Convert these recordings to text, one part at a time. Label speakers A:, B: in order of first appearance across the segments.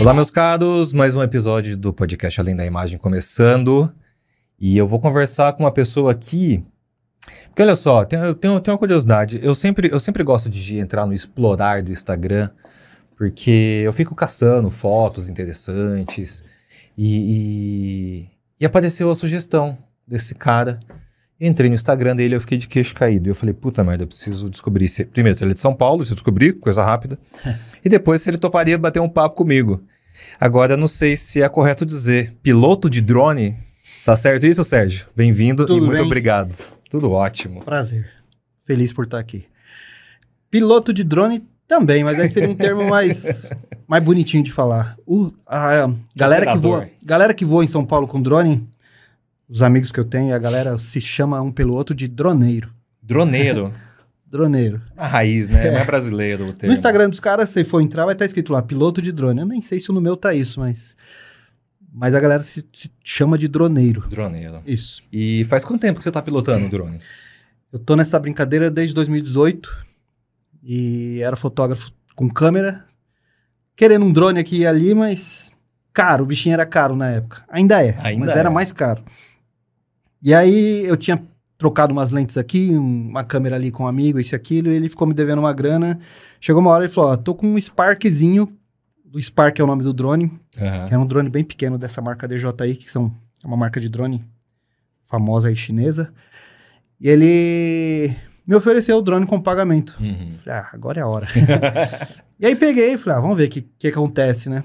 A: Olá, meus caros, mais um episódio do podcast Além da Imagem começando. E eu vou conversar com uma pessoa aqui. Porque olha só, eu tenho, tenho uma curiosidade. Eu sempre, eu sempre gosto de entrar no explorar do Instagram, porque eu fico caçando fotos interessantes. E, e, e apareceu a sugestão desse cara Entrei no Instagram dele eu fiquei de queixo caído. Eu falei, puta merda, eu preciso descobrir se. Primeiro, se ele é de São Paulo, se eu descobrir, coisa rápida. e depois se ele toparia bater um papo comigo. Agora, eu não sei se é correto dizer piloto de drone. Tá certo isso, Sérgio? Bem-vindo e muito bem? obrigado. Tudo ótimo.
B: Prazer. Feliz por estar aqui. Piloto de drone também, mas aí é seria um termo mais, mais bonitinho de falar. O, a, a galera, que voa, galera que voa em São Paulo com drone os amigos que eu tenho, a galera se chama um pelo outro de droneiro. Droneiro? droneiro. A raiz, né? É. Não é brasileiro o termo. No Instagram dos caras, se for entrar, vai estar tá escrito lá, piloto de drone. Eu nem sei se no meu tá isso, mas... Mas a galera se, se chama de droneiro. Droneiro. Isso. E faz quanto tempo que você tá pilotando o drone? Eu tô nessa brincadeira desde 2018. E era fotógrafo com câmera. Querendo um drone aqui e ali, mas... Caro, o bichinho era caro na época. Ainda é, Ainda mas é. era mais caro. E aí eu tinha trocado umas lentes aqui, uma câmera ali com um amigo, isso e aquilo, e ele ficou me devendo uma grana. Chegou uma hora e falou: Ó, tô com um Sparkzinho. O Spark é o nome do drone,
C: uhum. que é um
B: drone bem pequeno dessa marca DJI, que são é uma marca de drone famosa aí chinesa. E ele me ofereceu o drone com pagamento. Uhum. Falei, ah, agora é a hora. e aí peguei e falei, ah, vamos ver o que, que acontece, né?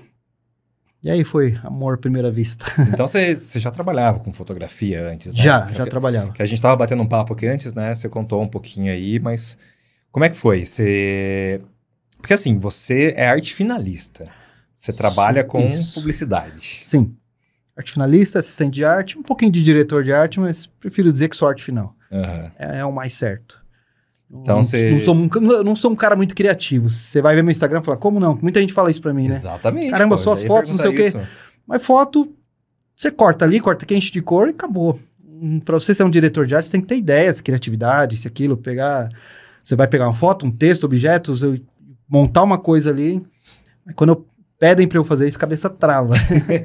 B: E aí foi amor à primeira vista.
A: Então você já trabalhava com fotografia antes, né? Já, já trabalhava. Que a gente estava batendo um papo aqui antes, né? Você contou um pouquinho aí, mas como é que foi? Você. Porque assim, você é arte finalista. Você trabalha com Isso.
B: publicidade. Sim. Arte finalista, assistente de arte, um pouquinho de diretor de arte, mas prefiro dizer que sou arte final. Uhum. É, é o mais certo. Então não, você. Não sou, um, não sou um cara muito criativo. Você vai ver meu Instagram e falar, como não? Muita gente fala isso pra mim, né? Exatamente. Caramba, só as fotos, não sei isso. o quê. Mas foto, você corta ali, corta quente de cor e acabou. Hum, pra você ser um diretor de arte, você tem que ter ideias, criatividade, isso, aquilo, pegar. Você vai pegar uma foto, um texto, objetos, eu montar uma coisa ali. quando eu pedem para eu fazer isso, cabeça trava.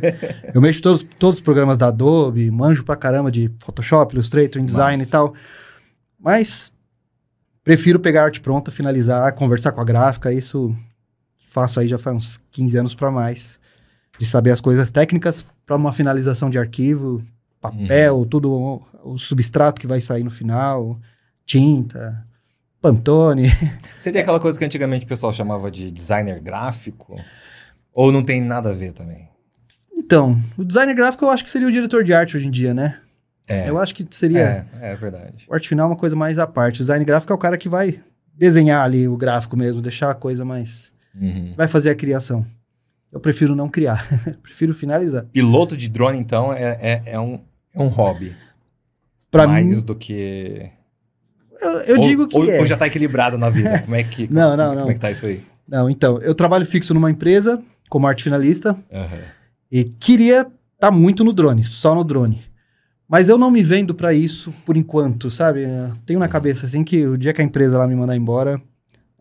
B: eu mexo todos, todos os programas da Adobe, manjo pra caramba de Photoshop, Illustrator, InDesign e tal. Mas Prefiro pegar arte pronta, finalizar, conversar com a gráfica, isso faço aí já faz uns 15 anos para mais, de saber as coisas técnicas para uma finalização de arquivo, papel, uhum. tudo o, o substrato que vai sair no final, tinta, Pantone.
A: Seria aquela coisa que antigamente o pessoal chamava de designer gráfico? Ou não tem nada a ver também?
B: Então, o designer gráfico eu acho que seria o diretor de arte hoje em dia, né? É, eu acho que seria.
A: É, é verdade.
B: O arte final é uma coisa mais à parte. O design gráfico é o cara que vai desenhar ali o gráfico mesmo, deixar a coisa mais. Uhum. Vai fazer a criação. Eu prefiro não criar, prefiro finalizar.
A: Piloto de drone, então, é, é, é um, é um hobby. Pra mais mim... do que.
B: Eu, eu ou, digo que. Ou, é. ou já
A: está equilibrado na vida? Como é que.
B: não, como, não, como é que tá isso aí? Não, então, eu trabalho fixo numa empresa como arte finalista uhum. e queria estar tá muito no drone, só no drone. Mas eu não me vendo para isso por enquanto, sabe? tenho na cabeça assim que o dia que a empresa lá me mandar embora,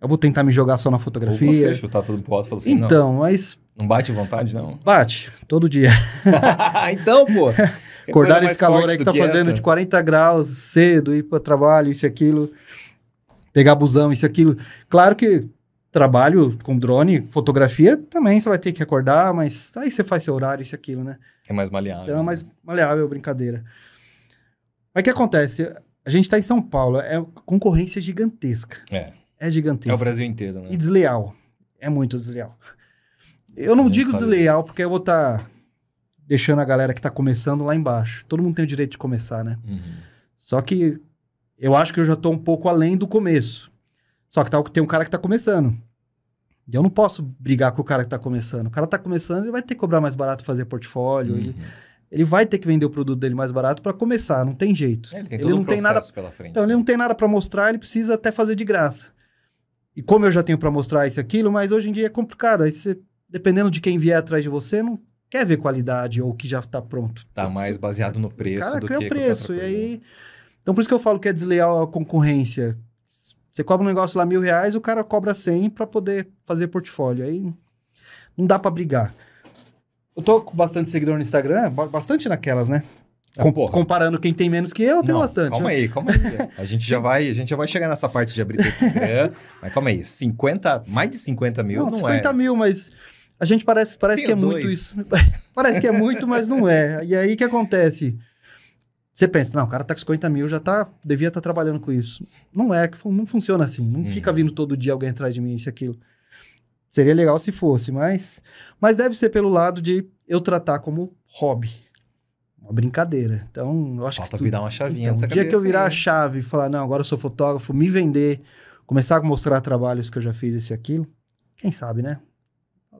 B: eu vou tentar me jogar só na fotografia. Ou você
A: chutar tudo pro alto e falar assim, Então, não, mas... Não bate vontade, não?
B: Bate, todo dia. então, pô... Acordar nesse calor aí que tá que fazendo essa. de 40 graus, cedo, ir para trabalho, isso e aquilo. Pegar busão, isso e aquilo. Claro que trabalho com drone, fotografia, também você vai ter que acordar, mas aí você faz seu horário, isso aquilo, né? É mais maleável. Então é né? mais maleável, brincadeira. Mas o que acontece? A gente está em São Paulo, é concorrência gigantesca. É. É gigantesca. É o Brasil
A: inteiro, né? E desleal.
B: É muito desleal. Eu não digo desleal, porque eu vou estar tá deixando a galera que está começando lá embaixo. Todo mundo tem o direito de começar, né? Uhum. Só que eu acho que eu já estou um pouco além do começo. Só que tá, tem um cara que está começando. E eu não posso brigar com o cara que está começando. O cara está começando, ele vai ter que cobrar mais barato fazer portfólio. Uhum. Ele, ele, vai ter que vender o produto dele mais barato para começar, não tem jeito. É, ele tem ele então, né? não tem nada pela frente. Então, né? ele não tem nada para mostrar, ele precisa até fazer de graça. E como eu já tenho para mostrar isso e aquilo, mas hoje em dia é complicado. Aí você, dependendo de quem vier atrás de você, não quer ver qualidade ou que já está pronto.
A: Está mais baseado no preço cara, do que... o preço.
B: E aí... Então, por isso que eu falo que é desleal a concorrência. Você cobra um negócio lá mil reais, o cara cobra cem para poder fazer portfólio. Aí não dá para brigar. Eu tô com bastante seguidor no Instagram, bastante naquelas, né? Ah, com, ah, comparando quem tem menos que eu, eu tenho bastante. Calma né? aí, calma
A: aí. A gente já vai, a gente já vai chegar nessa parte de abrir Instagram. mas calma aí, 50, mais de 50 mil não, não 50 é.
B: mil, mas a gente parece, parece que é dois. muito isso. parece que é muito, mas não é. E aí o que acontece? Você pensa, não, o cara tá com 50 mil, já tá, devia estar tá trabalhando com isso. Não é, não funciona assim. Não uhum. fica vindo todo dia alguém atrás de mim, isso aquilo. Seria legal se fosse, mas, mas deve ser pelo lado de eu tratar como hobby. Uma brincadeira. Então, eu acho Falta que. Falta virar uma chavinha então, nessa dia que eu virar aí. Né? a chave e falar, não, agora eu sou fotógrafo, me vender, começar a mostrar trabalhos que eu já fiz, esse aquilo. Quem sabe, né?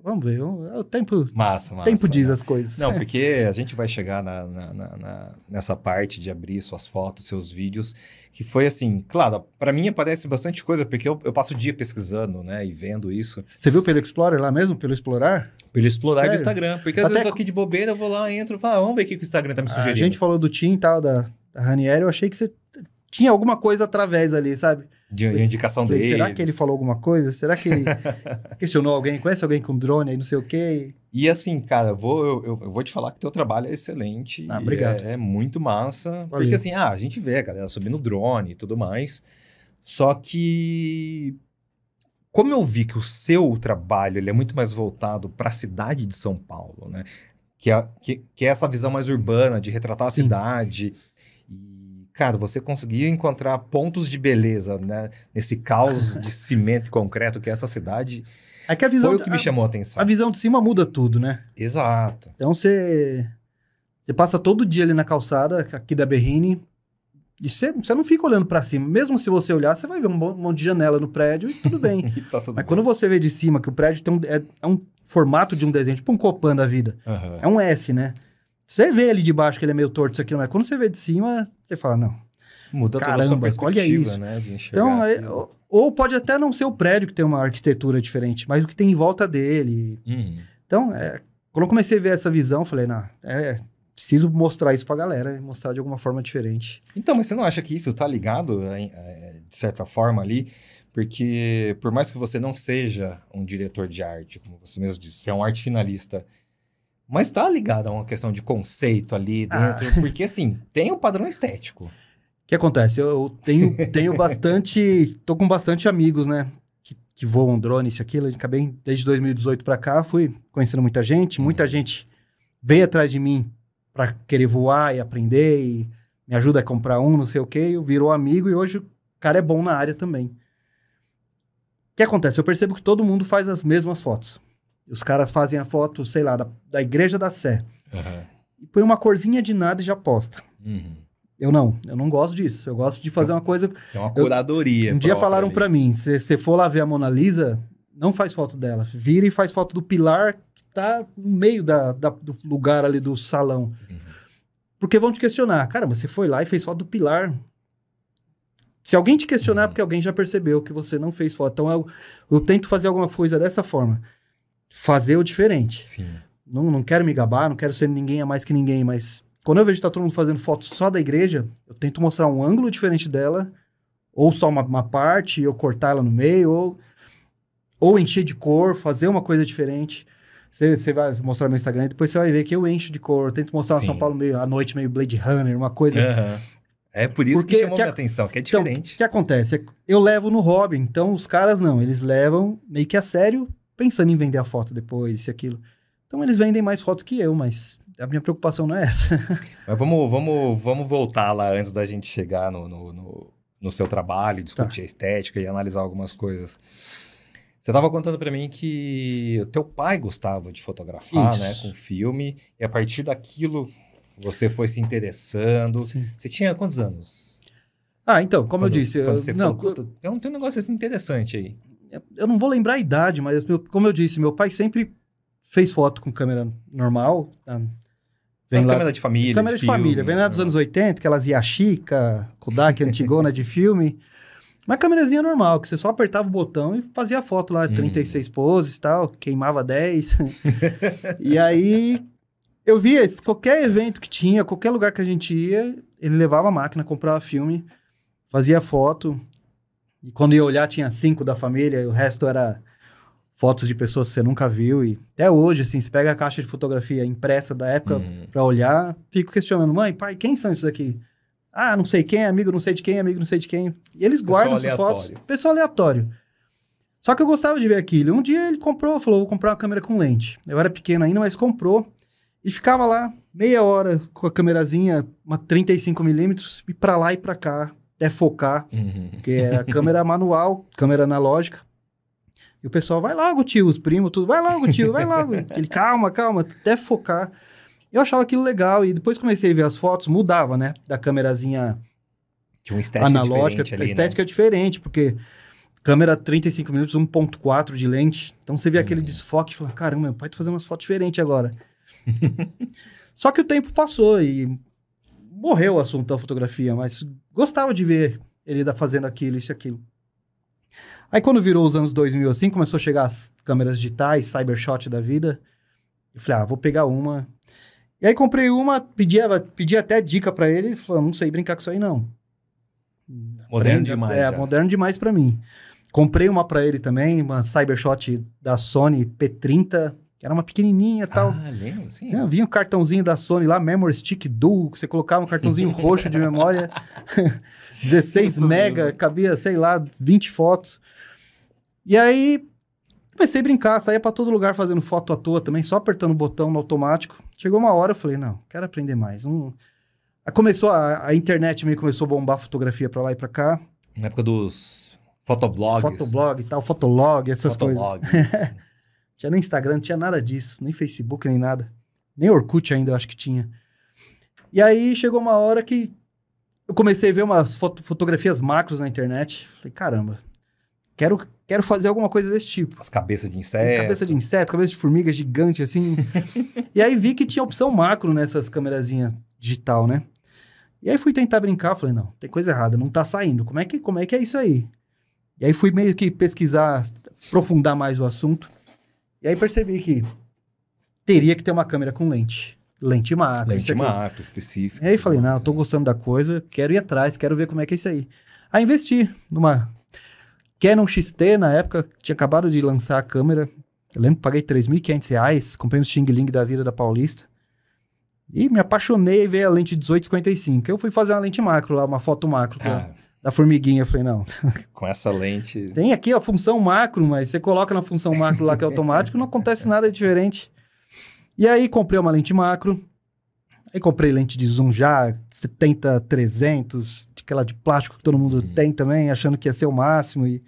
B: Vamos ver, o tempo, massa, massa, tempo diz né? as coisas. Não, é.
A: porque a gente vai chegar na, na, na, nessa parte de abrir suas fotos, seus vídeos, que foi assim, claro, para mim aparece bastante coisa, porque eu, eu, passo o dia pesquisando, né, e vendo isso.
B: Você viu pelo Explorer lá mesmo, pelo Explorar? Pelo Explorar Sério? do Instagram,
A: porque às Até vezes eu tô aqui de bobeira, eu vou lá, entro, falo, ah, vamos ver o que o Instagram tá me sugerindo. A gente
B: falou do Tim e tal, da, da Ranieri, eu achei que você tinha alguma coisa através ali, sabe? de, de indicação dele. Será que ele falou alguma coisa? Será que ele questionou alguém? Conhece alguém com
A: drone aí, não sei o quê? E assim, cara, vou, eu, eu vou te falar que teu trabalho é excelente. Ah, obrigado. É, é, muito massa. Valeu. Porque assim, ah, a gente vê a galera subindo drone e tudo mais. Só que... Como eu vi que o seu trabalho ele é muito mais voltado para a cidade de São Paulo, né? Que é, que, que é essa visão mais urbana de retratar a Sim. cidade cara, você conseguir encontrar pontos de beleza né, nesse caos de cimento e concreto que é essa cidade. É que a visão foi o que me a, chamou a atenção.
B: A visão de cima muda tudo, né? Exato. Então você você passa todo dia ali na calçada aqui da Berrini e você, você não fica olhando para cima. Mesmo se você olhar, você vai ver um monte de janela no prédio e tudo bem. e tá tudo Mas bem. quando você vê de cima que o prédio tem um, é, é um formato de um desenho, tipo um Copan da vida. Uhum. É um S, né? Você vê ali de baixo que ele é meio torto, isso aqui, mas quando você vê de cima, você fala, não. Muda Caramba, toda a sua perspectiva, isso. né? então, é, ou pode até não ser o prédio que tem uma arquitetura diferente, mas o que tem em volta dele. Uhum. Então, é, quando eu comecei a ver essa visão, falei, não, é, preciso mostrar isso pra galera, mostrar de alguma forma diferente. Então, mas você não acha que isso tá ligado, eh, de certa
A: forma, ali? Porque por mais que você não seja um diretor de arte, como você mesmo disse, você é um arte finalista mas tá ligado a uma questão de conceito ali ah. dentro, ah.
B: porque assim, tem um padrão estético. O que acontece? Eu tenho, tenho bastante. tô com bastante amigos, né? Que, que voam drone, isso aquilo. Acabei desde 2018 para cá, fui conhecendo muita gente, muita uhum. gente veio atrás de mim para querer voar e aprender, e me ajuda a comprar um, não sei o quê. Eu virou amigo e hoje o cara é bom na área também. O que acontece? Eu percebo que todo mundo faz as mesmas fotos. Os caras fazem a foto, sei lá, da, da Igreja da Sé. Uhum. E põe uma corzinha de nada e já posta. Uhum. Eu não, eu não gosto disso. Eu gosto de fazer então, uma coisa. É uma curadoria. Eu, um dia falaram para mim: se você for lá ver a Mona Lisa, não faz foto dela. Vira e faz foto do pilar que tá no meio da, da do lugar ali do salão. Uhum. Porque vão te questionar: cara, você foi lá e fez foto do pilar. Se alguém te questionar, uhum. porque alguém já percebeu que você não fez foto. Então eu, eu tento fazer alguma coisa dessa forma fazer o diferente. Sim. Não, não quero me gabar, não quero ser ninguém a mais que ninguém, mas quando eu vejo que tá todo mundo fazendo fotos só da igreja, eu tento mostrar um ângulo diferente dela, ou só uma, uma parte, eu cortar ela no meio, ou, ou encher de cor, fazer uma coisa diferente. Você vai mostrar meu Instagram e depois você vai ver que eu encho de cor. Eu tento mostrar São Paulo meio à noite, meio Blade Runner, uma coisa. Uhum.
A: É por isso Porque, que chamou que a, minha
B: atenção, que é então, diferente. O então, que, que acontece? Eu levo no hobby, então os caras não, eles levam meio que a sério pensando em vender a foto depois, isso e aquilo. Então eles vendem mais foto que eu, mas a minha preocupação não é essa. mas
A: vamos, vamos, vamos voltar lá antes da gente chegar no, no, no, no seu trabalho, tá. discutir tá. a estética e analisar algumas coisas. Você estava contando para mim que o teu pai gostava de fotografar, né, Isso. né, com filme, e a partir daquilo você foi se
B: interessando. Sim. Você tinha quantos anos? Ah, então, como quando, eu disse, eu, não, falou, eu... eu não tenho um negócio interessante aí eu não vou lembrar a idade, mas meu, como eu disse, meu pai sempre fez foto com câmera normal. Tá?
A: Vem As lá, câmera de família. Câmera de, de
B: filme, família. Vem lá dos né? anos 80, aquelas Yashica, Kodak, antigona de filme. Uma câmerazinha normal, que você só apertava o botão e fazia a foto lá, hum. 36 poses e tal, queimava 10. e aí eu via esse, qualquer evento que tinha, qualquer lugar que a gente ia, ele levava a máquina, comprava filme, fazia foto. E quando ia olhar, tinha cinco da família, e o resto era fotos de pessoas que você nunca viu. E até hoje, assim, você pega a caixa de fotografia impressa da época hum. pra olhar, fico questionando, mãe, pai, quem são esses aqui? Ah, não sei quem, amigo não sei de quem, amigo não sei de quem. E eles pessoal guardam aleatório. essas fotos. Pessoal aleatório. Só que eu gostava de ver aquilo. Um dia ele comprou, falou, vou comprar uma câmera com lente. Eu era pequeno ainda, mas comprou. E ficava lá meia hora com a câmerazinha, uma 35mm, e pra lá e pra cá, até focar, uhum. que era é câmera manual, câmera analógica. E o pessoal, vai logo, tio, os primos, tudo, vai logo, tio, vai logo. Ele, calma, calma, até focar. Eu achava aquilo legal e depois comecei a ver as fotos, mudava, né? Da câmerazinha
A: de uma estética analógica, diferente ali, né? estética
B: né? diferente, porque câmera 35 minutos, 1.4 de lente. Então você vê hum. aquele uhum. desfoque e fala, caramba, pode tá fazer umas fotos diferentes agora. Só que o tempo passou e morreu o assunto da fotografia, mas gostava de ver ele fazendo aquilo, isso e aquilo. Aí quando virou os anos 2000 assim, começou a chegar as câmeras digitais, cybershot da vida. Eu falei, ah, vou pegar uma. E aí comprei uma, pedi, pedi até dica para ele, ele falou, não sei brincar com isso aí não. Moderno Aprende, demais. É, já. moderno demais para mim. Comprei uma para ele também, uma cybershot da Sony P30, que era uma pequenininha e tal. Ah, lembro, sim. vinha um cartãozinho da Sony lá, Memory Stick Duo, que você colocava um cartãozinho roxo de memória, 16 Isso mega, mesmo. cabia, sei lá, 20 fotos. E aí comecei a brincar, saía para todo lugar fazendo foto à toa também, só apertando o botão no automático. Chegou uma hora, eu falei, não, quero aprender mais. Um... Começou a, a internet meio começou a bombar fotografia para lá e para cá. Na época dos fotoblogs. Fotoblog e tal, fotolog, essas Fotologs. coisas. Tinha nem Instagram, não tinha nada disso, nem Facebook, nem nada. Nem Orkut ainda, eu acho que tinha. E aí chegou uma hora que eu comecei a ver umas foto, fotografias macros na internet. Falei, caramba, quero, quero fazer alguma coisa desse tipo. As cabeças de inseto. Cabeça de inseto, cabeça de formiga gigante, assim. e aí vi que tinha opção macro nessas câmerazinhas digital, né? E aí fui tentar brincar, falei, não, tem coisa errada, não tá saindo. Como é que, como é, que é isso aí? E aí fui meio que pesquisar, aprofundar mais o assunto. E aí percebi que teria que ter uma câmera com lente. Lente macro. Lente macro,
A: específica.
B: E aí falei, não, tô né? gostando da coisa, quero ir atrás, quero ver como é que é isso aí. Aí investi numa Canon XT, na época, tinha acabado de lançar a câmera. Eu lembro que paguei 3.500 reais, comprei um Xing Ling da vida da Paulista. E me apaixonei e veio a lente 1855. Eu fui fazer uma lente macro lá, uma foto macro. Ah, da formiguinha. Eu falei, não.
A: Com essa lente.
B: Tem aqui a função macro, mas você coloca na função macro lá que é automático, não acontece nada diferente. E aí comprei uma lente macro. Aí comprei lente de zoom já, 70, 300, aquela de plástico que todo mundo uhum. tem também, achando que ia ser o máximo. E...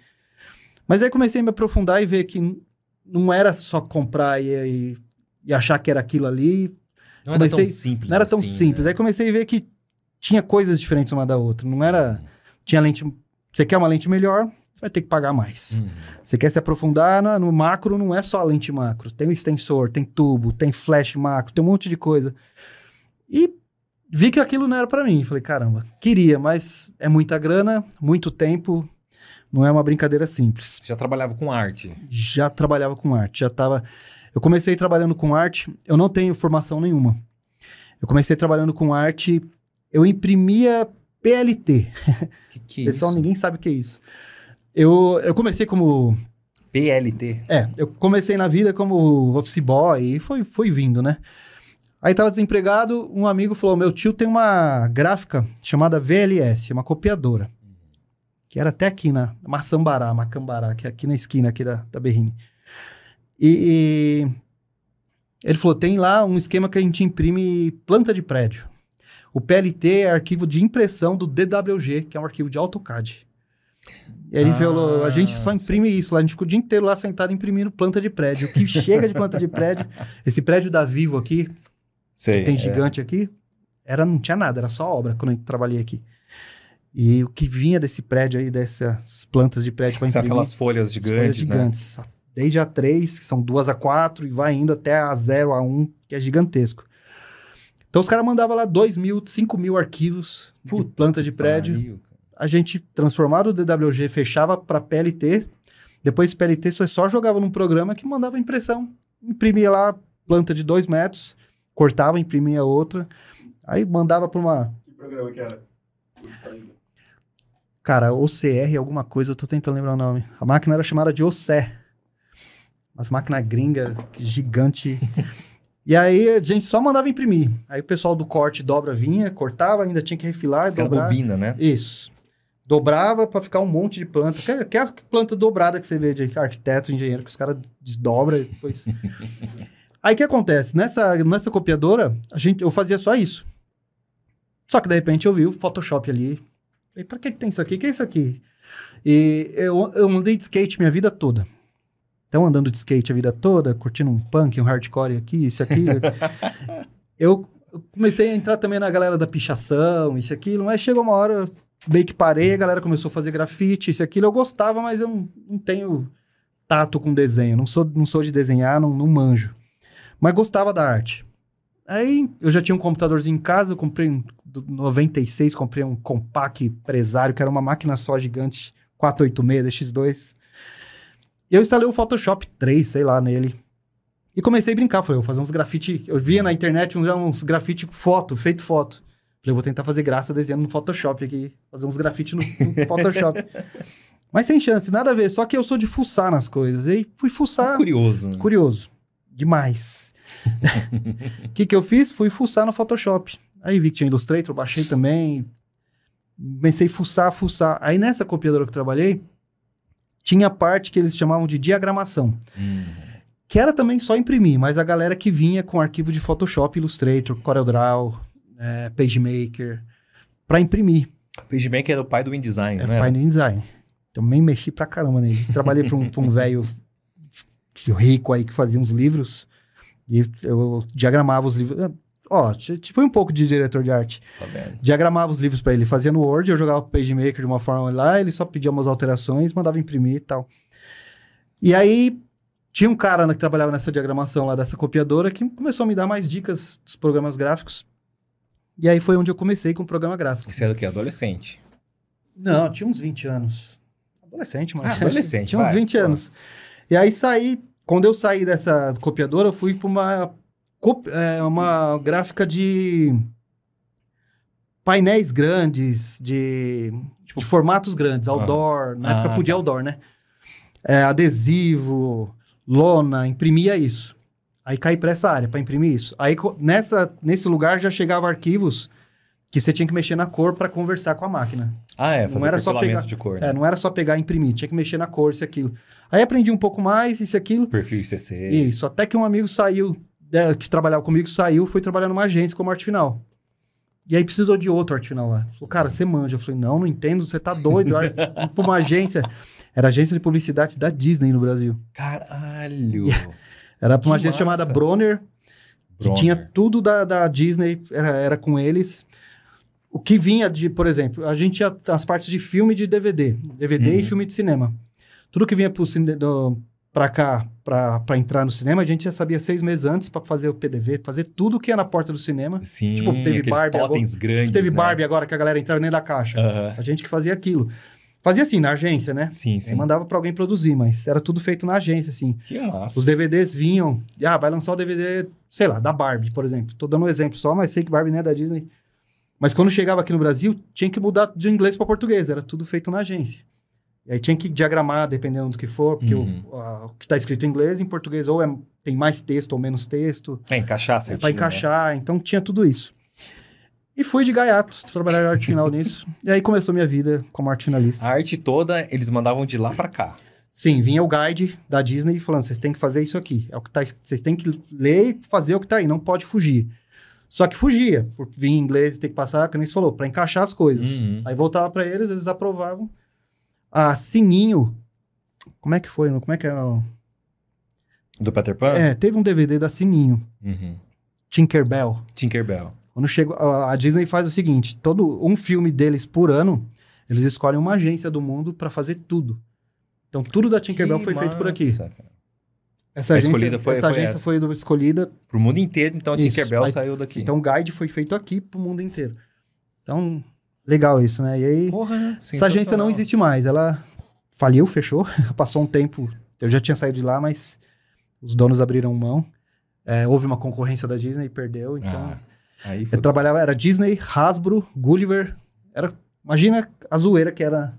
B: Mas aí comecei a me aprofundar e ver que não era só comprar e, e, e achar que era aquilo ali. Não comecei, era tão simples. Não era tão assim, simples. Né? Aí comecei a ver que tinha coisas diferentes uma da outra. Não era. Uhum tinha lente. Você quer uma lente melhor, você vai ter que pagar mais. Uhum. Você quer se aprofundar no, no, macro, não é só a lente macro. Tem o extensor, tem tubo, tem flash macro, tem um monte de coisa. E vi que aquilo não era para mim. Falei, caramba, queria, mas é muita grana, muito tempo, não é uma brincadeira simples. já trabalhava com arte? Já trabalhava com arte, já estava... Eu comecei trabalhando com arte, eu não tenho formação nenhuma. Eu comecei trabalhando com arte, eu imprimia PLT. Que que é Pessoal, isso? ninguém sabe o que é isso. Eu, eu comecei como. PLT? É, eu comecei na vida como office boy e foi, foi vindo, né? Aí tava desempregado, um amigo falou: meu tio tem uma gráfica chamada VLS, uma copiadora. Que era até aqui na Maçambará, Macambará, que é aqui na esquina aqui da, da Berrine. E, e ele falou: tem lá um esquema que a gente imprime planta de prédio. O PLT é arquivo de impressão do DWG, que é um arquivo de AutoCAD. E aí ah, ele falou, a gente só imprime sim. isso lá. A gente ficou o dia inteiro lá sentado imprimindo planta de prédio. O que chega de planta de prédio... Esse prédio da Vivo aqui,
A: que tem é. gigante
B: aqui, era, não tinha nada, era só obra quando eu trabalhei aqui. E o que vinha desse prédio aí, dessas plantas de prédio para imprimir... São aquelas folhas gigantes, folhas né? gigantes, né? Desde a 3, que são duas a 4, e vai indo até a 0 a 1, que é gigantesco. Então os caras mandavam lá 2 mil, 5 mil arquivos Puta de planta de prédio. Pariu, a gente transformava o DWG, fechava para PLT. Depois PLT só, só jogava num programa que mandava impressão. Imprimia lá planta de 2 metros, cortava, imprimia outra. Aí mandava para uma. Que
C: programa que era?
B: Cara, OCR, alguma coisa, eu tô tentando lembrar o nome. A máquina era chamada de OCE. Umas máquinas gringa gigante. E aí a gente só mandava imprimir. Aí o pessoal do corte dobra vinha, cortava, ainda tinha que refilar, Aquela dobrar. bobina, né? Isso. Dobrava para ficar um monte de planta. Que, que é a planta dobrada que você vê de arquiteto, engenheiro, que os caras desdobram e depois... aí o que acontece? Nessa, nessa copiadora, a gente, eu fazia só isso. Só que de repente eu vi o Photoshop ali. E pra que, que tem isso aqui? O que é isso aqui? E eu, eu andei de skate minha vida toda estão andando de skate a vida toda, curtindo um punk, um hardcore aqui, isso aqui. eu comecei a entrar também na galera da pichação, isso aquilo, mas chegou uma hora, meio que parei, a galera começou a fazer grafite, isso aquilo. Eu gostava, mas eu não, não tenho tato com desenho, não sou, não sou de desenhar, não, não manjo. Mas gostava da arte. Aí eu já tinha um computadorzinho em casa, eu comprei um 96, comprei um Compaq Presário, que era uma máquina só gigante, 486 DX2. E eu instalei o Photoshop 3, sei lá, nele. E comecei a brincar. Falei, vou fazer uns grafite. Eu via na internet uns, uns grafite foto, feito foto. Falei, vou tentar fazer graça desenhando no Photoshop aqui. Fazer uns grafite no, no Photoshop. Mas sem chance, nada a ver. Só que eu sou de fuçar nas coisas. E fui fuçar. É curioso. Né? Curioso. Demais. O que, que eu fiz? Fui fuçar no Photoshop. Aí vi que tinha Illustrator, baixei também. Comecei a fuçar, fuçar. Aí nessa copiadora que trabalhei, tinha a parte que eles chamavam de diagramação. Que era também só imprimir, mas a galera que vinha com arquivo de Photoshop, Illustrator, CorelDRAW, é, eh, PageMaker, para imprimir. PageMaker era o pai do InDesign, era né? Era o pai do InDesign. Também então, mexi pra caramba nele. Trabalhei pra um, pra um velho rico aí que fazia uns livros. E eu diagramava os livros. Ó, foi um pouco de diretor de arte. Tá Diagramava os livros para ele, fazia no Word, eu jogava pro PageMaker de uma forma lá, ele só pedia umas alterações, mandava imprimir e tal. E aí tinha um cara que trabalhava nessa diagramação lá dessa copiadora que começou a me dar mais dicas dos programas gráficos. E aí foi onde eu comecei com o programa gráfico. Isso era o quê? Adolescente? Não, tinha uns 20 anos. Adolescente, mas. Ah, adolescente. tinha uns 20 anos. E aí saí. Quando eu saí dessa copiadora, eu fui para uma é, uma gráfica de painéis grandes, de, tipo, de formatos grandes, ah. outdoor. Ah. Na época ah, podia tá. outdoor, né? É, adesivo, lona, imprimia isso. Aí caí para essa área, para imprimir isso. Aí nessa, nesse lugar já chegava arquivos que você tinha que mexer na cor para conversar com a máquina. Ah, é, fazer não era só pegar, de cor. É, né? É, não era só pegar e imprimir, tinha que mexer na cor, isso aquilo. Aí aprendi um pouco mais, isso e aquilo. Perfil CC. Isso, até que um amigo saiu que trabalhava comigo saiu, foi trabalhar numa agência como arte final. E aí precisou de outro arte final lá. Falou, cara, você manja. Eu falei, não, não entendo, você tá doido. pra uma agência. Era agência de publicidade da Disney no Brasil. Caralho! E era pra uma agência massa. chamada Bronner, Bronner, que tinha tudo da, da Disney, era, era com eles. O que vinha de, por exemplo, a gente tinha as partes de filme e de DVD. DVD uhum. e filme de cinema. Tudo que vinha pro, do, para cá, para entrar no cinema, a gente já sabia seis meses antes para fazer o PDV, fazer tudo que ia é na porta do cinema. Sim, tipo, teve Barbie, agora, grandes, Teve né? Barbie agora que a galera entrava nem da caixa. Uhum. A gente que fazia aquilo. Fazia assim, na agência, né? Sim, sim. Eu mandava para alguém produzir, mas era tudo feito na agência, assim. Que massa. Os DVDs vinham. Ah, vai lançar o DVD, sei lá, da Barbie, por exemplo. Tô dando um exemplo só, mas sei que Barbie não é da Disney. Mas quando chegava aqui no Brasil, tinha que mudar de inglês para português. Era tudo feito na agência. E aí tinha que diagramar, dependendo do que for, porque uhum. o, a, o, que está escrito em inglês, em português, ou é, tem mais texto ou menos texto.
A: para é, encaixar é certinho. para né? encaixar,
B: né? então tinha tudo isso. E fui de gaiato, trabalhar arte final nisso. E aí começou minha vida como arte finalista. A arte toda, eles mandavam de lá para cá. Sim, vinha o guide da Disney falando, vocês têm que fazer isso aqui. É o que tá, vocês têm que ler e fazer o que tá aí, não pode fugir. Só que fugia, porque vinha em inglês e tem que passar, que nem você falou, para encaixar as coisas. Uhum. Aí voltava para eles, eles aprovavam a ah, Sininho. Como é que foi? Como é que é? Do Peter Pan? É, teve um DVD da Sininho. Uhum. Tinkerbell. Tinkerbell. Quando chega, a Disney faz o seguinte: todo um filme deles por ano, eles escolhem uma agência do mundo para fazer tudo. Então tudo da Tinkerbell que foi massa, feito por aqui. Essa agência, escolhida foi, essa foi agência essa. foi escolhida. Para o mundo inteiro, então a Tinkerbell Bell saiu daqui. Então o guide foi feito aqui para o mundo inteiro. Então, Legal isso, né? E aí, Porra, né? essa agência não existe mais. Ela faliu, fechou. Passou um tempo. Eu já tinha saído de lá, mas os donos abriram mão. É, houve uma concorrência da Disney e perdeu. Então, ah, eu trabalhava, era Disney, Hasbro, Gulliver. Era, imagina a zoeira que era.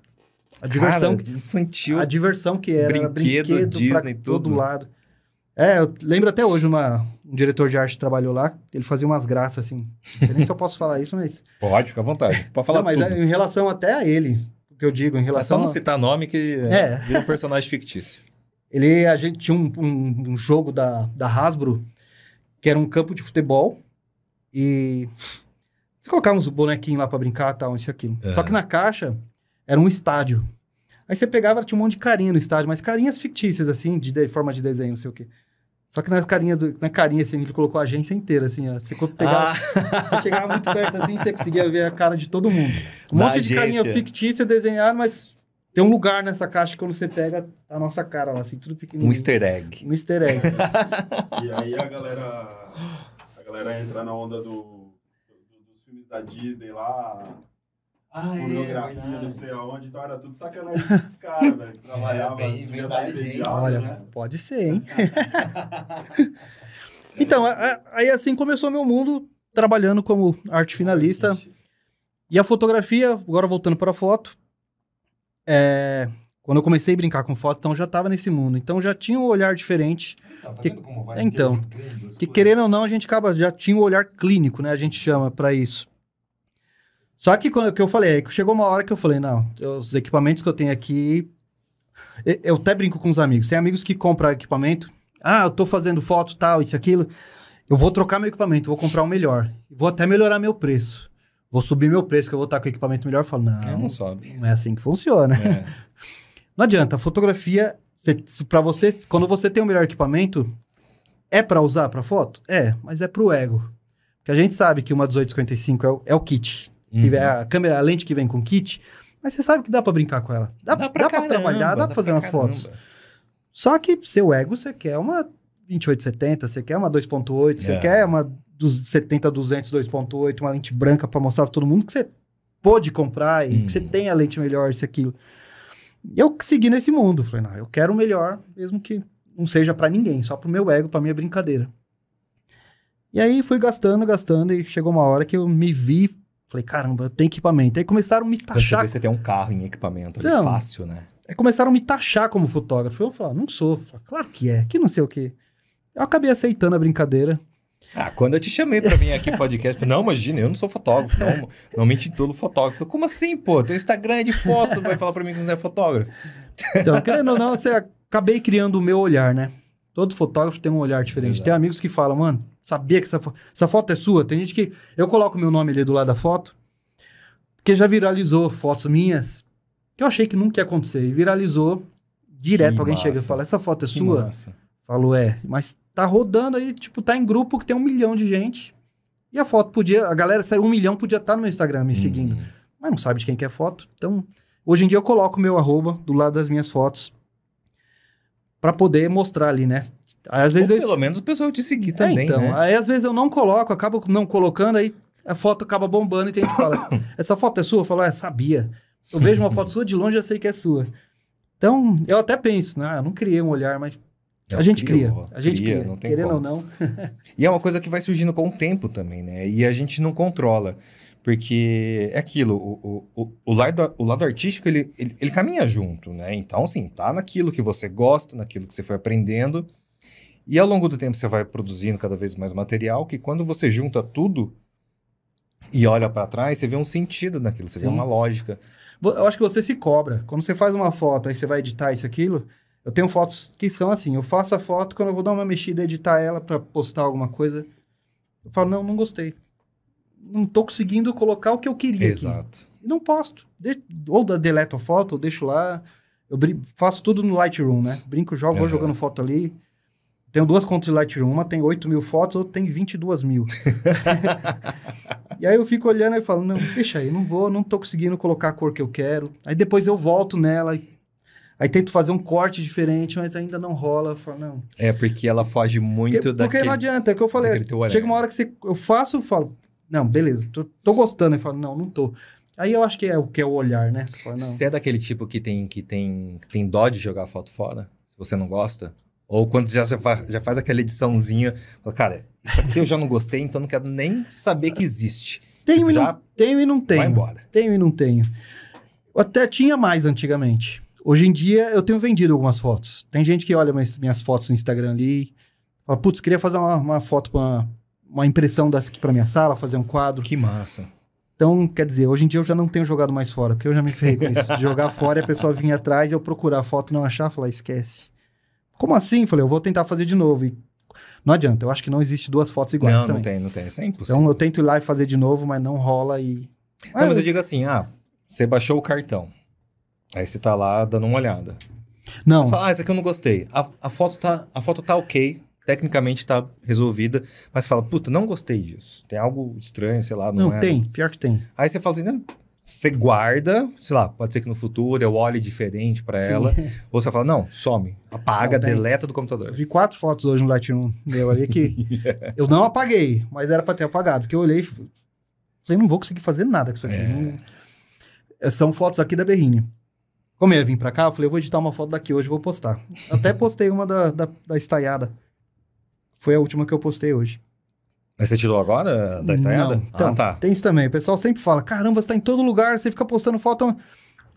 B: A diversão. Cara, infantil. A diversão que era. Brinquedo, brinquedo Disney, todo tudo. lado. É, eu lembro até hoje uma, um diretor de arte trabalhou lá, ele fazia umas graças, assim. Eu nem se eu posso falar isso, mas...
A: Pode, fica à vontade. Pode falar não, mas tudo. É em relação
B: até a ele, o que eu digo, em relação... É só não a...
A: citar nome que
B: é. é. vira
A: um personagem fictício.
B: Ele, a gente tinha um, um, um jogo da, da Hasbro, que era um campo de futebol, e se colocar uns bonequinhos lá para brincar, tal, isso e aquilo. É. Só que na caixa era um estádio. Aí você pegava, tinha um monte de carinha no estádio, mas carinhas fictícias, assim, de, de forma de desenho, não sei o quê. Só que nas carinhas do, na carinha, assim, ele colocou a agência inteira, assim, ó. Você, pegava, ah. você chegava muito perto, assim, você conseguia ver a cara de todo mundo. Um da monte agência. de carinha fictícia desenhada, mas tem um lugar nessa caixa que quando você pega a nossa cara lá, assim, tudo pequenininho. Um easter egg. Um easter egg.
C: e aí a galera, a galera entra na onda do, do, dos filmes da Disney lá, ah, pornografia, é, não sei aonde, então era tudo sacanagem desses caras, velho. É, Trabalhava. É, bem, bem da gente, Olha, né?
B: pode ser, hein? então, aí assim começou meu mundo trabalhando como arte finalista. E a fotografia, agora voltando para a foto, é, quando eu comecei a brincar com foto, então já estava nesse mundo. Então já tinha um olhar diferente. Então, tá que, então que, querendo ou não, a gente acaba já tinha um olhar clínico, né? A gente chama para isso. Só que quando que eu falei, chegou uma hora que eu falei, não, os equipamentos que eu tenho aqui. Eu até brinco com os amigos. Tem amigos que compram equipamento. Ah, eu tô fazendo foto, tal, isso, aquilo. Eu vou trocar meu equipamento, vou comprar um melhor. Vou até melhorar meu preço. Vou subir meu preço, que eu vou estar com equipamento melhor. Eu falo, não. não sobe. Não é assim que funciona. É. não adianta. A fotografia, para você, quando você tem o melhor equipamento, é para usar para foto? É, mas é pro ego. Porque a gente sabe que uma 1855 é é o kit uhum. tiver a câmera, a lente que vem com o kit, mas você sabe que dá para brincar com ela. Dá, dá para trabalhar, dá, para fazer umas caramba. fotos. Só que seu ego, você quer uma 2870, você quer uma 2.8, você é. quer uma 70 200 2.8, uma lente branca para mostrar para todo mundo que você pôde comprar e hum. que você hum. tem a lente melhor, isso aquilo. Eu segui nesse mundo, falei, não, eu quero o melhor, mesmo que não seja para ninguém, só pro meu ego, para minha brincadeira. E aí fui gastando, gastando e chegou uma hora que eu me vi Falei, caramba, eu tenho equipamento. Aí começaram a me taxar. Quando você,
A: vê, você tem um carro em equipamento, então, é fácil, né?
B: Aí começaram a me taxar como fotógrafo. Eu falei, ah, não sou. Falei, claro que é, que não sei o quê. Eu acabei aceitando a brincadeira.
A: Ah, quando eu te chamei pra vir aqui podcast, falei, não, imagina, eu não sou fotógrafo, não, não me intitulo fotógrafo. Falei, Como assim, pô? Teu Instagram é de foto, vai falar pra mim que não é fotógrafo.
B: Então, querendo ou não, você acabei criando o meu olhar, né? Todo fotógrafo tem um olhar diferente. Exato. Tem amigos que falam, mano, sabia que essa, fo essa foto é sua. Tem gente que. Eu coloco meu nome ali do lado da foto, porque já viralizou fotos minhas que eu achei que nunca ia acontecer. E viralizou direto. Que alguém massa. chega e fala: Essa foto é que sua? Massa. Falou, é. Mas tá rodando aí, tipo, tá em grupo que tem um milhão de gente. E a foto podia. A galera saiu um milhão, podia estar tá no meu Instagram me hum. seguindo. Mas não sabe de quem que é foto. Então, hoje em dia eu coloco meu arroba do lado das minhas fotos para poder mostrar ali, né? Às vezes Ou pelo eu... menos o pessoal te seguir é, também, então, né? Aí às vezes eu não coloco, acabo não colocando, aí a foto acaba bombando e tem gente que fala, essa foto é sua? Eu falo, é, sabia. Eu vejo uma foto sua de longe, eu sei que é sua. Então, eu até penso, né? Ah, eu não criei um olhar, mas a gente crio, cria, a gente cria, cria não tem querendo como. ou não.
A: e é uma coisa que vai surgindo com o tempo também, né? E a gente não controla. Porque é aquilo, o, o, o, lado, o lado artístico, ele, ele, ele caminha junto, né? Então, assim, tá naquilo que você gosta, naquilo que você foi aprendendo. E ao longo do tempo você vai produzindo cada vez mais material, que quando você junta tudo e olha para trás,
B: você vê um sentido naquilo, você Sim. vê uma lógica. Eu acho que você se cobra. Quando você faz uma foto, aí você vai editar isso, aquilo... Eu tenho fotos que são assim, eu faço a foto, quando eu vou dar uma mexida, editar ela para postar alguma coisa, eu falo, não, não gostei não estou conseguindo colocar o que eu queria. Exato. Aqui. E não posto. De ou deleto a foto, ou deixo lá. Eu faço tudo no Lightroom, né? Brinco, jogo, uhum. vou jogando foto ali. Tenho duas contas de Lightroom. Uma tem 8 mil fotos, outra tem 22 mil. e aí eu fico olhando e falo, não, deixa aí, não vou, não tô conseguindo colocar a cor que eu quero. Aí depois eu volto nela Aí tento fazer um corte diferente, mas ainda não rola. Falo, não.
A: É, porque ela foge muito porque, daquele... Porque não adianta, é o que eu falei. Chega uma
B: hora que você, eu faço, eu falo, não, beleza, tô, tô gostando. Ele fala, não, não tô. Aí eu acho que é o que é o olhar, né? você
A: é daquele tipo que tem, que tem, tem dó de jogar foto fora? Se você não gosta? Ou quando já, já faz aquela ediçãozinha,
B: fala, cara, isso aqui eu já não gostei, então não quero nem saber que existe. Tenho, e não, tenho e não tenho. Vai embora. Tenho e não tenho. Eu até tinha mais antigamente. Hoje em dia eu tenho vendido algumas fotos. Tem gente que olha minhas, minhas fotos no Instagram ali e fala, putz, queria fazer uma, uma foto pra, uma impressão dessa aqui para minha sala, fazer um quadro. Que massa. Então, quer dizer, hoje em dia eu já não tenho jogado mais fora, porque eu já me ferrei com isso. De jogar fora e a pessoa vinha atrás, e eu procurar a foto e não achar, falar, esquece. Como assim? Falei, eu vou tentar fazer de novo. E não adianta, eu acho que não existe duas fotos iguais. Não, também. não tem, não tem. Isso é impossível. Então eu tento ir lá e fazer de novo, mas não rola e. não, mas eu
A: digo assim, ah, você baixou o cartão. Aí você tá lá dando uma olhada. Não. Fala, ah, essa aqui eu não gostei. A, a, foto, tá, a foto tá ok, tecnicamente está resolvida, mas fala, puta, não gostei disso. Tem algo estranho, sei lá. Não, não é, tem, não. pior que tem. Aí você fala assim, você guarda, sei lá, pode ser que no futuro eu olhe diferente para ela. Ou você fala, não, some, apaga, não, deleta do computador.
B: Eu vi quatro fotos hoje no Lightroom meu ali que yeah. eu não apaguei, mas era para ter apagado, porque eu olhei e falei, não vou conseguir fazer nada com isso aqui. É. Não... São fotos aqui da Berrine. Como eu ia vir pra cá, eu falei, eu vou editar uma foto daqui hoje, vou postar. Até postei uma da, da, da estaiada. Foi a última que eu postei hoje.
A: Mas você tirou agora da estaiada? Ah, então, ah, tá. tem
B: isso também. O pessoal sempre fala: caramba, você está em todo lugar, você fica postando foto.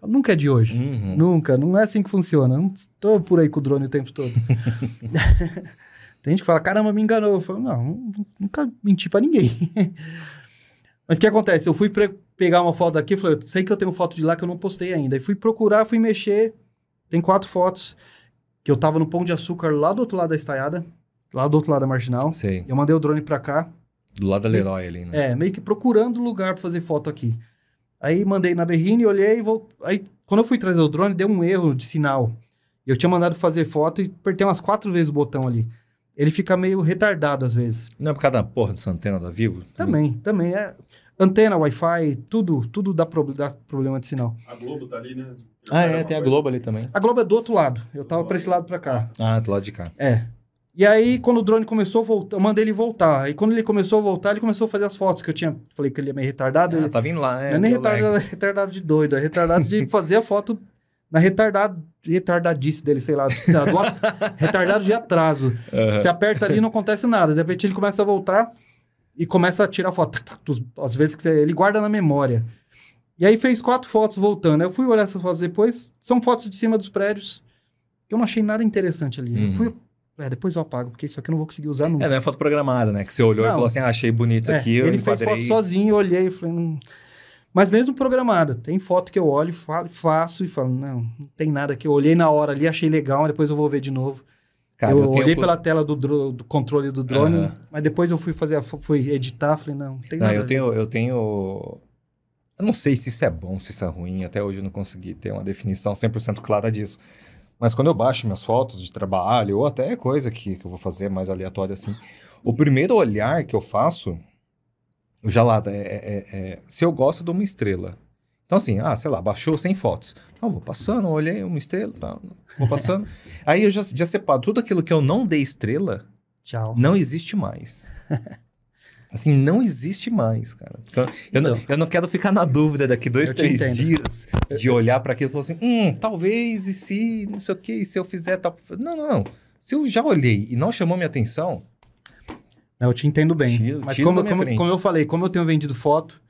B: Nunca é de hoje. Uhum. Nunca. Não é assim que funciona. Não estou por aí com o drone o tempo todo. tem gente que fala: caramba, me enganou. Eu falo: não, nunca menti para ninguém. Mas o que acontece? Eu fui pegar uma foto daqui, falei, sei que eu tenho foto de lá que eu não postei ainda. E fui procurar, fui mexer. Tem quatro fotos que eu tava no Pão de Açúcar lá do outro lado da estaiada lá do outro lado da marginal. Sei. Eu mandei o drone pra cá.
A: Do lado da Leroy ali,
B: né? É, meio que procurando lugar pra fazer foto aqui. Aí mandei na Berrine, olhei e vou. Aí, quando eu fui trazer o drone, deu um erro de sinal. Eu tinha mandado fazer foto e apertei umas quatro vezes o botão ali. Ele fica meio retardado às vezes. Não é por causa da porra dessa antena da Vivo? Também, também. também é antena, Wi-Fi, tudo, tudo dá, pro, dá, problema de sinal.
C: A Globo tá ali, né? ah, é, tem a
A: Globo ali também.
C: A
B: Globo é do outro lado. Eu tava para esse lado para cá.
A: Ah, do lado de cá. É.
B: E aí, quando o drone começou a voltar, eu mandei ele voltar. E quando ele começou a voltar, ele começou a fazer as fotos que eu tinha. Falei que ele é meio retardado. Ah, ele... tá vindo lá, né? Não é nem retardado, é retardado de doido, é retardado de fazer a foto na retardado, retardadice dele, sei lá. Do... retardado de atraso. Uhum. Você aperta ali e não acontece nada. De repente ele começa a voltar e começa a tirar foto. Às vezes que você... ele guarda na memória. E aí fez quatro fotos voltando. Eu fui olhar essas fotos depois. São fotos de cima dos prédios. Eu não achei nada interessante ali. Uhum. Eu fui é, depois eu apago, porque isso aqui eu não vou conseguir usar nunca. É, não
A: é foto programada, né? Que você olhou não. e falou assim, ah, achei bonito é, aqui, eu Ele enquadrei. fez foto
B: sozinho, olhei e falei... Não... Mas mesmo programada, tem foto que eu olho, falo, faço e falo, não, não tem nada que eu olhei na hora ali, achei legal, depois eu vou ver de novo. Cara, eu, eu tenho... olhei pela tela do, dro... do controle do drone, uhum. mas depois eu fui fazer, a... fui editar, falei, não, não tem não, nada. Eu
A: tenho, eu tenho... Eu não sei se isso é bom, se isso é ruim, até hoje eu não consegui ter uma definição 100% clara disso. Mas quando eu baixo minhas fotos de trabalho, ou até coisa que, que eu vou fazer mais aleatória assim, o primeiro olhar que eu faço, eu já lá, é, é, é, é se eu gosto de uma estrela. Então, assim, ah, sei lá, baixou 100 fotos. não vou passando, olhei uma estrela, tá, vou passando. Aí eu já, já separo tudo aquilo que eu não dei estrela, Tchau. não existe mais. Assim, não existe mais, cara. Eu, então, não, eu não quero ficar na dúvida daqui dois, três entendo. dias de olhar para aquilo e falar assim: hum, talvez, e se, não sei o quê, e se eu fizer tal. Não, não, não. Se eu já olhei e não chamou minha atenção.
B: Eu te entendo bem. Tiro, mas tiro como, como, como eu falei, como eu tenho vendido foto.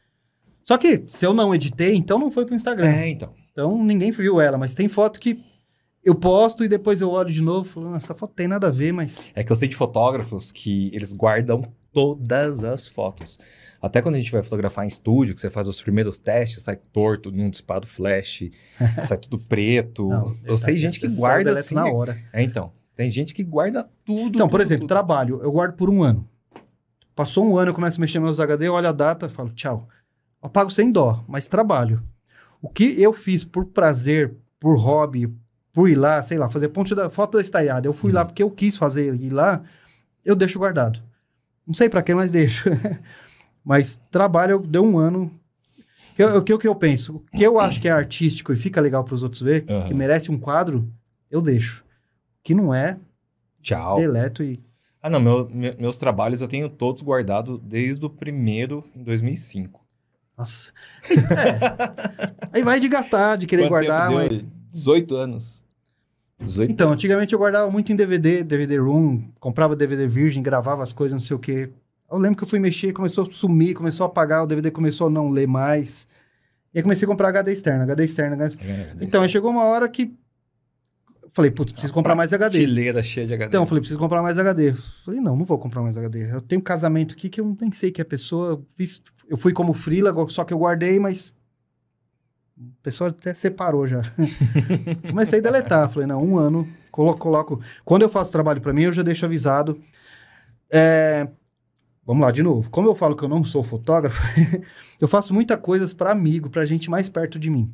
B: Só que se eu não editei, então não foi pro Instagram. É, então. Então ninguém viu ela, mas tem foto que eu posto e depois eu olho de novo e falo, essa foto tem nada a ver, mas.
A: É que eu sei de fotógrafos que eles guardam todas as fotos. Até quando a gente vai fotografar em estúdio, que você faz os primeiros testes, sai torto, não disparo flash, sai tudo preto. Não, eu sei gente que guarda é assim. Na é hora.
B: É, então, tem gente que guarda tudo. Então, por exemplo, tudo. trabalho, eu guardo por um ano. Passou um ano, eu começo a mexer meus HD, olho a data, falo tchau. Eu pago sem dó, mas trabalho. O que eu fiz por prazer, por hobby, por ir lá, sei lá, fazer ponte da foto da estaiada, eu fui uhum. lá porque eu quis fazer ir lá, eu deixo guardado. Não sei para quem mas deixo. mas trabalho, deu um ano. O que, que, eu penso? O que eu acho que é artístico e fica legal para os outros ver, uhum. que merece um quadro, eu deixo. O que não é, tchau. Deleto e.
A: Ah, não, meu, meus trabalhos eu tenho todos guardados desde o primeiro, em 2005. Nossa.
B: É. Aí vai de gastar, de querer Quanto guardar, mas. 18 anos. 18? Então, antigamente eu guardava muito em DVD, DVD Room, comprava DVD virgem, gravava as coisas, não sei o quê. Eu lembro que eu fui mexer, começou a sumir, começou a apagar, o DVD começou a não ler mais. E aí comecei a comprar HD externo, HD externo. HD... É, HD então, externo. chegou uma hora que falei, putz, preciso comprar mais HD. Chileira
A: cheia de HD. Então, falei,
B: preciso comprar mais HD. Falei, não, não vou comprar mais HD. Eu tenho um casamento aqui que eu nem sei que a é pessoa. Eu fui como frila, só que eu guardei, mas o pessoal até separou já. Comecei a deletar. Falei, não, um ano, coloco, coloco. Quando eu faço trabalho para mim, eu já deixo avisado. É... Vamos lá, de novo. Como eu falo que eu não sou fotógrafo, eu faço muita coisas para amigo, para gente mais perto de mim.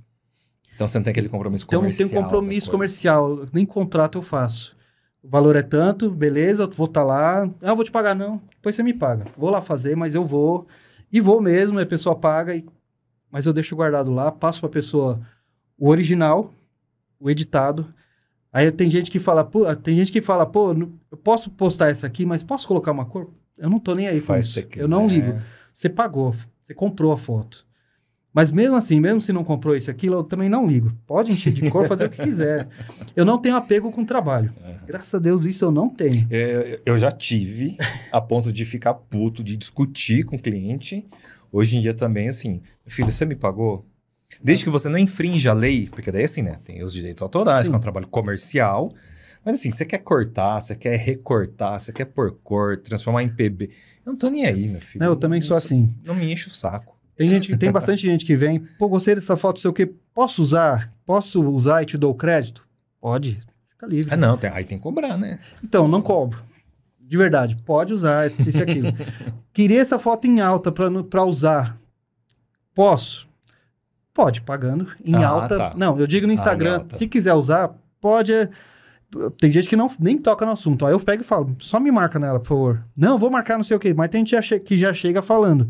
B: Então você não tem aquele compromisso então, comercial. Então não tem compromisso comercial. Nem contrato eu faço. O valor é tanto, beleza, vou estar tá lá. Ah, vou te pagar não. Depois você me paga. Vou lá fazer, mas eu vou. E vou mesmo, a pessoa paga e mas eu deixo guardado lá, passo para a pessoa o original, o editado. Aí tem gente que fala, pô, tem gente que fala, pô, eu posso postar essa aqui, mas posso colocar uma cor? Eu não tô nem aí Faz com isso. Eu não ligo. Você pagou, você comprou a foto. Mas mesmo assim, mesmo se não comprou isso aquilo, eu também não ligo. Pode encher de cor, fazer o que quiser. Eu não tenho apego com o trabalho. É. Graças a Deus, isso eu não tenho. É, eu, eu já tive
A: a ponto de ficar puto, de discutir com o cliente Hoje em dia também, assim, filho, você me pagou? Desde que você não infrinja a lei, porque daí assim, né? Tem os direitos autorais, que é um trabalho comercial. Mas assim, você quer cortar, você quer recortar, você quer pôr cor, transformar
B: em PB. Eu não tô nem aí, meu filho. Não, eu também não, sou não, assim. Não me enche o saco. Tem, gente, tem bastante gente que vem, pô, gostei dessa foto, sei o quê, posso usar? Posso usar e te dou crédito? Pode, fica livre. Ah, não, tem, aí tem que cobrar, né? Então, não cobro de verdade, pode usar, isso e aquilo. Queria essa foto em alta para usar. Posso? Pode, pagando. Em ah, alta. Tá. Não, eu digo no ah, Instagram, ah, se quiser usar, pode. É, tem gente que não, nem toca no assunto. Aí eu pego e falo, só me marca nela, por favor. Não, vou marcar não sei o quê. Mas tem gente que já chega falando.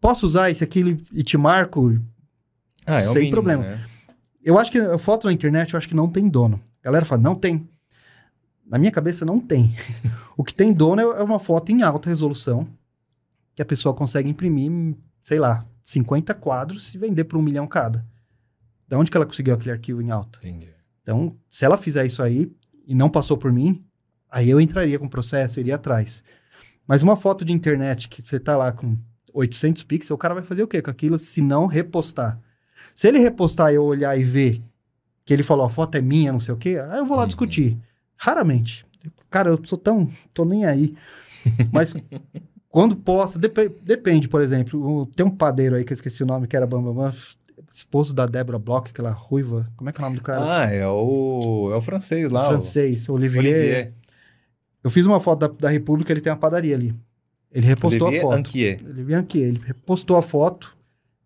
B: Posso usar esse aqui e te marco? Ah, é Sem mínimo, problema. Né? Eu acho que foto na internet, eu acho que não tem dono. A galera fala, não tem na minha cabeça não tem. o que tem dono é, é uma foto em alta resolução que a pessoa consegue imprimir, sei lá, 50 quadros e vender por um milhão cada. Da onde que ela conseguiu aquele arquivo em alta? Entendi. Então, se ela fizer isso aí e não passou por mim, aí eu entraria com o processo, iria atrás. Mas uma foto de internet que você tá lá com 800 pixels, o cara vai fazer o quê com aquilo se não repostar? Se ele repostar e eu olhar e ver que ele falou a foto é minha, não sei o quê, aí eu vou lá uhum. discutir. Raramente. Cara, eu sou tão. tô nem aí. Mas quando posso. Dep depende, por exemplo. Tem um padeiro aí que eu esqueci o nome, que era Bambam. Bam, esposo da Débora Bloch, aquela ruiva. Como é que é o nome do cara? Ah, é o, é o francês lá. O francês, o... Olivier. Olivier. Eu fiz uma foto da, da República, ele tem uma padaria ali. Ele repostou Olivier a foto. Anquier. Olivier Anquier. Ele repostou a foto,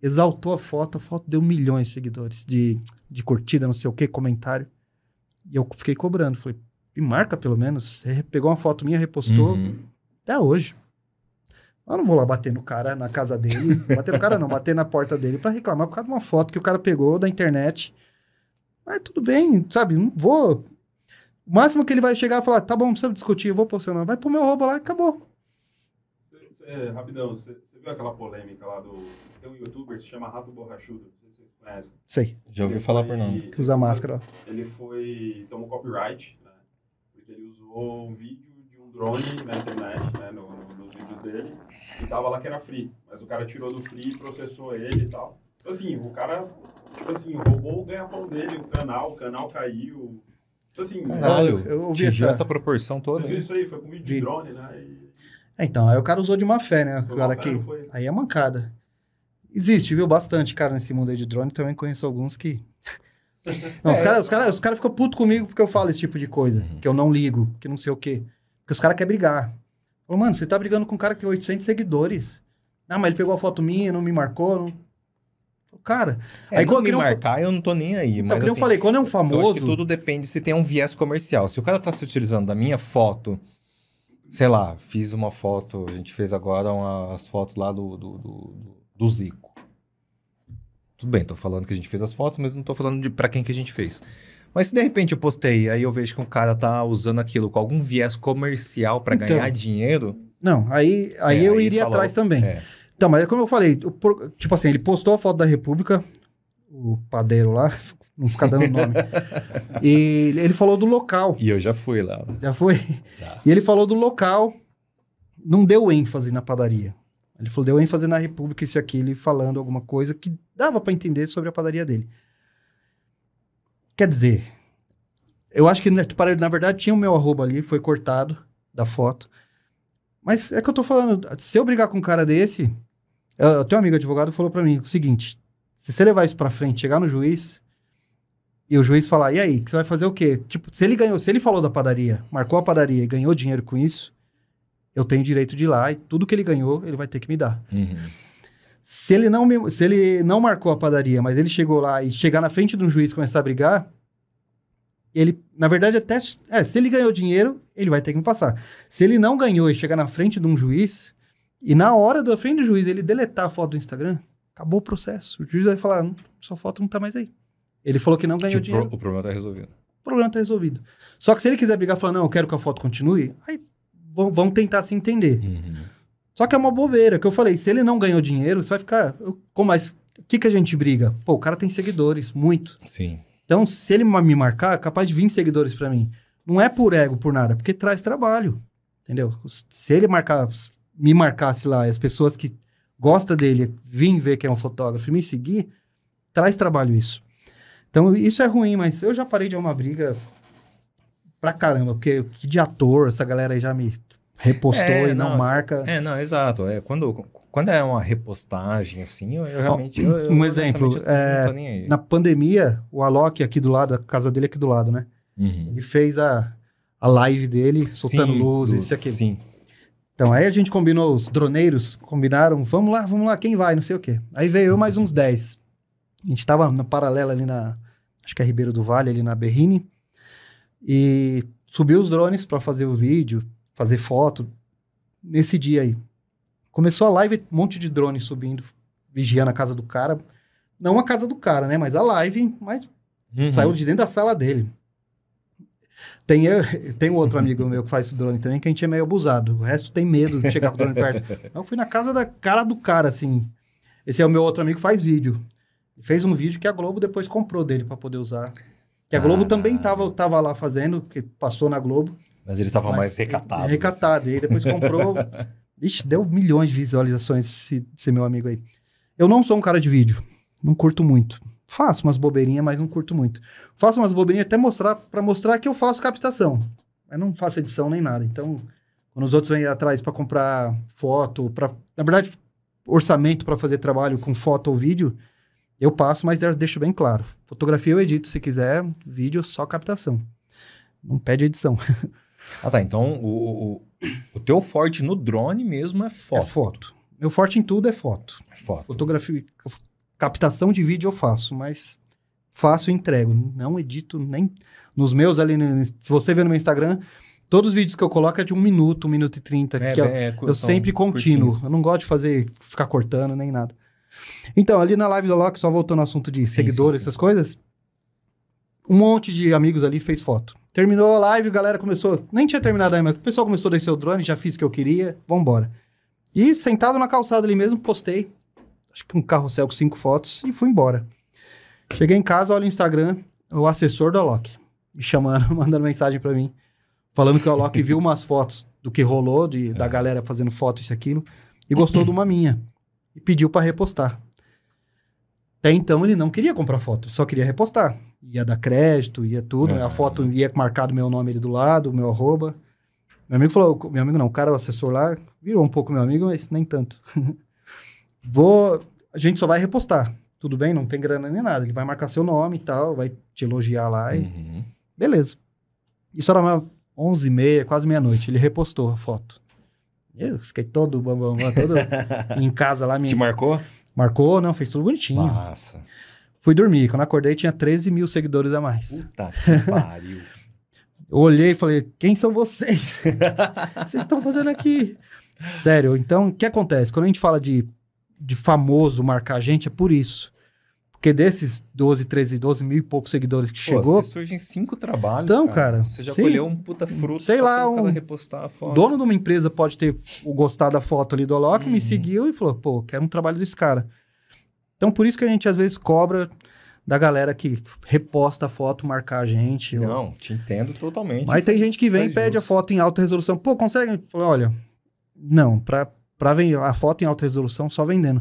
B: exaltou a foto, a foto deu milhões de seguidores de, de curtida, não sei o que, comentário. E eu fiquei cobrando. Falei, me marca pelo menos. Você pegou uma foto minha, repostou. Uhum. Até hoje. Eu não vou lá bater no cara na casa dele. bater no cara não, bater na porta dele para reclamar por causa de uma foto que o cara pegou da internet. Mas tudo bem, sabe? Não vou. O máximo que ele vai chegar e falar, tá bom, não precisa discutir, eu vou posicionar. Vai pro meu roubo lá e acabou.
C: Cê, rapidão, você viu aquela polêmica lá do. Tem um youtuber que se chama Rato Borrachudo. Não sei se você conhece. Sei. Já ouviu falar por não. Que usa máscara. Ele foi. tomou copyright né? ele usou um vídeo de um drone na internet, né, no, no, nos vídeos dele, e tava lá que era free, mas o cara tirou do free, processou ele e tal. Então, assim, o cara, tipo assim, roubou o ganha-pão dele, o canal, o canal caiu. Então, assim, Caralho, eu ouvi essa... essa proporção toda. Você viu isso aí? Foi com vídeo de, drone, né? E...
B: É, então, aí o cara usou de má fé, né? Foi cara fé, que... Aí é mancada. Existe, viu? Bastante, cara, nesse mundo aí de drone. Também conheço alguns que não, é. os caras os cara, os cara ficam putos comigo porque eu falo esse tipo de coisa. Uhum. Que eu não ligo, que não sei o quê. Porque os caras querem brigar. Falou, mano, você tá brigando com um cara que tem 800 seguidores. Ah, mas ele pegou a foto minha, não me marcou. Não... Cara, é, aí quando me
A: marcar, eu não tô nem aí. Então, mas assim, eu falei, quando é um famoso. Eu acho que tudo depende se tem um viés comercial. Se o cara tá se utilizando da minha foto, sei lá, fiz uma foto, a gente fez agora uma, as fotos lá do, do, do, do Zico. Tudo bem, tô falando que a gente fez as fotos, mas não tô falando de para quem que a gente fez. Mas se de repente eu postei, aí eu vejo que um cara tá usando aquilo com algum viés comercial para então, ganhar dinheiro.
B: Não, aí, aí é, eu aí iria falou, atrás também. É. Então, mas é como eu falei, o, tipo assim, ele postou a foto da República, o padeiro lá, não ficar dando nome. e ele falou do local. E eu já fui lá. Já foi? Já. E ele falou do local, não deu ênfase na padaria. Ele falou, deu ênfase na República isso aqui, ele falando alguma coisa que dava para entender sobre a padaria dele. Quer dizer, eu acho que, né, na verdade, tinha o meu arroba ali, foi cortado da foto. Mas é que eu tô falando, se eu brigar com um cara desse, eu tenho um amigo advogado falou para mim o seguinte: se você levar isso para frente, chegar no juiz e o juiz falar, e aí, que você vai fazer o quê? Tipo, se ele ganhou, se ele falou da padaria, marcou a padaria e ganhou dinheiro com isso, eu tenho direito de ir lá e tudo que ele ganhou, ele vai ter que me dar. Uhum. Se ele, não me, se ele não marcou a padaria, mas ele chegou lá e chegar na frente de um juiz e começar a brigar, ele, na verdade, até. É, se ele ganhou dinheiro, ele vai ter que me passar. Se ele não ganhou e chegar na frente de um juiz, e na hora da frente do juiz ele deletar a foto do Instagram, acabou o processo. O juiz vai falar: hum, sua foto não tá mais aí. Ele falou que não ganhou tipo, dinheiro.
A: O problema tá resolvido.
B: O problema tá resolvido. Só que se ele quiser brigar e falar: não, eu quero que a foto continue, aí vão, vão tentar se entender. Uhum. Só que é uma bobeira, que eu falei, se ele não ganhou dinheiro, você vai ficar. Como mais? O que, que a gente briga? Pô, o cara tem seguidores, muito. Sim. Então, se ele me marcar, é capaz de 20 seguidores para mim. Não é por ego, por nada, é porque traz trabalho. Entendeu? Se ele marcar, me marcasse lá, as pessoas que gostam dele virem ver que é um fotógrafo e me seguir, traz trabalho isso. Então, isso é ruim, mas eu já parei de uma briga pra caramba, porque que de ator essa galera aí já me repostou é, e não, não, marca.
A: É, não, exato. É, quando, quando é uma repostagem, assim, eu, eu realmente. Eu, eu, um exemplo,
B: é, na pandemia, o Alok aqui do lado, a casa dele é aqui do lado, né? Uhum. Ele fez a, a live dele, soltando sim, luz, isso aqui Sim. Então, aí a gente combinou, os droneiros combinaram, vamos lá, vamos lá, quem vai, não sei o quê. Aí veio eu mais uns 10. A gente tava na paralela ali na, acho que é Ribeiro do Vale, ali na Berrini e subi os drones para fazer o vídeo, fazer foto nesse dia aí. Começou a live, um monte de drones subindo, vigiando a casa do cara. Não a casa do cara, né? Mas a live, mas uhum. saiu de dentro da sala dele. Tem, eu, eh, tem um outro amigo meu que faz drone também, que a gente é meio abusado. O resto tem medo de chegar com o drone perto. Eu fui na casa da cara do cara, assim. Esse é o meu outro amigo que faz vídeo. Fez um vídeo que a Globo depois comprou dele para poder usar. Que a Globo ah, também estava tá. tava lá fazendo, que passou na Globo. Mas eles estavam mais recatados. Assim. Recatado. Assim. E aí depois comprou. Ixi, deu milhões de visualizações esse, esse meu amigo aí. Eu não sou um cara de vídeo. Não curto muito. Faço umas bobeirinhas, mas não curto muito. Faço umas bobeirinhas até mostrar para mostrar que eu faço captação. Eu não faço edição nem nada. Então, quando os outros vêm atrás para comprar foto, para na verdade orçamento para fazer trabalho com foto ou vídeo, eu passo, mas deixo bem claro. Fotografia eu edito se quiser, vídeo só captação. Não pede edição.
A: Ah tá, então o, o, o teu forte no drone
B: mesmo é foto. É foto. Meu forte em tudo é foto. É foto. Fotografia, captação de vídeo eu faço, mas faço e entrego. Não edito nem. Nos meus ali, se você vê no meu Instagram, todos os vídeos que eu coloco é de um minuto, um minuto e trinta. É, é, é, eu, eu sempre contínuo. Eu não gosto de fazer, ficar cortando nem nada. Então, ali na live do Loki, só voltando ao assunto de seguidores, essas coisas, um monte de amigos ali fez foto. Terminou a live, a galera começou. Nem tinha terminado ainda, mas o pessoal começou a descer o drone, já fiz o que eu queria, vambora. E sentado na calçada ali mesmo, postei. Acho que um carrossel com cinco fotos e fui embora. Cheguei em casa, olho o Instagram, o assessor do Alok. Me chamando, mandando mensagem para mim. Falando que o Alok viu umas fotos do que rolou, de, é. da galera fazendo foto, isso e aquilo. E gostou de uma minha e pediu para repostar. Até então ele não queria comprar foto, só queria repostar. Ia dar crédito, ia tudo. É, a foto ia é. ia marcado meu nome ali do lado, meu arroba. Meu amigo falou, meu amigo não, o cara, o assessor lá, virou um pouco meu amigo, mas nem tanto. Vou, a gente só vai repostar. Tudo bem, não tem grana nem nada. Ele vai marcar seu nome e tal, vai te elogiar lá. E... Uhum. Beleza. Isso era uma 11 e meia, quase meia-noite. Ele repostou a foto. Eu fiquei todo bom todo em casa lá. Minha... Te marcou? Marcou, não, fez tudo bonitinho. Nossa. Fui dormir. Quando acordei, tinha 13 mil seguidores a mais. Puta que pariu. Olhei e falei, quem são vocês? vocês estão fazendo aqui? Sério, então, o que acontece? Quando a gente fala de, de famoso marcar a gente, é por isso. Porque desses 12, 13, 12 mil e poucos seguidores que chegou. Se
A: surgem cinco trabalhos. Então, cara. cara você já sim, colheu um puta fruto. Sei lá, um. Repostar a foto. Dono
B: de uma empresa pode ter gostado da foto ali do Alok, uhum. me seguiu e falou: pô, quero um trabalho desse cara. Então, por isso que a gente às vezes cobra da galera que reposta a foto, marcar a gente. Não, ou...
A: te entendo totalmente. Mas tem gente que vem e pede
B: justo. a foto em alta resolução. Pô, consegue? Olha, não, pra, pra vender a foto em alta resolução só vendendo.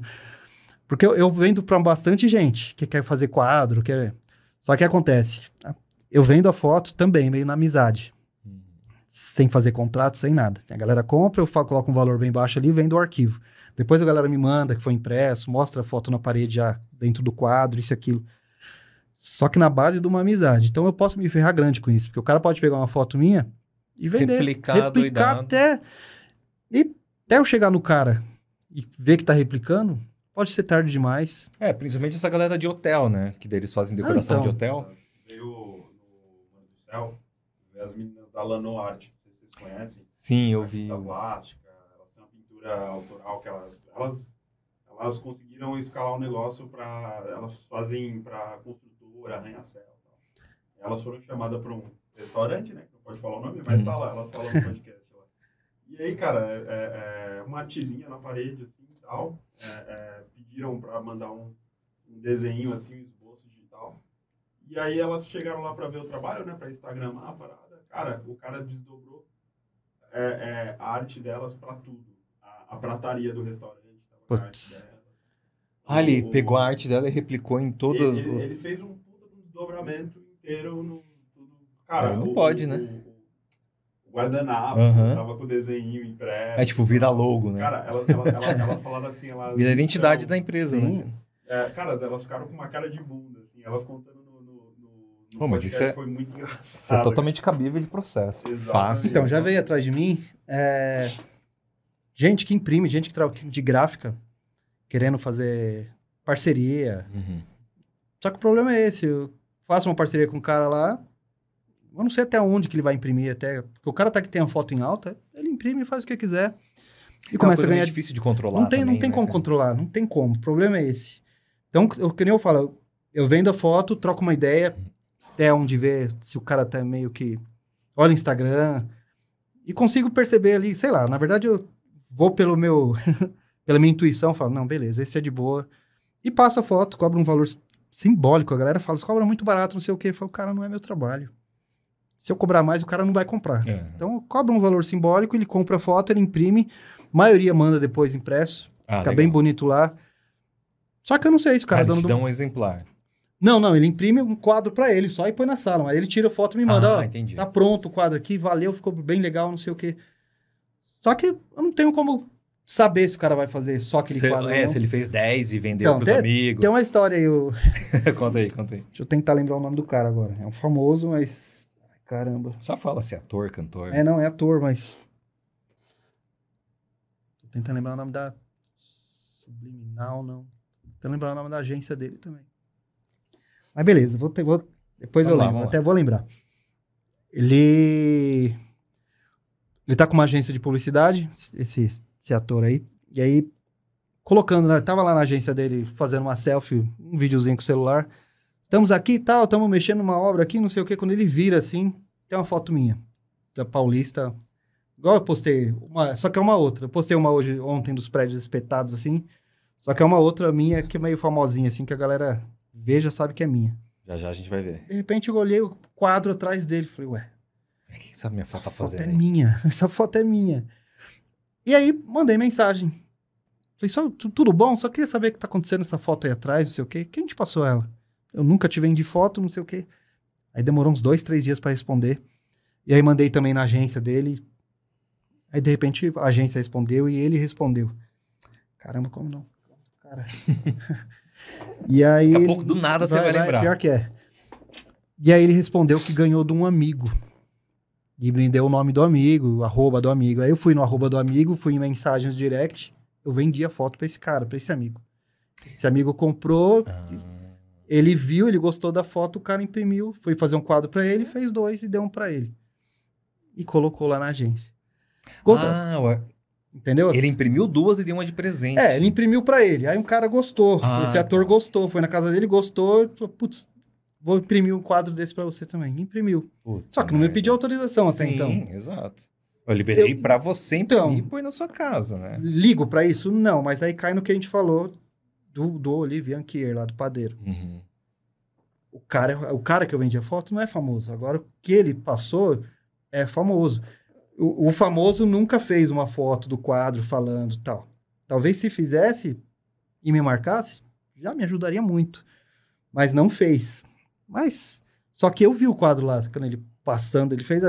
B: Porque eu, eu vendo para bastante gente que quer fazer quadro, quer... Só que acontece, eu vendo a foto também, meio na amizade. Uhum. Sem fazer contrato, sem nada. A galera compra, eu coloco um valor bem baixo ali e vendo o arquivo. Depois a galera me manda que foi impresso, mostra a foto na parede já ah, dentro do quadro, isso e aquilo. Só que na base de uma amizade. Então eu posso me ferrar grande com isso, porque o cara pode pegar uma foto minha e vender. Replicar, replicar até. E até eu chegar no cara e ver que tá replicando, Pode ser tarde demais. É, principalmente essa
A: galera de hotel, né? Que deles eles fazem ah, decoração ah, então. de hotel. Veio no
C: Mano do Céu, as meninas da Lano Art, vocês conhecem?
A: Sim, eu vi.
C: plástica, elas têm uma pintura autoral que elas, elas, elas conseguiram escalar o um negócio para elas fazem para construtora, né, arranha-céu. Elas foram chamadas para um restaurante, né? não pode falar o nome, mas tá lá, elas falam no podcast lá. E aí, cara, é, é, é uma artezinha na parede, assim, digital, é, é, pediram para mandar um, um desenho assim, um esboço digital. E aí elas chegaram lá para ver o trabalho, né, para instagramar a parada. Cara, o cara desdobrou é, é a arte delas para tudo. A, a, prataria do restaurante
A: tava Putz. Ah, o, pegou a arte dela e replicou em todo... Ele, ele, ele
C: fez um, um desdobramento inteiro no... Cara, não o, pode, o, né? guardanapo, uhum. tava com o desenho impresso. É
A: tipo, vira logo, né? Cara, elas, elas, elas, elas falaram assim, elas... Vira a identidade da empresa, né? sim. né?
C: É, cara, elas ficaram com uma cara de bunda, assim, elas contando no, no, no Pô, mas isso é, foi muito engraçado. Isso é totalmente
B: cabível de processo. Exatamente. Fácil. Então, já veio atrás de mim é, gente que imprime, gente que trabalha de gráfica, querendo fazer parceria. Uhum. Só que o problema é esse, eu faço uma parceria com um cara lá, eu não sei até onde que ele vai imprimir, até. Porque o cara tá que tem a foto em alta, ele imprime e faz o que quiser.
A: E é começa a ganhar. É difícil de controlar. Não tem, também, não tem né, como cara?
B: controlar, não tem como. O problema é esse. Então, eu, que nem eu falo, eu vendo a foto, troco uma ideia, até onde ver se o cara tá meio que. Olha o Instagram. E consigo perceber ali, sei lá, na verdade eu vou pelo meu. pela minha intuição, falo, não, beleza, esse é de boa. E passo a foto, cobra um valor simbólico. A galera fala, cobra muito barato, não sei o quê. Eu falo, cara, não é meu trabalho se eu cobrar mais, o cara não vai comprar. É. Então, cobra um valor simbólico, ele compra a foto, ele imprime. A maioria manda depois impresso. Ah, fica legal. bem bonito lá. Só que eu não sei esse cara... Ah, eles dão um exemplar. Não, não, ele imprime um quadro para ele só e põe na sala. Aí ele tira a foto e me ah, manda, ah, ó, entendi. tá pronto o quadro aqui, valeu, ficou bem legal, não sei o quê. Só que eu não tenho como saber se o cara vai fazer só aquele se, quadro. É, não. se ele
A: fez 10 e vendeu então, pros tem, amigos. Tem uma
B: história aí. Eu... conta aí, conta aí. Deixa eu tentar lembrar o nome do cara agora. É um famoso, mas Caramba. Só fala se é ator, cantor. É, não, é ator, mas. Tô tentando lembrar o nome da. Subliminal, não. Tô tentando lembrar o nome da agência dele também. Mas beleza, vou, ter, vou... depois vamos eu lá, lembro, até lá. vou lembrar. Ele. Ele tá com uma agência de publicidade, esse, esse ator aí. E aí, colocando, né? Tava lá na agência dele fazendo uma selfie, um videozinho com o celular estamos aqui e tal, estamos mexendo numa obra aqui, não sei o que, quando ele vira assim, tem uma foto minha, da Paulista, igual eu postei, uma, só que é uma outra, eu postei uma hoje, ontem, dos prédios espetados, assim, só que é uma outra minha que é meio famosinha, assim, que a galera veja sabe que é minha. Já já a gente vai ver. De repente eu olhei o quadro atrás dele, falei, ué... O que, que essa minha foto tá fazendo? Essa foto é minha, essa foto é minha. E aí, mandei mensagem. Falei, só, tudo bom? Só queria saber o que tá acontecendo essa foto aí atrás, não sei o quê. Quem te passou ela? eu nunca te vendi foto, não sei o quê. Aí demorou uns dois, três dias para responder. E aí mandei também na agência dele. Aí de repente a agência respondeu e ele respondeu. Caramba, como não? Cara. e aí. Daqui a pouco do nada vai, você vai, vai lembrar. Pior que é. E aí ele respondeu que ganhou de um amigo. E me deu o nome do amigo, arroba do amigo. Aí eu fui no arroba do amigo, fui em mensagens direct, eu vendi a foto para esse cara, para esse amigo. Esse amigo comprou, ah. Ele viu, ele gostou da foto, o cara imprimiu, foi fazer um quadro para ele, uhum. fez dois e deu um para ele. E colocou lá na agência. Gostou. Ah, ué. Entendeu? Ele
A: imprimiu duas e deu uma de presente. É, ele
B: imprimiu para ele. Aí um cara gostou. Ah, esse tá. ator tá. gostou. Foi na casa dele, gostou. Putz, vou imprimir um quadro desse para você também. Imprimiu. Puta Só que não me pediu autorização Sim, até então. Sim,
A: exato. Eu liberei eu... para você imprimir então, e
B: pôr na sua casa, né? Ligo para isso? Não, mas aí cai no que a gente falou do, do Olivier Anquier, lá do padeiro. Uhum. O, cara, é, o cara que eu vendia foto não é famoso. Agora, o que ele passou é famoso. O, o famoso nunca fez uma foto do quadro falando tal. Talvez se fizesse e me marcasse, já me ajudaria muito. Mas não fez. Mas, só que eu vi o quadro lá, quando ele passando, ele fez,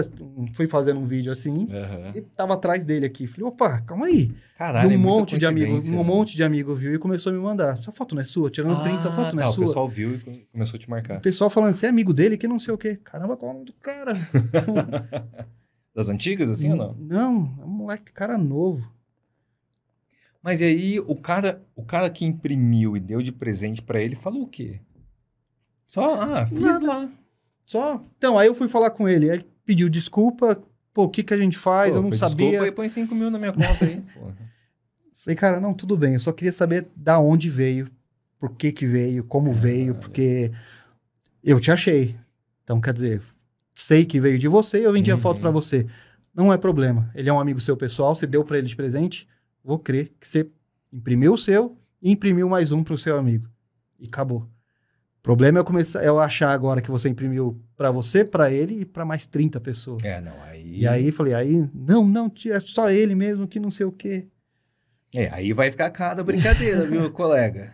B: foi fazendo um vídeo assim, uhum. e tava atrás dele aqui. Falei, opa, calma aí. Caralho, e um é monte de amigo, um né? monte de amigo viu e começou a me mandar. Essa foto não é sua, tirando ah, print, essa foto não é tá, sua. O pessoal
A: viu e começou a te marcar. O pessoal
B: falando, você é amigo dele, que não sei o quê. Caramba, qual é o nome do cara?
A: das antigas, assim, não, ou não?
B: Não, é um moleque, cara novo.
A: Mas aí o cara, o cara que imprimiu e deu de presente para ele falou o
B: quê? Só, ah, fiz Nada. lá. Só? Então, aí eu fui falar com ele. Ele pediu desculpa. Pô, o que, que a gente faz? Pô, eu não sabia. Desculpa
A: aí põe 5 mil na minha conta aí.
B: Falei, cara, não, tudo bem. Eu só queria saber da onde veio, por que que veio, como veio, porque eu te achei. Então, quer dizer, sei que veio de você, eu vendi uhum. a foto para você. Não é problema. Ele é um amigo seu pessoal, você deu para ele de presente, vou crer que você imprimiu o seu e imprimiu mais um para o seu amigo. E acabou problema é eu começar eu achar agora que você imprimiu para você, para ele e para mais 30 pessoas. É, não, aí. E aí falei, aí, não, não, é só ele mesmo que não sei o quê.
A: É, aí vai ficar cada brincadeira, viu, colega?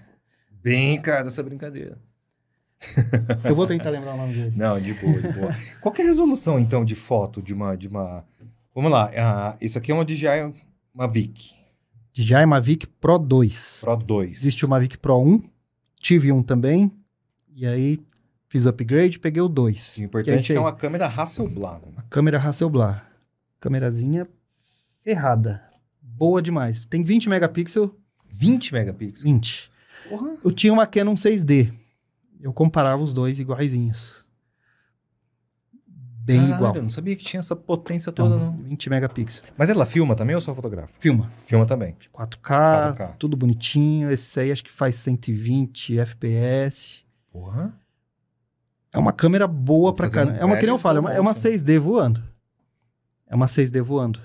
A: Bem é. caro essa brincadeira. eu vou tentar lembrar o nome dele. Não, de boa, de boa. Qual é a resolução, então,
B: de foto de uma. De uma... Vamos lá, isso aqui é uma DJI Mavic. DJI Mavic Pro 2. Pro 2. Existe o Mavic Pro 1, tive um também, e aí fiz upgrade, peguei o 2. O importante é que é uma
A: câmera Hasselblad.
B: Uma né? câmera Hasselblad. Câmerazinha errada. Boa demais. Tem 20 megapixels. 20 megapixels? 20. Eu tinha uma Canon 6D. Eu comparava os dois iguaizinhos. Bem Caralho, igual. Eu não sabia que tinha essa potência toda, não. não. 20 megapixels. Mas ela filma também ou só fotografa? Filma. Filma também. 4K, 4K, tudo bonitinho. Esse aí acho que faz 120 FPS. Porra. É uma câmera boa pra caramba. Um é uma que nem eu falo, é uma, é uma 6D voando. É uma 6D voando.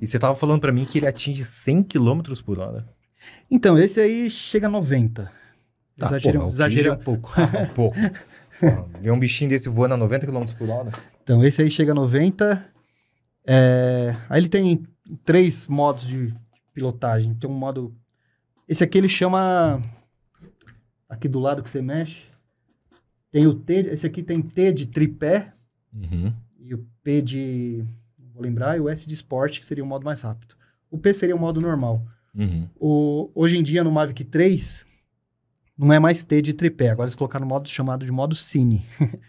B: E você tava falando para mim que ele atinge 100 km por hora. Então, esse aí chega a 90. Tá, exagera, porra, exagera um pouco. Ah, um pouco. Ver um bichinho desse voando a 90 km por hora. Então, esse aí chega a 90. É... Aí ele tem três modos de pilotagem. Tem um modo. Esse aqui ele chama aqui do lado que você mexe. Tem o T, esse aqui tem T de tripé uhum. e o P de, vou lembrar, e o S de esporte, que seria o modo mais rápido. O P seria o modo normal. Uhum. O, hoje em dia no Mavic 3 não é mais T de tripé, agora eles colocaram um modo chamado de modo cine.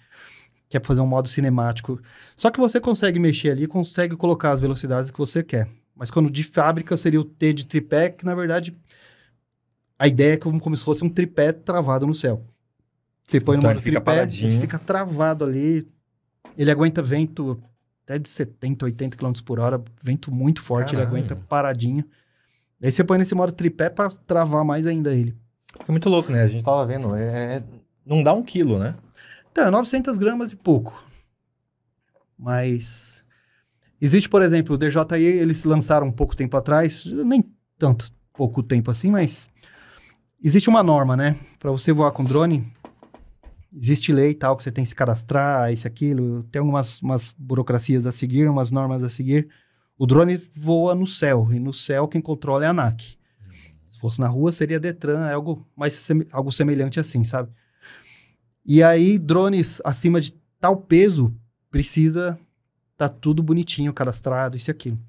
B: que é fazer um modo cinemático. Só que você consegue mexer ali, consegue colocar as velocidades que você quer. Mas quando de fábrica seria o T de tripé, que na verdade a ideia é como, como se fosse um tripé travado no céu. Você põe então, no tripé, fica ele fica travado ali. Ele aguenta vento até de 70, 80 km por hora, vento muito forte, Caralho. ele aguenta paradinho. Aí você põe nesse modo tripé para travar mais ainda ele. Fica muito louco, né? A gente tava vendo. É... é não dá um quilo, né? Tá, então, 900 gramas e pouco. Mas. Existe, por exemplo, o DJI, eles lançaram um pouco tempo atrás, nem tanto pouco tempo assim, mas Existe uma norma, né? Para você voar com drone, existe lei e tal, que você tem que se cadastrar, isso, aquilo. Tem algumas umas burocracias a seguir, umas normas a seguir. O drone voa no céu, e no céu quem controla é a ANAC. Se fosse na rua, seria Detran, é algo, mais, algo semelhante assim, sabe? E aí, drones acima de tal peso, precisa tá tudo bonitinho, cadastrado, isso e aquilo.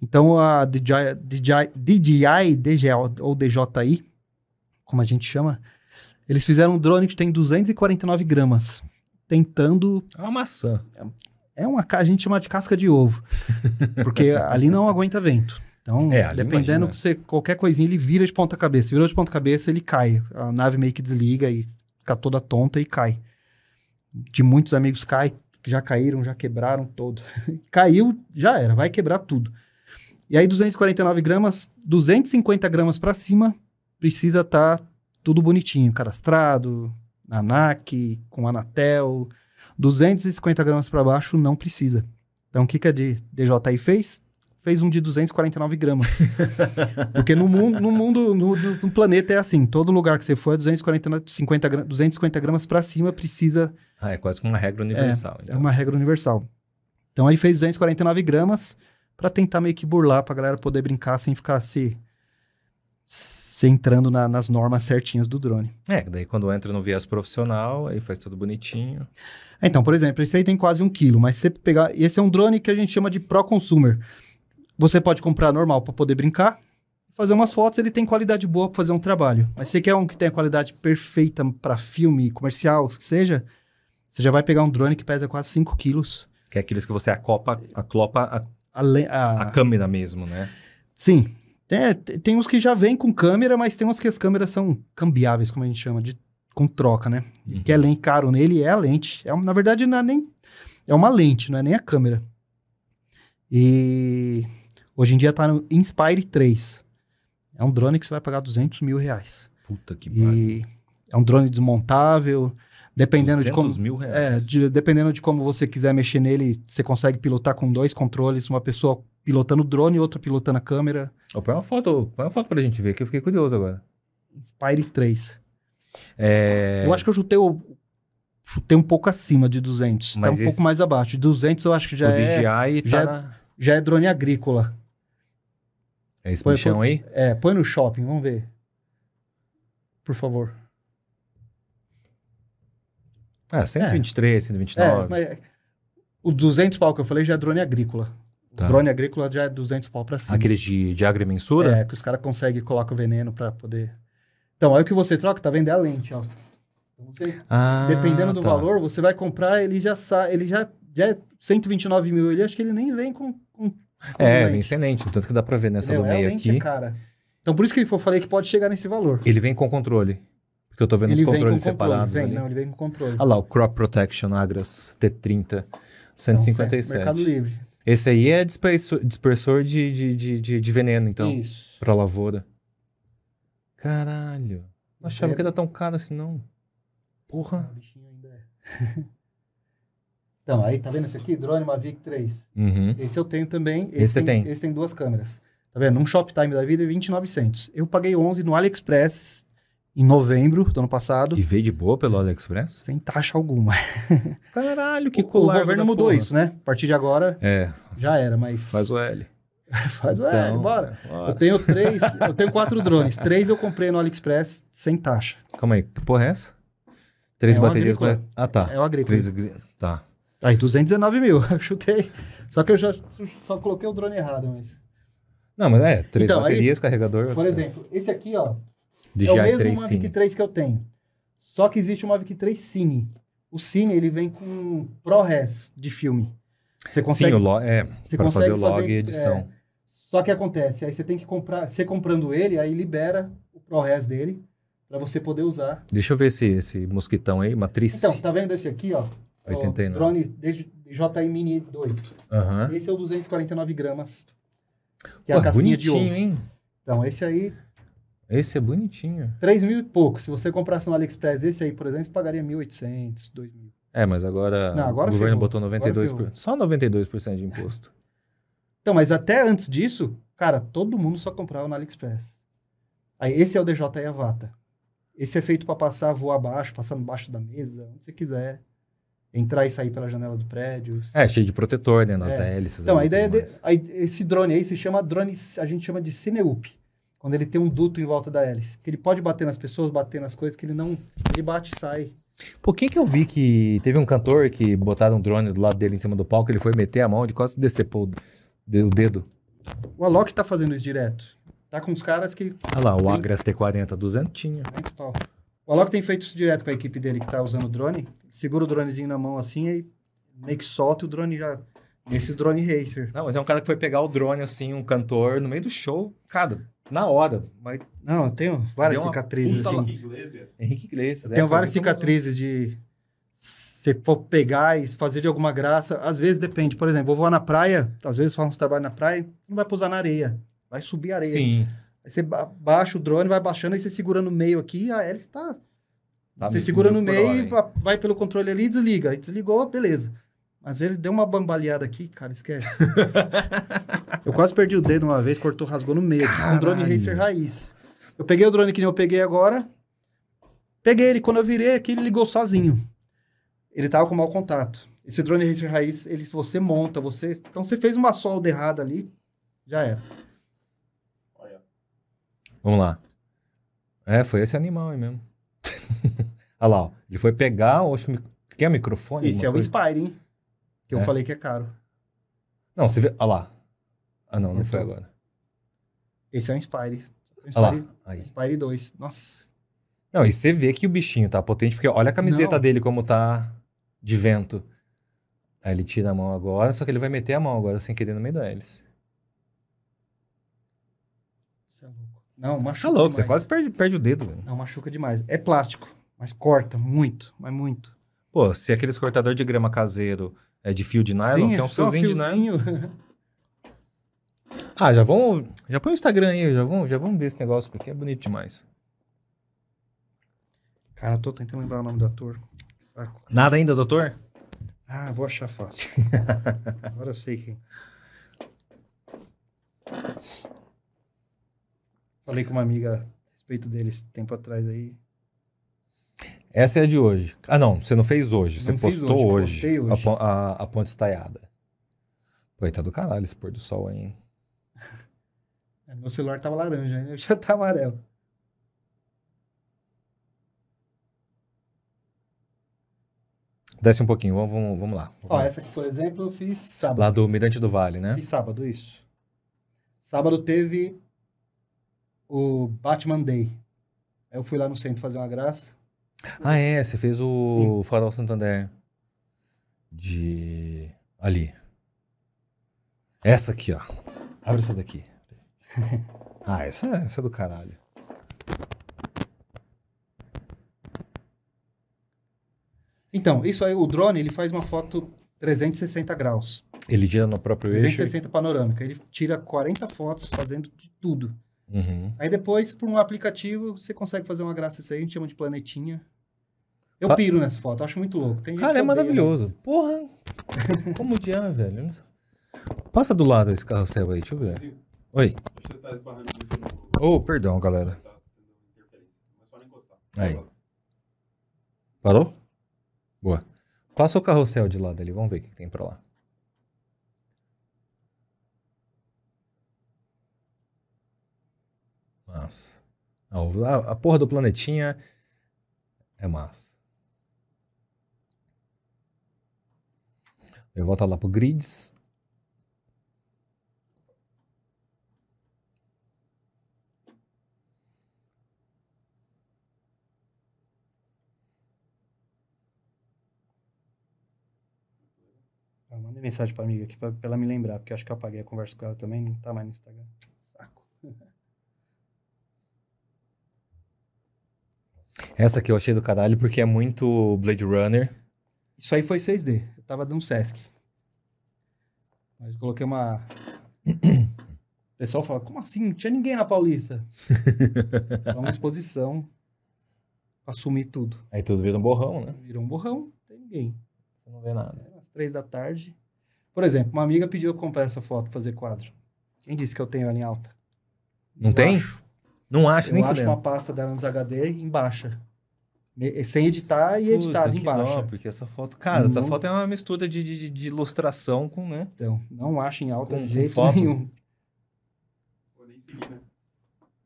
B: Então, a DJI, DJI, DJI, DJI ou DJI, como a gente chama, eles fizeram um drone que tem 249 gramas, tentando. É uma maçã. É uma a gente chama de casca de ovo, porque ali não aguenta vento. Então, é, dependendo que você qualquer coisinha ele vira de ponta cabeça, virou de ponta cabeça ele cai, a nave meio que desliga e fica toda tonta e cai. De muitos amigos cai, já caíram, já quebraram todo. Caiu, já era, vai quebrar tudo. E aí 249 gramas, 250 gramas para cima, precisa estar tá tudo bonitinho, cadastrado, ANAC, com Anatel. 250 gramas para baixo não precisa. Então, o que, que a DJI fez? Fez um de 249 gramas. Porque no mundo, no, mundo no, no, planeta é assim. Todo lugar que você for, 250 gramas para cima precisa...
A: Ah, é quase que uma regra universal. É,
B: então. é uma regra universal. Então, ele fez 249 gramas para tentar meio que burlar, para a galera poder brincar sem ficar se... Assim, entrando na, nas normas certinhas do drone. É, daí quando entra no viés profissional, aí faz tudo bonitinho. É, então, por exemplo, esse aí tem quase um quilo, mas você pegar. Esse é um drone que a gente chama de Pro Consumer. Você pode comprar normal para poder brincar, fazer umas fotos, ele tem qualidade boa para fazer um trabalho. Mas se você quer um que tenha qualidade perfeita para filme, comercial, que seja, você já vai pegar um drone que pesa quase 5 quilos. Que é aqueles que você acopa, aclopa a, a, a, a câmera mesmo, né? Sim, é, tem uns que já vêm com câmera, mas tem uns que as câmeras são cambiáveis, como a gente chama, de, com troca, né? Uhum. Que é lente caro nele, é a lente. É, na verdade, não é nem. É uma lente, não é nem a câmera. E hoje em dia tá no Inspire 3. É um drone que você vai pagar 200 mil reais. Puta que pariu. É um drone desmontável. Dependendo de como. mil reais. É, de, dependendo de como você quiser mexer nele, você consegue pilotar com dois controles. Uma pessoa pilotando o drone e outro pilotando a câmera. Oh, põe uma foto, põe uma foto pra gente ver, que eu fiquei curioso agora. Spire 3. É... Eu acho que eu chutei chutei um pouco acima de 200, tá Mas tá um esse... pouco mais abaixo. 200 eu acho que já o é DJI tá já, tá é, na... já é drone agrícola. É esse põe, põe, aí? É, põe no shopping, vamos ver. Por favor.
A: Ah, 123, é. 129. É,
B: mas o 200 pau que eu falei já é drone agrícola. Tá. Drone agrícola já é 200 pau pra cima. Aqueles
A: de, de agrimensura? É, que
B: os caras conseguem colocar o veneno pra poder. Então, aí o que você troca, tá vendo? É a lente, ó. Então, você, ah, dependendo do tá. valor, você vai comprar, ele já sai, ele já, já é 129 mil, ele acho que ele nem vem com. com, com é, vem
A: sem lente, tanto que dá pra ver nessa Entendeu? do meio é lente, aqui. Cara. Então por isso que eu falei que pode chegar nesse valor. Ele vem com controle. Porque eu tô vendo ele os controles com controle, separados. Vem, ali. Não, ele vem com controle. Olha lá, o Crop Protection Agras T30, 157. Não, certo, Mercado Livre. Esse aí é dispersor, dispersor de, de, de, de, de veneno, então. Isso. Pra lavoura. Caralho. Não achava é. que era tão caro assim, não.
B: Porra. Ah, o bichinho ainda é. então, aí tá vendo esse aqui? Drone Mavic 3. Uhum. Esse eu tenho também. Esse, esse tem, tem, Esse tem duas câmeras. Tá vendo? Um Shoptime da vida, 2900. Eu paguei 11 no AliExpress em novembro do ano passado. E veio de boa pelo AliExpress? Sem taxa alguma. Caralho, que o, colar. O governo mudou porra. isso, né? A partir de agora. É. Já era, mas. Faz o L. Faz o então, L, bora. bora. Eu tenho três, eu tenho quatro drones. Três eu comprei no AliExpress sem taxa. Calma aí, que porra é essa? Três é baterias. com. Ah, tá. É o agrícola. Três... Tá. Aí, 219 mil, eu chutei. Só que eu já só coloquei o drone errado, mas.
A: Não, mas é, três então, baterias, aí, carregador. Por
B: exemplo, esse aqui, ó, DJI é o mesmo Mavic Cine. 3 que eu tenho. Só que existe o Mavic 3 Cine. O Cine, ele vem com ProRes de filme. Você consegue... Sim, o lo... é, para fazer o log fazer, e edição. É, só que acontece, aí você tem que comprar... Você comprando ele, aí libera o ProRes dele para você poder usar.
A: Deixa eu ver esse, esse mosquitão aí, matriz. Então,
B: tá vendo esse aqui, ó? 89. O drone DJI Mini 2. Uhum. Esse é o 249 gramas. Que é a casquinha de hein? Então, esse aí
A: esse é bonitinho.
B: 3 mil e pouco. Se você comprasse no AliExpress esse aí, por exemplo, você pagaria 1.800, 2.000. mil.
A: É, mas agora, Não, agora o governo ferrou. botou 92%. Por... Só 92% de imposto.
B: então, mas até antes disso, cara, todo mundo só comprava no AliExpress. Aí, esse é o DJI Avata. Esse é feito para passar, voar abaixo, passar embaixo da mesa, onde você quiser. Entrar e sair pela janela do prédio. É,
A: cheio de protetor, né? Nas é. hélices. Então, a ideia é
B: de, a, esse drone aí se chama drone, a gente chama de Cineup. Quando ele tem um duto em volta da hélice. Porque ele pode bater nas pessoas, bater nas coisas, que ele não. Ele bate e sai.
A: Por que que eu vi que teve um cantor que botaram um drone do lado dele em cima do palco, ele foi meter a mão, ele quase decepou o dedo?
B: O Alok tá fazendo isso direto. Tá com os caras que... Olha lá, o 40
A: Agras T40, duzentinho.
B: Né, o Alok tem feito isso direto com a equipe dele que tá usando o drone. Segura o dronezinho na mão assim e meio que solta o drone já... Esse drone racer.
A: Não, mas é um cara que foi pegar o drone, assim, um cantor, no meio do show,
B: cara, na hora. Mas não, eu tenho várias cicatrizes, assim. Henrique Iglesias.
C: Henrique é, Tenho várias cicatrizes
B: de... Se for pegar e fazer de alguma graça, às vezes depende. Por exemplo, vou lá na praia, às vezes faço um trabalho na praia, não vai pousar na areia, vai subir a areia. Sim. Aí você baixa o drone, vai baixando, aí você segura no meio aqui, a hélice está Tá você segura no meio, hora, vai pelo controle ali e desliga. Aí desligou, beleza. Às vezes deu uma bambaleada aqui, cara, esquece. eu quase perdi o dedo uma vez, cortou, rasgou no meio. Caralho. Um drone racer raiz. Eu peguei o drone que nem eu peguei agora. Peguei ele, quando eu virei aqui, ele ligou sozinho. Ele tava com mau contato. Esse drone racer raiz, ele, você monta, você. Então você fez uma solda errada ali, já era.
A: Vamos lá. É, foi esse animal aí mesmo. Olha lá, ó. ele foi pegar, acho que. Quer é microfone? Esse é o
B: Inspire, hein? Que eu é. falei que é caro.
A: Não, você vê. Olha lá. Ah, não, não, não foi agora.
B: Esse é o Inspire. Inspire, olha lá. Aí. Inspire 2. Nossa.
A: Não, e você vê que o bichinho tá potente, porque olha a camiseta não. dele como tá de vento. Aí ele tira a mão agora, só que ele vai meter a mão agora sem querer no meio da hélice.
B: Você é louco. Não, tá machuca. é louco, demais. você quase perde, perde o dedo. Não, machuca demais. É plástico, mas corta muito, mas muito.
A: Pô, se é aqueles cortador de grama caseiro é de fio de nylon, Sim, que é um fiozinho, é fiozinho de nylon. ah, já vamos. Já põe o Instagram aí, já vamos, já vamos ver esse negócio, porque é bonito demais.
B: Cara, tô tentando lembrar o nome do ator. Saco.
A: Nada ainda, doutor?
B: Ah, vou achar fácil. Agora eu sei quem. Falei com uma amiga a respeito deles tempo atrás aí.
A: Essa é a de hoje. Ah, não, você não fez hoje. Não você postou hoje. hoje, hoje. A, a, a, ponte estaiada. Pô, tá do caralho esse pôr do sol aí, hein?
B: Meu celular tava laranja, ainda já tá amarelo.
A: Desce um pouquinho, vamos, vamos, vamos lá. Ó, vamos
B: essa aqui, por exemplo, eu fiz sábado. Lá do Mirante do Vale, né? Fiz sábado, isso. Sábado teve o Batman Day. Eu fui lá no centro fazer uma graça.
A: Ah, uhum. é, você fez o Sim. Farol Santander de ali. Essa aqui, ó. Abre essa daqui. ah, essa, é, essa é do caralho.
B: Então, isso aí, o drone, ele faz uma foto 360 graus.
A: Ele gira no próprio 360 eixo?
B: 360 panorâmica. Ele tira 40 fotos fazendo de tudo. Uhum. Aí depois, por um aplicativo, você consegue fazer uma graça isso aí, a gente chama de planetinha. Eu tá. piro nessa foto, acho muito louco. Tem Cara, é maravilhoso. Porra, como
A: odiar, velho. Passa do lado esse carrossel aí, deixa eu ver. Oi. Oh, perdão, galera. Aí. Parou? Boa. Passa o carrossel de lado ali, vamos ver o que tem pra lá. Massa. Ah, a porra do planetinha é massa. Eu volto lá para o grids.
B: Ah, mandei mensagem para a amiga aqui para ela me lembrar, porque acho que eu apaguei a conversa com ela também, não está mais no Instagram. Saco.
A: Essa aqui eu achei do caralho porque é muito Blade Runner.
B: Isso aí foi 6D. Eu tava dando Sesc. Mas coloquei uma. O pessoal fala, como assim? Não tinha ninguém na Paulista. Foi uma exposição. Assumir tudo.
A: Aí tudo vira um borrão, né?
B: virou um borrão, não tem ninguém. Você não vê nada. É, às três da tarde. Por exemplo, uma amiga pediu eu comprar essa foto, fazer quadro. Quem disse que eu tenho ela em alta?
A: Não eu tem? Acho. Não acho, eu nem acho uma
B: pasta dela nos HD em baixa. Sem editar e Puta, editado embaixo. Dó, né? porque essa foto, cara, não, essa foto
A: é uma mistura de, de, de, ilustração
B: com, né? Então, não acha em alta com, de jeito foto. nenhum.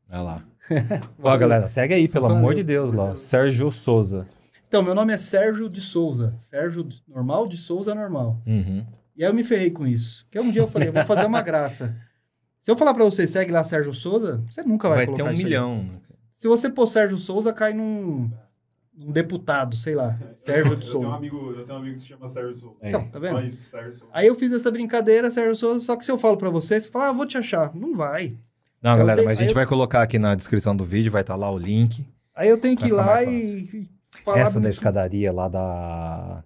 A: Olha lá. Ó, galera, segue aí, pelo Valeu. amor de Deus, Valeu. lá. Sérgio Souza.
B: Então, meu nome é Sérgio de Souza. Sérgio normal, de Souza normal. Uhum. E aí eu me ferrei com isso. Porque um dia eu falei, eu vou fazer uma graça. Se eu falar para você, segue lá Sérgio Souza, você nunca vai, vai colocar Vai ter um milhão. Aí. Né? Se você pôr Sérgio Souza, cai num um deputado, sei lá, Sérgio Souza. Eu tenho um
C: amigo, que se chama Sérgio Souza. É. Então, tá vendo? Só isso, Sérgio Aí
B: eu fiz essa brincadeira, Sérgio Souza, só que se eu falo pra você, você fala, ah, vou te achar. Não vai. Não, eu galera, tenho... mas a gente eu... vai
A: colocar aqui na descrição do vídeo, vai estar tá lá o link.
B: Aí eu tenho que ir lá e...
A: Falar essa da escadaria lá da...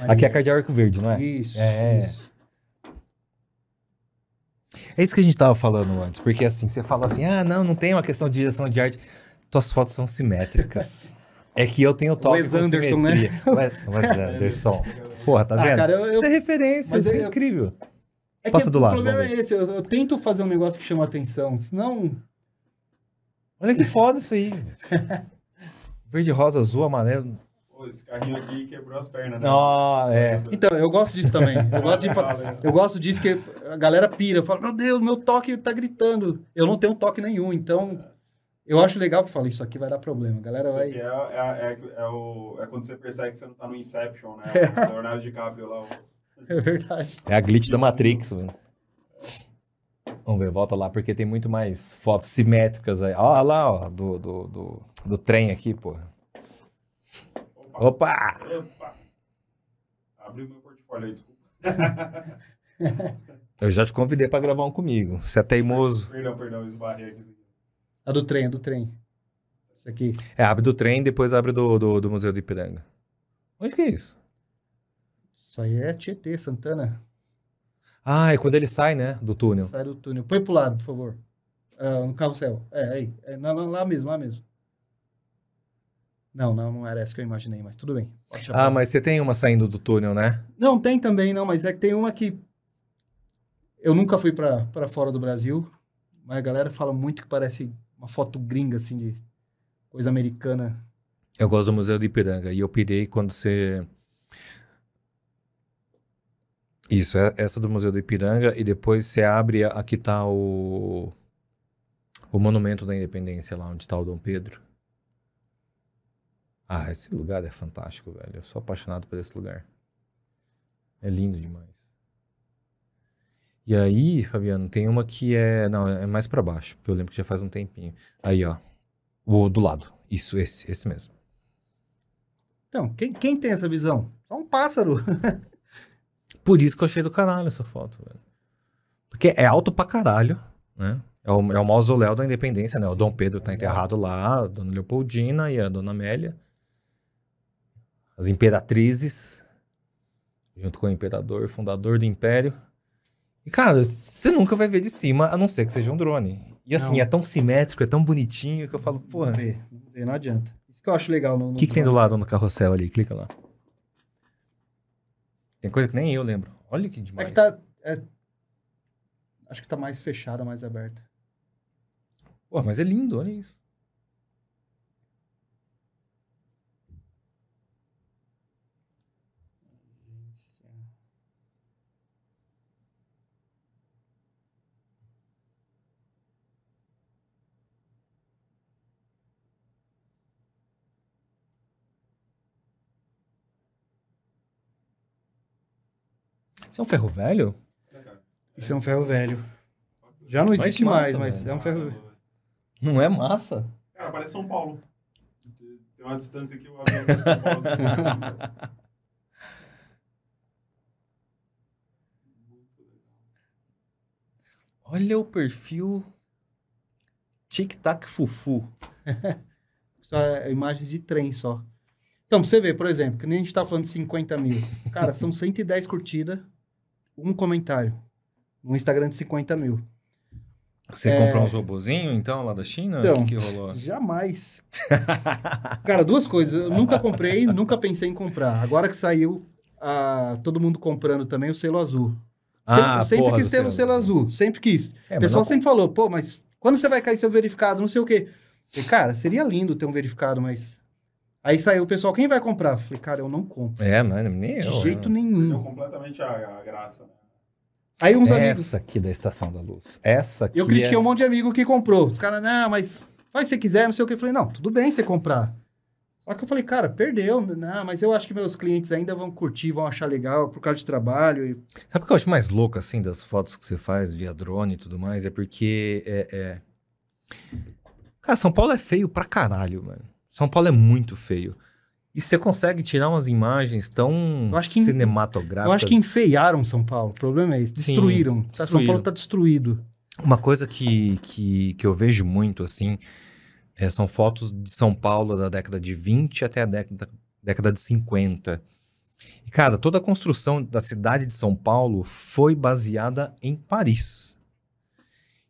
A: Aí. Aqui é a Cardeal Verde, não é? Isso, é. isso. É isso que a gente tava falando antes, porque assim, você fala assim, ah, não, não tem uma questão de direção de arte. Tuas fotos são simétricas. É que eu tenho toque Wes Anderson, né? Wes Anderson. Porra, tá ah, vendo? Ah, cara, eu, isso é
B: referência, isso é incrível.
A: É Passa do lado. O problema é
B: esse, eu, eu, tento fazer um negócio que chama atenção, senão... Olha que foda isso aí.
A: Verde, rosa, azul, amarelo...
C: esse carrinho aqui quebrou as pernas, né? é. Então, eu gosto disso também. Eu gosto, de, eu gosto
B: disso que a galera pira. Fala, meu Deus, meu toque tá gritando. Eu não tenho toque nenhum, então... Eu acho legal que fala, isso aqui vai dar problema, a galera vai...
C: É, é, é, é, o, é, quando você percebe que você não tá no Inception, né? O Leonardo DiCaprio lá. O...
B: É verdade.
A: É a glitch da Matrix, mano. Vamos ver, volta lá, porque tem muito mais fotos simétricas aí. Olha lá, ó, do, do, do, do trem aqui, porra. Opa!
C: Opa! Opa. Abriu meu portfólio aí, desculpa.
A: Eu já te convidei pra gravar um comigo. Você é teimoso.
C: Perdão, perdão, esbarrei aqui.
B: A do trem, a do trem. Essa aqui.
A: É, abre do trem, depois abre do, do, do Museu do Ipiranga.
B: Onde que é isso? Isso aí é Tietê, Santana.
A: Ah, é quando ele sai, né? Do túnel.
B: Sai do túnel. Põe pro lado, por favor. Uh, no carrossel. É, aí. É, lá, lá mesmo, lá mesmo. Não, não, não era essa que eu imaginei, mas tudo bem. Ah, mas
A: você tem uma saindo do túnel, né?
B: Não, tem também, não, mas é que tem uma que. Eu nunca fui para fora do Brasil, mas a galera fala muito que parece uma foto gringa, assim, de coisa americana.
A: Eu gosto do Museu de Ipiranga e eu pirei quando você. Isso, é essa do Museu do Ipiranga e depois você abre aqui tá o o Monumento da Independência lá onde está o Dom Pedro. Ah, esse lugar é fantástico, velho. Eu sou apaixonado por esse lugar. É lindo demais. E aí, Fabiano, tem uma que é. Não, é mais para baixo, porque eu lembro que já faz um tempinho. Aí, ó. O do lado. Isso, esse, esse mesmo.
B: Então, quem, quem tem essa visão? Só um pássaro.
A: Por isso que eu achei do caralho essa foto, velho. Porque é alto pra caralho, né? É o, é o mausoléu da independência, né? O Dom Pedro tá enterrado lá, a Dona Leopoldina e a Dona Amélia. As imperatrizes, junto com o imperador, fundador do império. E, cara, você nunca vai ver de cima, a não ser que seja um drone. E assim, não. é tão simétrico, é tão bonitinho que eu falo, porra. Não, não, não adianta.
B: Isso que eu acho legal. O que, que tem do lado no
A: carrossel ali? Clica lá. Tem coisa que nem eu lembro.
B: Olha que demais. É que tá. É... Acho que tá mais fechada, mais aberta.
A: Pô, mas é lindo, olha isso. Isso é um ferro
B: velho? Isso é um ferro velho. Já não existe mais, massa, mais mas é um ferro velho. Não é massa?
C: Cara, é, parece São Paulo. Tem uma distância aqui. o é São Paulo.
B: Olha o perfil Tic Tac Fufu. só é, imagens de trem só. Então, pra você ver, por exemplo, que nem a gente tá falando de 50 mil. Cara, são 110 curtidas um comentário. no Instagram de 50 mil.
A: Você é... comprou uns robozinhos, então,
B: lá da China? Então, o que, então, que rolou? Jamais. Cara, duas coisas. Eu nunca comprei, nunca pensei em comprar. Agora que saiu a todo mundo comprando também o selo azul. Ah, sempre, sempre quis ter o selo azul, sempre quis. É, o pessoal não... sempre falou, pô, mas quando você vai cair seu verificado, não sei o quê. E, cara, seria lindo ter um verificado, mas Aí saiu o pessoal, quem vai comprar? Falei, cara, eu não compro. É, não, é nem eu. De jeito eu, nenhum. Perdeu
C: completamente a, a graça. Né?
B: Aí uns
A: Essa amigos... aqui da Estação da Luz. Essa aqui. Eu critiquei é... um
B: monte de amigo que comprou. Os caras, não, mas faz se quiser, não sei o que. Eu falei, não, tudo bem você comprar. Só que eu falei, cara, perdeu. Não, mas eu acho que meus clientes ainda vão curtir, vão achar legal por causa de trabalho. E... Sabe o que eu acho
A: mais louco, assim, das fotos que você faz via drone e tudo mais? É porque é... é... Cara, São Paulo é feio pra caralho, mano. São Paulo é muito feio. E você consegue tirar umas imagens tão eu cinematográficas. eu acho que
B: enfeiaram São Paulo. O problema é isso. Destruíram. Sim, destruíram. Tá são Paulo está tá destruído.
A: Uma coisa que, que, que eu vejo muito, assim, é, são fotos de São Paulo da década de 20 até a década, década de 50. E, cara, toda a construção da cidade de São Paulo foi baseada em Paris.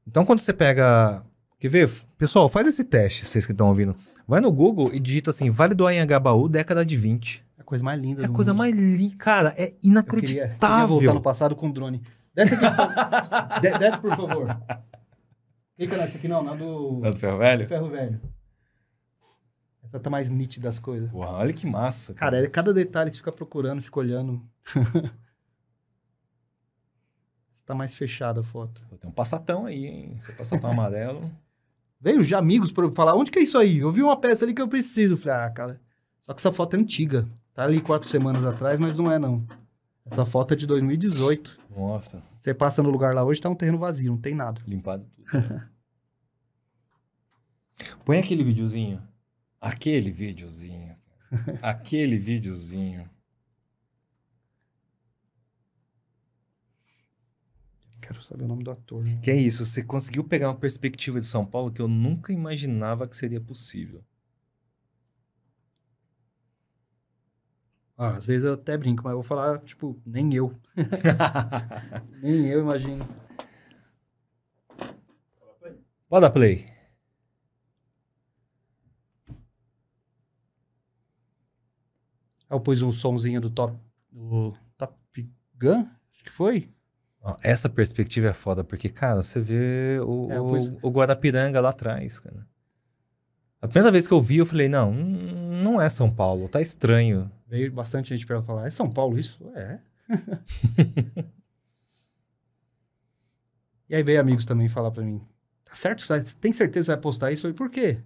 A: Então, quando você pega Quer ver? Pessoal, faz esse teste, vocês que estão ouvindo. Vai no Google e digita assim, Vale do Ayangabaú, década
B: de 20. É a coisa mais linda É a coisa mais linda. Cara, é inacreditável. Eu queria, queria voltar no passado com o drone. Desce aqui, de, desce, por favor. é nessa aqui, não, na é do... Na é do Ferro Velho? Do ferro Velho. Essa tá mais nítida as coisas. Uau, olha que massa. Cara, cara é cada detalhe que fica procurando, fica olhando. Está tá mais fechada a foto. Tem um passatão aí, hein? Esse passatão amarelo... Veio já amigos para falar, onde que é isso aí? Eu vi uma peça ali que eu preciso. Eu falei, ah, cara, só que essa foto é antiga. Tá ali quatro semanas atrás, mas não é não. Essa foto é de 2018. Nossa. Você passa no lugar lá hoje, tá um terreno vazio, não tem nada. Limpado tudo.
A: Põe aquele videozinho. Aquele videozinho. aquele videozinho.
B: quero saber o nome do ator. Né?
A: Que é isso, você conseguiu pegar uma perspectiva de São Paulo que eu nunca imaginava que seria possível.
B: Ah, às vezes eu até brinco, mas eu vou falar, tipo, nem eu. nem eu imagino. Pode dar play. Ah, eu pus um somzinho do Top, do Top Gun, acho que foi.
A: Essa perspectiva é foda, porque, cara, você vê
B: o, é, pois... É. o, Guarapiranga lá
A: atrás, cara. A primeira vez que eu vi, eu falei, não, hum, não é São Paulo, tá
B: estranho. Veio bastante gente para falar, é São Paulo isso? É. e aí veio amigos também falar para mim, tá certo? Tem certeza que vai postar isso? Eu falei, por quê?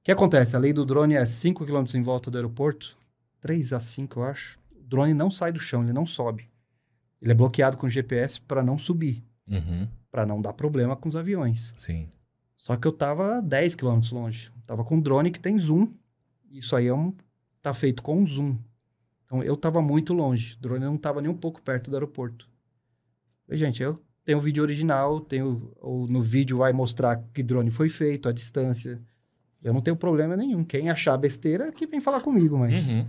B: O que acontece? A lei do drone é 5 km em volta do aeroporto, 3 a 5, eu acho. O drone não sai do chão, ele não sobe. Ele é bloqueado com GPS para não subir, uhum. para não dar problema com os aviões. Sim. Só que eu tava 10 km longe. tava com um drone que tem zoom. Isso aí é um, tá feito com zoom. Então eu tava muito longe. O drone não tava nem um pouco perto do aeroporto. E, gente, eu tenho o vídeo original, tenho ou no vídeo vai mostrar que drone foi feito, a distância. Eu não tenho problema nenhum. Quem achar besteira é que vem falar comigo, mas uhum.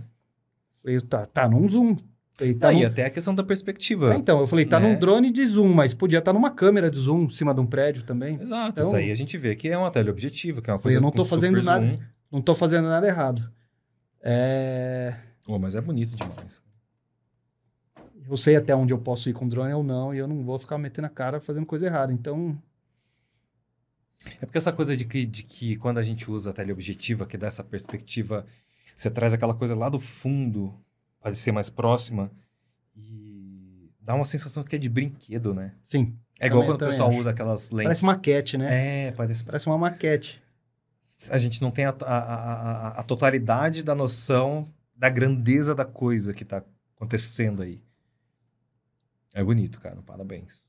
B: eu tá, tá num zoom, Tá aí tá ah, num... E até a questão da perspectiva. É, então, eu falei, tá num né? drone de zoom, mas podia estar tá numa câmera de zoom em cima de um prédio também. Exato, então, isso aí a
A: gente vê que é uma teleobjetiva, que é uma coisa Eu não tô fazendo nada,
B: não tô fazendo nada errado. É... Oh, mas é bonito demais. Eu sei até onde eu posso ir com drone ou não, e eu não vou ficar metendo a cara fazendo coisa errada, então... É porque essa coisa
A: de que, de que quando a gente usa a teleobjetiva, que dá essa perspectiva, você traz aquela coisa lá do fundo parecer mais próxima. E dá uma sensação que é de brinquedo, né? Sim. É igual quando o pessoal acho. usa aquelas lentes. Parece
B: maquete, né? É, parece. Parece uma maquete. A gente não tem a, a, a, a totalidade da noção
A: da grandeza da coisa que está acontecendo aí. É bonito, cara. Parabéns.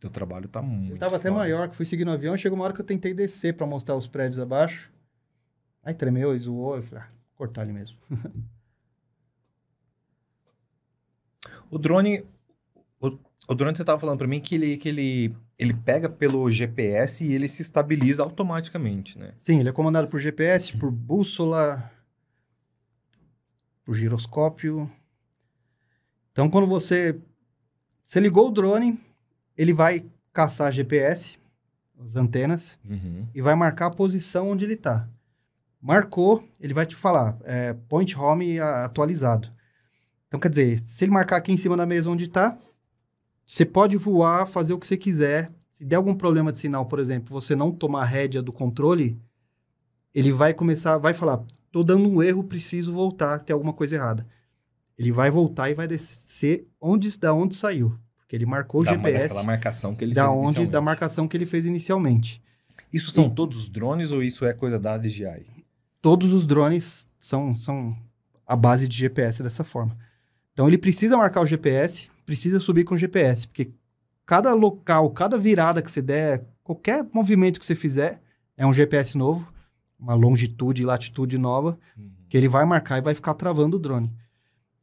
A: Teu trabalho tá muito. Eu tava foda. até
B: maior, que fui seguir no avião. Chegou uma hora que eu tentei descer para mostrar os prédios abaixo. Aí tremeu, zoou. Eu falei, ah, cortar ali mesmo. O drone, o,
A: o drone você estava falando para mim é que ele, que ele ele pega pelo GPS e ele se estabiliza
B: automaticamente, né? Sim, ele é comandado por GPS, por bússola, por giroscópio. Então, quando você você ligou o drone, ele vai caçar GPS, as antenas, uhum. e vai marcar a posição onde ele está. Marcou, ele vai te falar é, point home atualizado. Então, quer dizer, se ele marcar aqui em cima da mesa onde está, você pode voar, fazer o que você quiser. Se der algum problema de sinal, por exemplo, você não tomar a rédea do controle, ele vai começar, vai falar, tô dando um erro, preciso voltar, tem alguma coisa errada. Ele vai voltar e vai descer onde, da onde saiu. Porque ele marcou o da, GPS. Da marcação que ele da fez onde, Da marcação que ele fez inicialmente. Isso são e, todos os drones ou isso é coisa da DJI? Todos os drones são, são a base de GPS dessa forma. Então ele precisa marcar o GPS, precisa subir com o GPS, porque cada local, cada virada que você der, qualquer movimento que você fizer, é um GPS novo, uma longitude e latitude nova, uhum. que ele vai marcar e vai ficar travando o drone.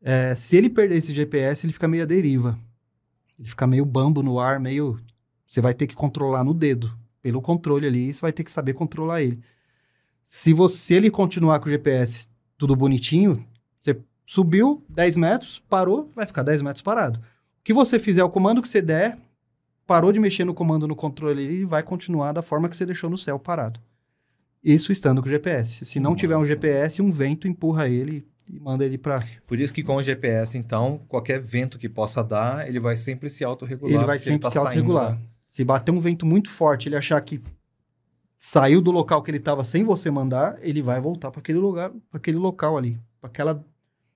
B: É, se ele perder esse GPS, ele fica meio à deriva. Ele fica meio bambo no ar, meio. Você vai ter que controlar no dedo. Pelo controle ali, você vai ter que saber controlar ele. Se você ele continuar com o GPS tudo bonitinho, você Subiu 10 metros, parou, vai ficar 10 metros parado. O que você fizer, o comando que você der, parou de mexer no comando no controle e vai continuar da forma que você deixou no céu parado. Isso estando com o GPS. Se não Nossa. tiver um GPS, um vento empurra ele e manda ele para.
A: Por isso que com o GPS, então, qualquer vento que possa dar, ele vai sempre se autorregular.
B: Ele vai sempre ele tá se autorregular. Saindo, né? Se bater um vento muito forte, ele achar que saiu do local que ele estava sem você mandar, ele vai voltar para aquele lugar, para aquele local ali, para aquela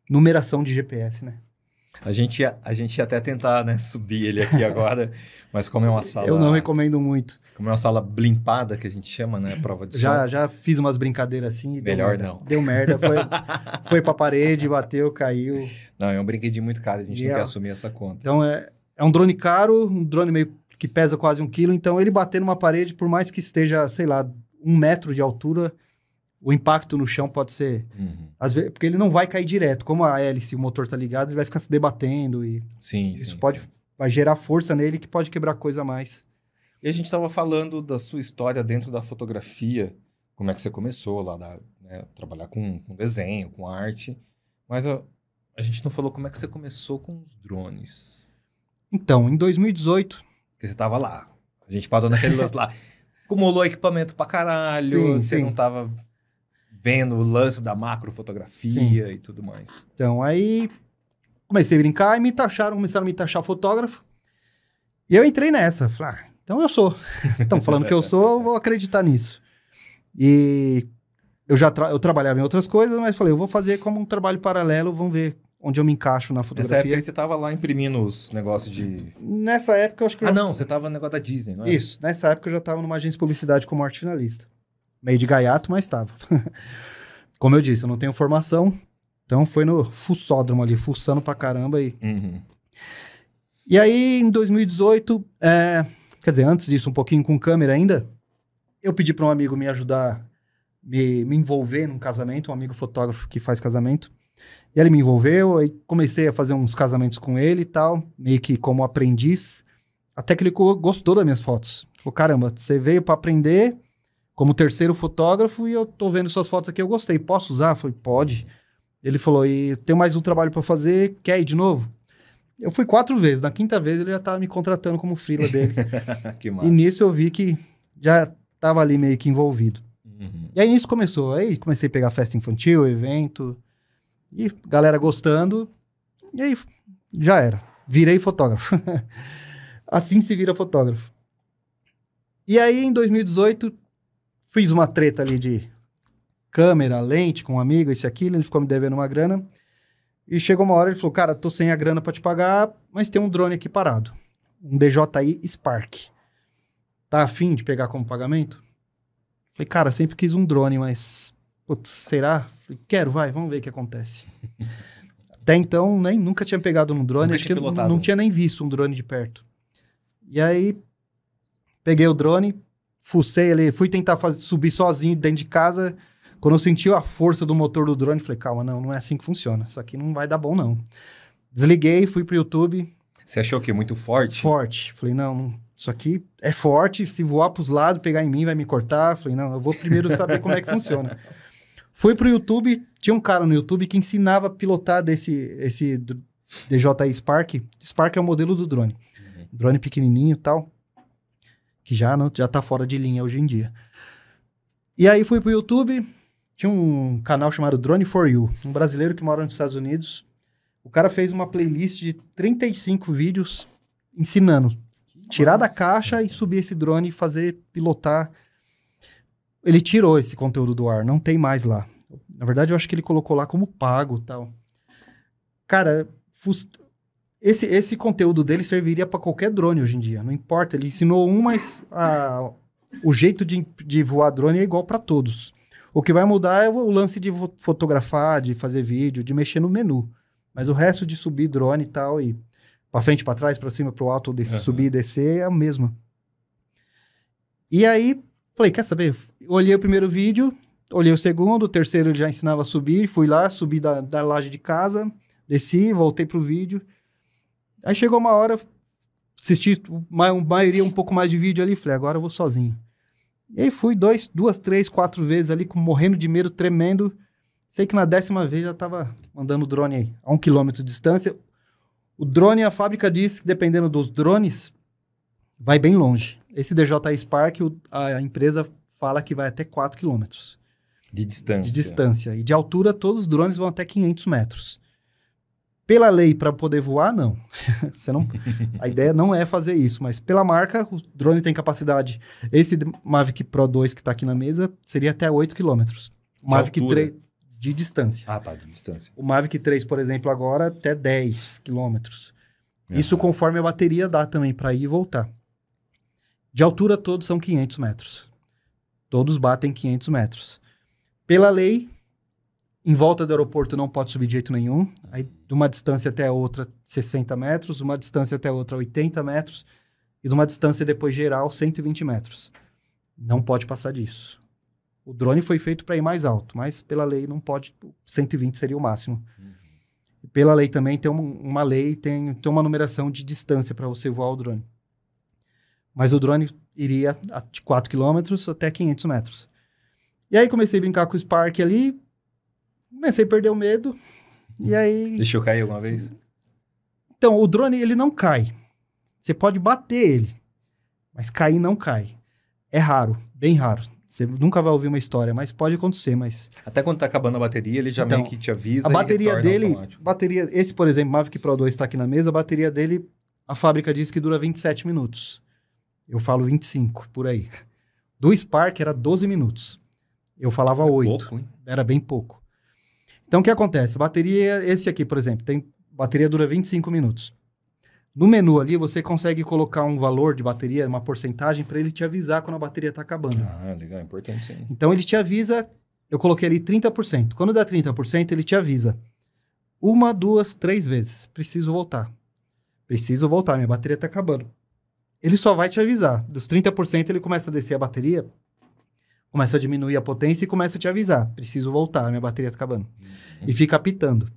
B: numeração de GPS, né?
A: A gente, ia, a gente ia até tentar né, subir ele aqui agora, mas como é uma sala. Eu não recomendo muito. Como é uma sala blimpada que a gente chama, né? Prova de já, som.
B: Já fiz umas brincadeiras assim. Melhor deu, não. Deu merda, foi, foi pra parede, bateu, caiu. Não, é um brinquedinho muito caro, a gente e não é, quer assumir essa conta. Então é, é um drone caro, um drone meio que pesa quase um quilo, então ele bater numa parede, por mais que esteja, sei lá, um metro de altura, o impacto no chão pode ser. Uhum. Às vezes, porque ele não vai cair direto. Como a hélice, o motor tá ligado, ele vai ficar se debatendo e. Sim, Isso sim, pode. Sim. Vai gerar força nele que pode quebrar coisa a mais.
A: E a gente estava falando da sua história dentro da fotografia, como é que você começou lá, da, né, trabalhar com, com, desenho, com arte, mas a, a, gente não falou como é que você começou com os drones. Então, em 2018... Porque você estava lá, a gente parou naquele lance lá, acumulou equipamento pra caralho, sim, você sim. não estava vendo o lance da macrofotografia e
B: tudo mais. Então, aí comecei a brincar e me taxaram, começaram a me taxar fotógrafo. E eu entrei nessa. Falei, ah, então eu sou. Estão falando que eu sou, eu vou acreditar nisso. E eu já tra eu trabalhava em outras coisas, mas falei, eu vou fazer como um trabalho paralelo, vamos ver onde eu me encaixo na fotografia. Nessa época
A: você estava lá imprimindo os negócios de...
B: Nessa época eu acho que... ah, não, você
A: estava no negócio da Disney, não é? Isso,
B: nessa época eu já estava numa agência de publicidade como arte finalista meio de gaiato, mas estava. Como eu disse, eu não tenho formação, então foi no fussódromo ali, fuçando pra caramba e... Uhum. E aí, em 2018, é, quer dizer, antes disso, um pouquinho com câmera ainda, eu pedi para um amigo me ajudar, me, me envolver num casamento, um amigo fotógrafo que faz casamento. E ele me envolveu, aí comecei a fazer uns casamentos com ele e tal, meio que como aprendiz. Até que ele gostou das minhas fotos. Falou: caramba, você veio para aprender como terceiro fotógrafo e eu tô vendo suas fotos aqui, eu gostei, posso usar? Eu falei, pode. Ele falou, e tem mais um trabalho para fazer, quer ir de novo? Eu fui quatro vezes, na quinta vez ele já tava me contratando como freela dele. que massa. E nisso eu vi que já tava ali meio que envolvido. Uhum. E aí nisso começou, aí comecei a pegar festa infantil, evento, e galera gostando, e aí já era, virei fotógrafo. assim se vira fotógrafo. E aí em 2018 Fiz uma treta ali de câmera, lente com um amigo, isso e aquilo, ele ficou me devendo uma grana. E chegou uma hora ele falou: Cara, tô sem a grana para te pagar, mas tem um drone aqui parado. Um DJI Spark. Tá afim de pegar como pagamento? Falei, cara, sempre quis um drone, mas. Putz, será? Falei, quero, vai, vamos ver o que acontece. Até então, nem nunca tinha pegado um drone, nunca acho que não, não tinha nem visto um drone de perto. E aí, peguei o drone, fucei ali, fui tentar fazer, subir sozinho dentro de casa. Quando eu senti a força do motor do drone, falei, calma, não, não é assim que funciona. Isso aqui não vai dar bom, não. Desliguei, fui pro YouTube. Você achou que é muito forte? Forte. Falei, não, isso aqui é forte, se voar pros lados, pegar em mim, vai me cortar. Falei, não, eu vou primeiro saber como é que funciona. Fui pro YouTube, tinha um cara no YouTube que ensinava a pilotar desse esse DJI Spark. Spark é o modelo do drone. Uhum. Drone pequenininho e tal que já não, já tá fora de linha hoje em dia. E aí fui pro YouTube, tinha um canal chamado Drone for You, um brasileiro que mora nos Estados Unidos. O cara fez uma playlist de 35 vídeos ensinando tirar da caixa e subir esse drone e fazer pilotar. Ele tirou esse conteúdo do ar, não tem mais lá. Na verdade, eu acho que ele colocou lá como pago, tal. Cara, esse, esse conteúdo dele serviria para qualquer drone hoje em dia, não importa. Ele ensinou um, mas a, o jeito de, de voar drone é igual para todos. O que vai mudar é o lance de fotografar, de fazer vídeo, de mexer no menu. Mas o resto de subir drone e tal, e para frente, para trás, para cima, para o alto, desse, uhum. subir e descer, é a mesma. E aí, falei, quer saber? Olhei o primeiro vídeo, olhei o segundo, o terceiro ele já ensinava a subir, fui lá, subi da, da laje de casa, desci, voltei pro vídeo. Aí chegou uma hora, assisti uma maioria um pouco mais de vídeo ali, falei, agora eu vou sozinho. E aí fui dois, duas, três, quatro vezes ali, morrendo de medo, tremendo. Sei que na décima vez já tava mandando o drone aí, a um quilômetro de distância. O drone, a fábrica diz que dependendo dos drones, vai bem longe. Esse DJI Spark, o, a, a, empresa fala que vai até 4 quilômetros.
A: De distância. De distância.
B: E de altura, todos os drones vão até 500 metros pela lei para poder voar, não. Você não. A ideia não é fazer isso, mas pela marca, o drone tem capacidade. Esse Mavic Pro 2 que está aqui na mesa seria até 8 km. O Mavic altura? 3 de distância. Ah, tá, de distância. O Mavic 3, por exemplo, agora até 10 km. É. Isso conforme a bateria dá também para ir e voltar. De altura todos são 500 metros. Todos batem 500 metros. Pela lei, em volta do aeroporto não pode subir de jeito nenhum. Aí, de uma distância até outra, 60 metros, uma distância até outra, 80 metros, e de uma distância depois geral, 120 metros. Não pode passar disso. O drone foi feito para ir mais alto, mas pela lei não pode, 120 tipo, seria o máximo. Uhum. Pela lei também tem uma, lei, tem, tem uma numeração de distância para você voar o drone. Mas o drone iria de 4 km até 500 metros. E aí comecei a brincar com o Spark ali, né, Comecei a perder o medo. E aí. Deixou cair alguma vez? Então, o drone, ele não cai. Você pode bater ele, mas cair não cai. É raro, bem raro. Você nunca vai ouvir uma história, mas pode acontecer, mas...
A: Até quando tá acabando a bateria, ele já então, meio que te avisa A bateria dele...
B: Bateria, esse, por exemplo, Mavic Pro 2 está aqui na mesa, a bateria dele, a fábrica diz que dura 27 minutos. Eu falo 25, por aí. Do Spark era 12 minutos. Eu falava é 8. Pouco, era bem pouco. Então, o que acontece? Bateria, esse aqui, por exemplo, tem bateria dura 25 minutos. No menu ali, você consegue colocar um valor de bateria, uma porcentagem, para ele te avisar quando a bateria está acabando. Ah, legal,
A: importante sim.
B: Então, ele te avisa, eu coloquei ali 30%. Quando dá 30%, ele te avisa. Uma, duas, três vezes. Preciso voltar. Preciso voltar, minha bateria está acabando. Ele só vai te avisar. Dos 30%, ele começa a descer a bateria Começa a diminuir a potência e começa a te avisar. Preciso voltar, minha bateria está acabando. Uhum. E fica apitando.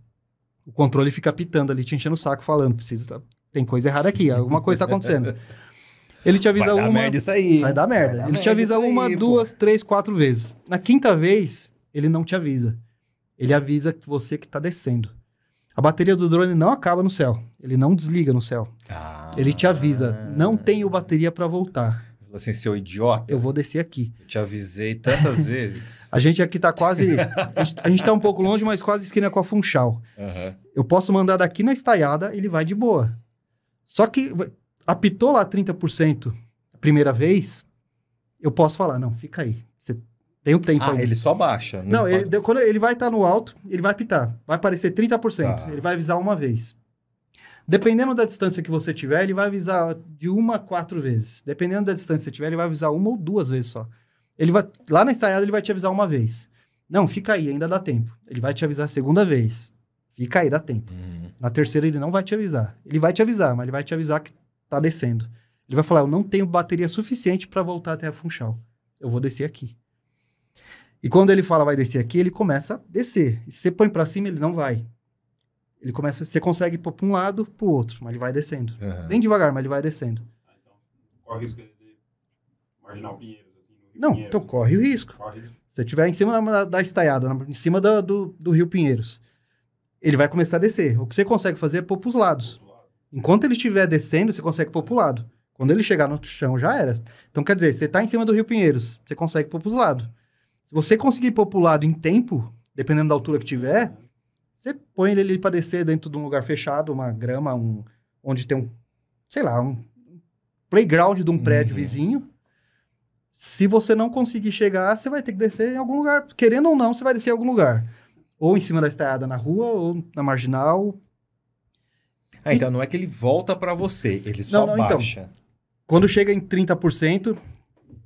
B: O controle fica apitando ali, te enchendo o saco, falando, preciso... Tá, tem coisa errada aqui, alguma coisa está acontecendo. Ele te avisa vai uma. dar merda isso aí. Vai dar merda. Vai dar ele te avisa aí, uma, pô. duas, três, quatro vezes. Na quinta vez, ele não te avisa. Ele avisa você que está descendo. A bateria do drone não acaba no céu. Ele não desliga no céu. Ah. Ele te avisa. Não tenho bateria para voltar assim, seu idiota. Eu vou descer aqui. Eu te avisei tantas vezes. A gente aqui tá quase. A gente, tá um pouco longe, mas quase esquina com a Funchal. Uhum. Eu posso mandar daqui na estaiada, ele vai de boa. Só que apitou lá 30% a primeira vez, eu posso falar, não, fica aí. Você tem um tempo ah, aí. ele
A: só baixa. Não, não ele,
B: quando ele vai estar tá no alto, ele vai apitar. Vai aparecer 30%. Tá. Ele vai avisar uma vez. Dependendo da distância que você tiver, ele vai avisar de uma a quatro vezes. Dependendo da distância que você tiver, ele vai avisar uma ou duas vezes só. Ele vai, lá na estaiada, ele vai te avisar uma vez. Não, fica aí, ainda dá tempo. Ele vai te avisar a segunda vez. Fica aí, dá tempo. Uhum. Na terceira, ele não vai te avisar. Ele vai te avisar, mas ele vai te avisar que tá descendo. Ele vai falar: Eu não tenho bateria suficiente para voltar até a Funchal. Eu vou descer aqui. E quando ele fala vai descer aqui, ele começa a descer. E se você põe para cima, ele não vai. Ele começa, você consegue pôr para um lado, para o outro, mas ele vai descendo. Uhum. Bem devagar, mas ele vai descendo. Ah, então,
C: corre o risco de marginal Pinheiros, assim,
B: Não, Pinheiros, então corre o risco. Corre. Se você estiver em cima da, da estaiada, em cima do, do Rio Pinheiros, ele vai começar a descer. O que você consegue fazer é pôr para os lados. Enquanto ele estiver descendo, você consegue pôr para o lado. Quando ele chegar no chão, já era. Então, quer dizer, você está em cima do Rio Pinheiros, você consegue pôr para os lados. Se você conseguir pôr para o lado em tempo, dependendo da altura que tiver, você põe ele para descer dentro de um lugar fechado, uma grama, um, onde tem um, sei lá, um playground de um prédio uhum. vizinho. Se você não conseguir chegar, você vai ter que descer em algum lugar. Querendo ou não, você vai descer em algum lugar. Ou em cima da estaiada na rua, ou na marginal.
A: Ah, e... então não é que ele volta para você, ele só não, então. baixa. Então,
B: quando chega em 30%,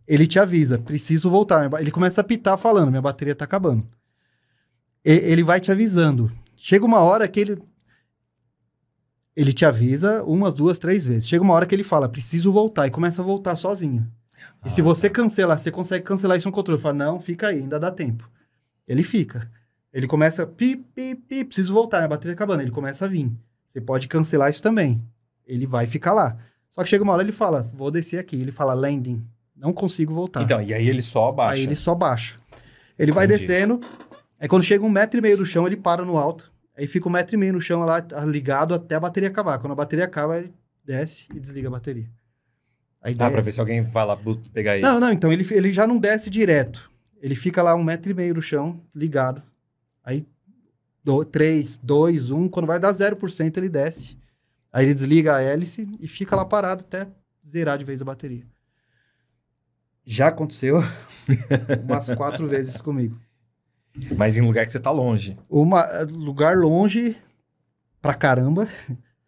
B: ele te avisa, preciso voltar. Ele começa a pitar falando, minha bateria tá acabando. E, ele vai te avisando. Chega uma hora que ele. Ele te avisa umas, duas, três vezes. Chega uma hora que ele fala, preciso voltar, e começa a voltar sozinho. Ah, e se ah, você tá. cancelar, você consegue cancelar isso no controle. Fala, não, fica aí, ainda dá tempo. Ele fica. Ele começa, pi, pi, pi, preciso voltar, minha bateria tá acabando. Ele começa a vir. Você pode cancelar isso também. Ele vai ficar lá. Só que chega uma hora ele fala, vou descer aqui. Ele fala, landing, não consigo voltar. Então, e aí ele só baixa. Aí ele só baixa. Ele Entendi. vai descendo, Aí quando chega um metro e meio do chão, ele para no alto. Aí fica um metro e meio no chão lá, tá ligado até a bateria acabar. Quando a bateria acaba, ele desce e desliga a bateria. A Dá pra ver se alguém vai lá pegar ele. Não, não, então ele, ele já não desce direto. Ele fica lá um metro e meio do chão, ligado. Aí, do, dois, um. quando vai dar 0%, ele desce. Aí ele desliga a hélice e fica lá parado até zerar de vez a bateria. Já aconteceu umas quatro vezes comigo.
A: Mas em lugar que você tá longe.
B: Uma, lugar longe pra caramba.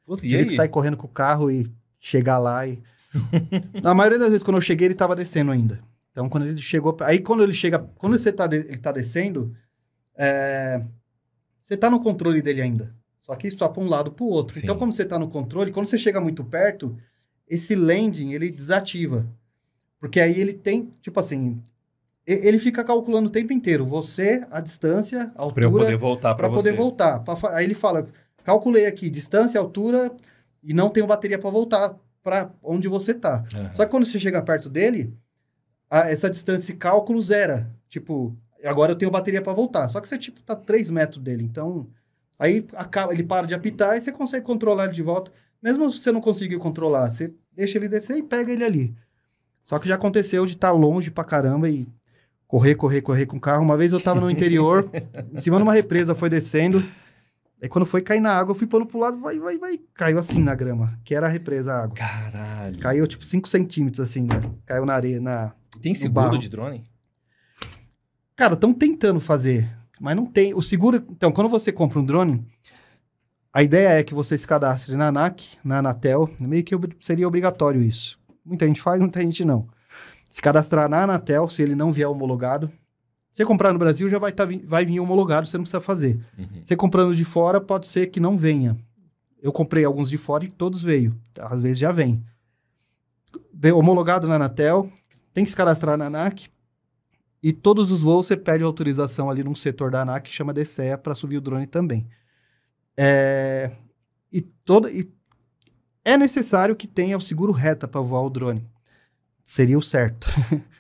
B: Puta, Tive que sair correndo com o carro e chegar lá e... Na maioria das vezes, quando eu cheguei, ele tava descendo ainda. Então, quando ele chegou... Aí, quando ele chega... Quando você tá, de... ele tá descendo, é... você tá no controle dele ainda. Só que só para um lado para o outro. Então, Sim. Então, como você está no controle, quando você chega muito perto, esse landing ele desativa. Porque aí ele tem, tipo assim, ele fica calculando o tempo inteiro, você, a distância, a altura. Para eu poder voltar para você. poder voltar. Pra, aí ele fala, calculei aqui distância, altura e não tenho bateria para voltar para onde você tá. Uhum. Só que quando você chega perto dele, a, essa distância e cálculo zera. Tipo, agora eu tenho bateria para voltar. Só que você tipo tá 3 metros dele, então aí acaba, ele para de apitar e você consegue controlar ele de volta. Mesmo se você não conseguir controlar, você deixa ele descer e pega ele ali. Só que já aconteceu de estar tá longe pra caramba e correr, correr, correr com o carro. Uma vez eu tava no interior, em cima de uma represa, foi descendo. Aí quando foi cair na água, eu fui pulando pro lado, vai, vai, vai. Caiu assim na grama, que era a represa a água. Caralho. Caiu tipo 5 centímetros assim, né? Caiu na areia, na. Tem seguro de drone? Cara, estão tentando fazer, mas não tem. O seguro. Então, quando você compra um drone, a ideia é que você se cadastre na ANAC, na Anatel. Meio que seria obrigatório isso. Muita gente faz, muita gente não se cadastrar na Anatel, se ele não vier homologado. Você comprar no Brasil já vai, tá, vai vir homologado, você não precisa fazer. Uhum. Você comprando de fora, pode ser que não venha. Eu comprei alguns de fora e todos veio. Às vezes já vem. Homologado na Anatel, tem que se cadastrar na ANAC. E todos os voos você pede autorização ali num setor da ANAC que chama DCEA, para subir o drone também. É, e, todo, e é necessário que tenha o seguro reta para voar o drone seria o certo.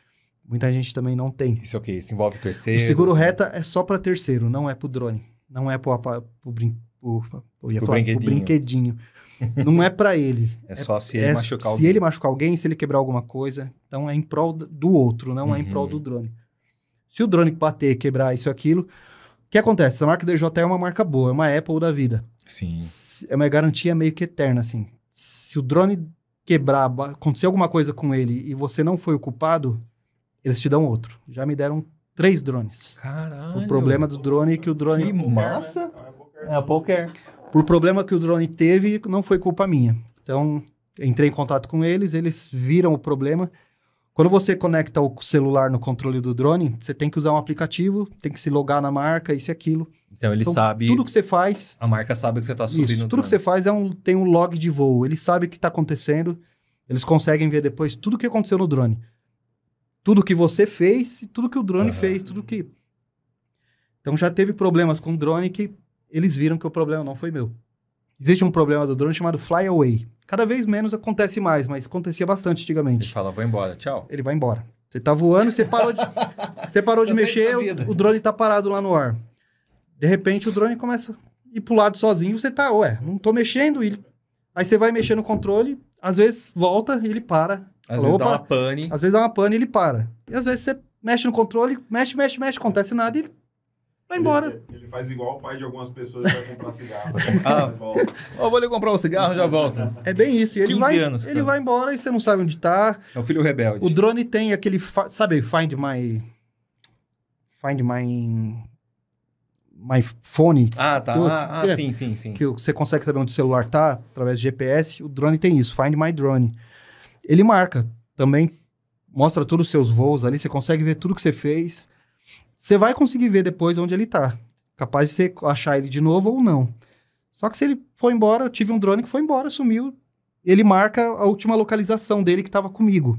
B: Muita gente também não tem. Isso é o quê? Isso envolve terceiro? O seguro reta é só para terceiro, não é para o drone. Não é para o brin... pro... brinquedinho. brinquedinho. não é para ele. É, é, só se ele é machucar alguém. Se ele machucar alguém, se ele quebrar alguma coisa. Então é em prol do outro, não uhum. é em prol do uhum. drone. Se o drone bater, quebrar isso aquilo, o que acontece? Essa marca DJI é uma marca boa, é uma Apple da vida. Sim. É uma garantia meio que eterna, assim. Se o drone quebrar, acontecer alguma coisa com ele e você não foi o culpado, eles te dão outro. Já me deram três drones. Caralho. O problema do drone é que o drone. Que massa! É a é é, é poker. Por problema que o drone teve, não foi culpa minha. Então, entrei em contato com eles, eles viram o problema. Quando você conecta o celular no controle do drone, você tem que usar um aplicativo, tem que se logar na marca, isso e aquilo. Então ele então, sabe. Tudo que você faz. A marca sabe que você está subindo. Isso, tudo que você faz é um, tem um log de voo. Ele sabe o que está acontecendo. Eles conseguem ver depois tudo o que aconteceu no drone. Tudo que você fez, e tudo que o drone uhum. fez, tudo que. Então já teve problemas com o drone que eles viram que o problema não foi meu. Existe um problema do drone chamado fly away. Cada vez menos acontece mais, mas acontecia bastante antigamente. Ele fala, vou embora, tchau. Ele vai embora. Você tá voando, você parou de, você parou de mexer, o, o, drone tá parado lá no ar. De repente o drone começa a ir pro lado sozinho, você tá, ué, não tô mexendo. Ele... Aí você vai mexendo no controle, às vezes volta e ele para. Às vezes dá uma pane. Às vezes dá uma pane e ele para. E às vezes você mexe no controle, mexe, mexe, mexe, acontece nada e ele vai embora.
C: Ele, ele faz igual o pai de algumas pessoas que vai comprar cigarro. ah,
A: ó, vou lhe comprar um cigarro, já volta.
B: É bem isso. E ele
C: 15 vai, anos.
A: Ele
B: vai embora e você não sabe onde tá.
A: É o filho rebelde. O
B: drone tem aquele, sabe, Find My... Find My... My Phone. Ah, tá. Ah, ah, é, ah, sim, sim, sim. Que você consegue saber onde o celular tá através de GPS. O drone tem isso, Find My Drone. Ele marca também, mostra todos os seus voos ali, você consegue ver tudo que você fez. Você vai conseguir ver depois onde ele tá. Capaz de você achar ele de novo ou não. Só que se ele foi embora, eu tive um drone que foi embora, sumiu. Ele marca a última localização dele que estava comigo.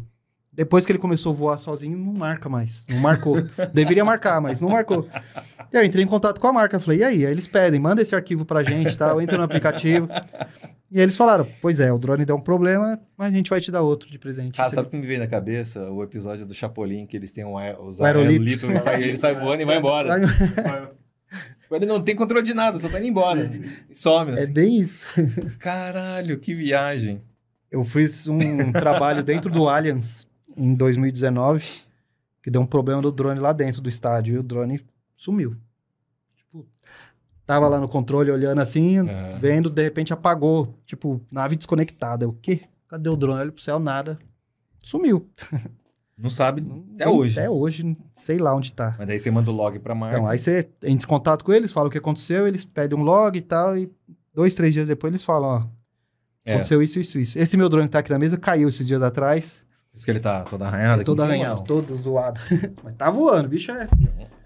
B: Depois que ele começou a voar sozinho, não marca mais. Não marcou. Deveria marcar, mas não marcou. E aí, entrei em contato com a marca. Falei, e aí? aí eles pedem, manda esse arquivo pra gente, tá? tal. entra no aplicativo. E eles falaram, pois é, o drone deu um problema, mas a gente vai te dar outro de presente. Ah, sabe o
A: que me veio na cabeça? O episódio do Chapolin, que eles têm um, os o aerolito, sai, né? ele sai voando e vai embora.
B: ele não tem controle de nada, só tá indo embora. E some. É assim. É bem isso. Caralho, que viagem. Eu fiz um trabalho dentro do Allianz em 2019, que deu um problema do drone lá dentro do estádio e o drone sumiu. Tipo, tava lá no controle olhando assim, é. vendo, de repente apagou, tipo, nave desconectada. O quê? Cadê o drone? Olha pro céu, nada. Sumiu. Não sabe não, até hoje. Até hoje, sei lá onde tá. Mas daí você manda o log pra Marvel. Então, aí você entra em contato com eles, fala o que aconteceu, eles pedem um log e tal, e dois, três dias depois eles falam, ó, é. aconteceu isso, isso, isso. Esse meu drone que tá aqui na mesa caiu esses dias atrás, por isso que ele tá todo é arranhado é todo aqui. Todo arranhado, todo zoado. Mas tá voando,
A: bicho é.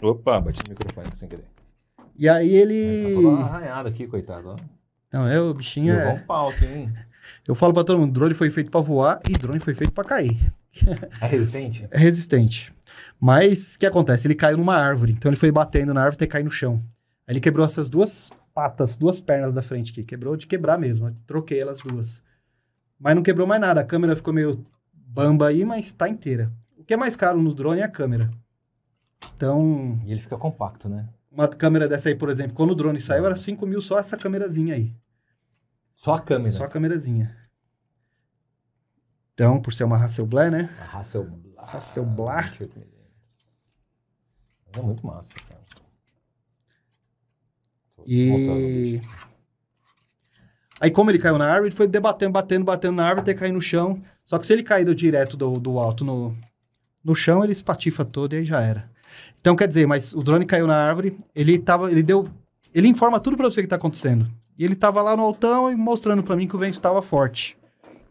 A: Opa, bati no microfone sem querer.
B: E aí ele. É, tá todo arranhado
A: aqui, coitado, ó.
B: Não, é, o bichinho Levou é. um pau hein? Eu falo pra todo mundo: drone foi feito pra voar e drone foi feito pra cair. É resistente? É resistente. Mas o que acontece? Ele caiu numa árvore. Então ele foi batendo na árvore até cair no chão. Aí ele quebrou essas duas patas, duas pernas da frente aqui. Quebrou de quebrar mesmo. troquei elas duas. Mas não quebrou mais nada. A câmera ficou meio bamba aí, mas tá inteira. O que é mais caro no drone é a câmera. Então. E ele fica compacto, né? Uma câmera dessa aí, por exemplo, quando o drone saiu, era 5 mil só essa câmerazinha aí. Só a câmera? Só a câmerazinha. Então, por ser uma Hasselblad, né? A Hasselblad. Hasselblad. É muito massa, cara. e... Aí como ele caiu na árvore, ele foi debatendo, batendo, batendo na árvore, até cair no chão. Só que se ele cair do direto do, do alto no, no chão, ele espatifa todo e aí já era. Então, quer dizer, mas o drone caiu na árvore, ele tava, ele deu, ele informa tudo para você que tá acontecendo. E ele tava lá no altão e mostrando para mim que o vento estava forte.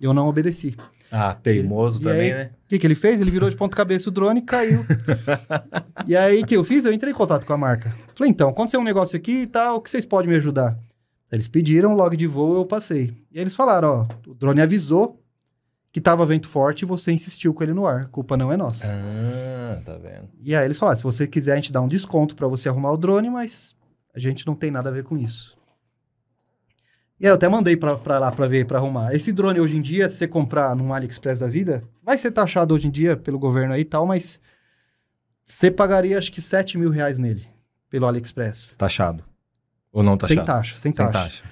B: Eu não obedeci. Ah, teimoso também, aí, né? O que, que ele fez? Ele virou de ponta cabeça o drone e caiu. e aí, o que eu fiz? Eu entrei em contato com a marca. Falei, então, aconteceu um negócio aqui e tal, o que vocês podem me ajudar? Eles pediram log de voo, eu passei. E eles falaram, ó, o drone avisou que tava vento forte e você insistiu com ele no ar. A culpa não é nossa. Ah, tá vendo. E aí eles falaram: ah, se você quiser, a gente dá um desconto para você arrumar o drone, mas a gente não tem nada a ver com isso. E aí eu até mandei pra, lá pra ver, pra arrumar. Esse drone hoje em dia, se você comprar num AliExpress da vida, vai ser taxado hoje em dia pelo governo aí e tal, mas você pagaria acho que 7 mil reais nele, pelo AliExpress.
A: Taxado. Ou não taxado? Sem taxa, sem, sem taxa.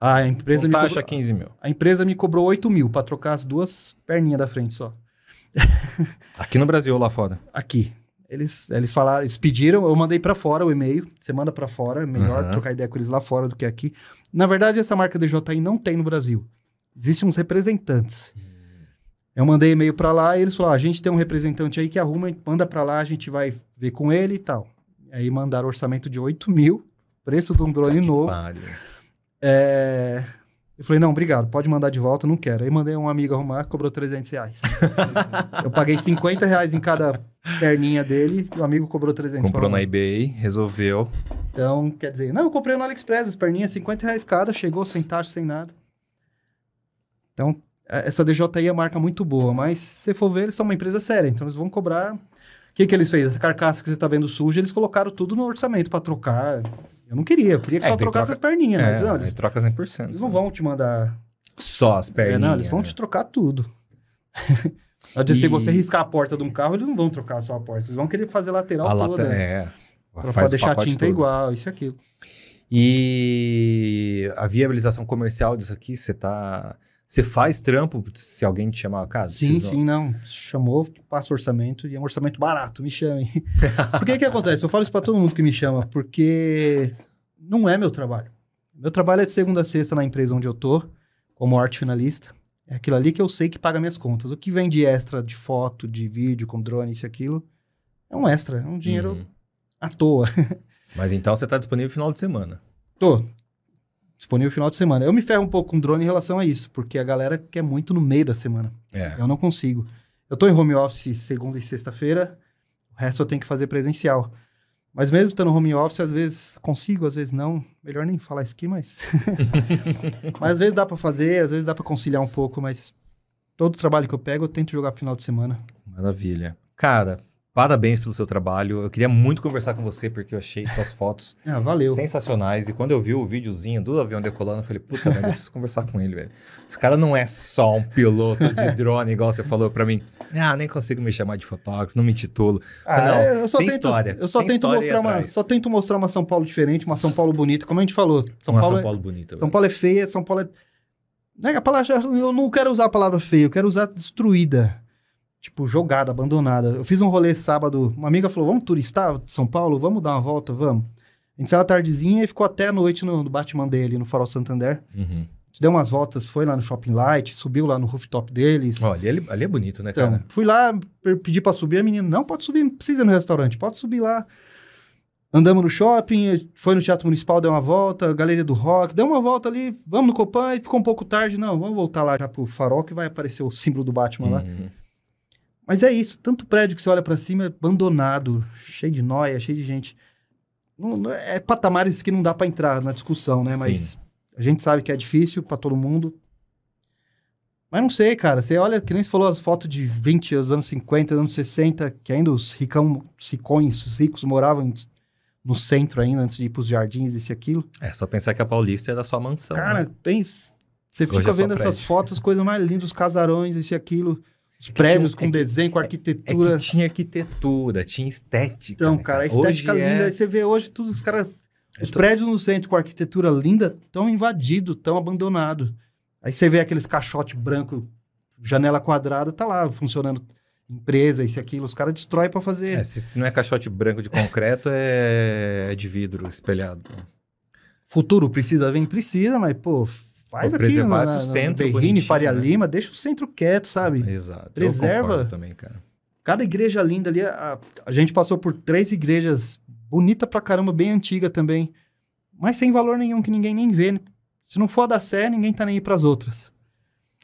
B: A empresa me taxa cobrou, 15 mil. A empresa me cobrou 8 mil para trocar as duas perninhas da frente só.
A: Aqui no Brasil ou lá fora? Aqui.
B: Eles, eles falaram, eles pediram, eu mandei para fora o e-mail, você manda para fora, é melhor uhum. trocar ideia com eles lá fora do que aqui. Na verdade, essa marca DJI não tem no Brasil. Existem uns representantes. Uhum. Eu mandei e-mail para lá e eles falaram, ah, a gente tem um representante aí que arruma, manda para lá, a gente vai ver com ele e tal. Aí mandaram orçamento de 8 mil, preço de um drone novo. É... Eu falei, não, obrigado, pode mandar de volta, não quero. Aí mandei um amigo arrumar, cobrou 300 reais. eu paguei 50 reais em cada perninha dele e o amigo cobrou 300. Comprou na eBay, resolveu. Então, quer dizer, não, eu comprei no AliExpress, as perninhas 50 reais cada, chegou sem taxa, sem nada. Então, é, essa DJI é uma marca muito boa, mas se for ver, eles são uma empresa séria, então eles vão cobrar. O que, que eles fez? Essa carcaça que você está vendo suja, eles colocaram tudo no orçamento para trocar. Eu não queria, eu queria que é, só trocasse troca... as perninhas, é, mas não, eles, é, troca 100%. Eles não né? vão te mandar...
A: Só as perninhas. É, não, eles vão
B: te trocar tudo. e... Se você riscar a porta de um carro, eles não vão trocar só a porta, eles vão querer fazer lateral a toda. Lata... Né? É, pra, pra deixar a tinta todo. igual, isso e aquilo.
A: E a viabilização comercial disso aqui, você tá... Você faz trampo se alguém te chamar a casa? Sim, não... sim,
B: não. Chamou, passa orçamento e é um orçamento barato, me chame. Por que que acontece? Eu falo isso para todo mundo que me chama, porque não é meu trabalho. Meu trabalho é de segunda a sexta na empresa onde eu tô, como arte finalista. É aquilo ali que eu sei que paga minhas contas. O que vem de extra, de foto, de vídeo, com drone, isso e aquilo, é um extra, é um dinheiro uhum. à toa.
A: Mas então você está disponível no final de semana?
B: Tô, disponível final de semana. Eu me ferro um pouco com drone em relação a isso, porque a galera quer muito no meio da semana. É. Eu não consigo. Eu tô em home office segunda e sexta-feira, o resto eu tenho que fazer presencial. Mas mesmo estando home office, às vezes consigo, às vezes não. Melhor nem falar isso aqui, mas. mas às vezes dá para fazer, às vezes dá para conciliar um pouco, mas todo trabalho que eu pego, eu tento jogar final de semana.
A: Maravilha. Cara, Parabéns pelo seu trabalho. Eu queria muito conversar com você porque eu achei suas fotos ah, valeu. sensacionais. E quando eu vi o videozinho do avião decolando, eu falei, puta, merda, eu preciso conversar com ele, velho. Esse cara não é só um piloto de drone, igual você falou para mim. Ah, nem consigo me chamar de fotógrafo, não me titulo. Ah, não, é, eu só tento, história. Eu só tem tento mostrar uma, só
B: tento mostrar uma São Paulo diferente, uma São Paulo bonita, como a gente falou. São uma Paulo São é- Paulo é, bonita. São Paulo é feia, São Paulo é né, a palavra eu não quero usar a palavra feia, eu quero usar destruída tipo, jogada, abandonada. Eu fiz um rolê sábado, uma amiga falou, vamos turistar São Paulo? Vamos dar uma volta? Vamos. A gente saiu à tardezinha e ficou até a noite no, no Batman dele, no Farol Santander. Uhum. A gente deu umas voltas, foi lá no Shopping Light, subiu lá no rooftop deles. Olha, ali,
A: é ali é bonito, né, então, cara?
B: fui lá, pedi pra subir, a menina, não, pode subir, não precisa ir no restaurante, pode subir lá. Andamos no shopping, foi no Teatro Municipal, deu uma volta, Galeria do Rock, deu uma volta ali, vamos no Copan, e ficou um pouco tarde, não, vamos voltar lá já pro farol que vai aparecer o símbolo do Batman uhum. lá. Mas é isso, tanto prédio que você olha para cima, é abandonado, cheio de noia, cheio de gente. Não, é patamares que não dá para entrar na discussão, né? Sim. Mas a gente sabe que é difícil para todo mundo. Mas não sei, cara. Você olha, que nem você falou as fotos de 20, os anos 50, anos 60, que ainda os ricão, ricões, os ricos moravam no centro ainda, antes de ir pros jardins, isso e aquilo.
A: É, só pensar que a Paulista é da sua mansão. Cara, né?
B: pensa. Você Hoje é fica é vendo essas fotos, coisas mais lindas, os casarões, isso e aquilo. Os prédios tinha, com é desenho, com é, arquitetura. É tinha arquitetura, tinha estética. Então, né, cara, a estética hoje linda. É... Aí você vê hoje todos os caras. É os tô... prédios no centro com arquitetura linda tão invadido, tão abandonado. Aí você vê aqueles caixote branco, janela quadrada, tá lá funcionando empresa, isso aquilo, os caras destrói para fazer. É, se,
A: se, não é caixote branco de concreto, é, é de vidro espelhado.
B: Futuro precisa vir? Precisa, mas, pô, Faz preservar aqui, na, centro. Na Berrini, Faria né? Lima, deixa o centro quieto, sabe? Exato. Preserva. também, cara. Cada igreja linda ali, a, a gente passou por três igrejas bonita pra caramba, bem antiga também, mas sem valor nenhum que ninguém nem vê. Se não for a da Sé, ninguém tá nem aí pras outras.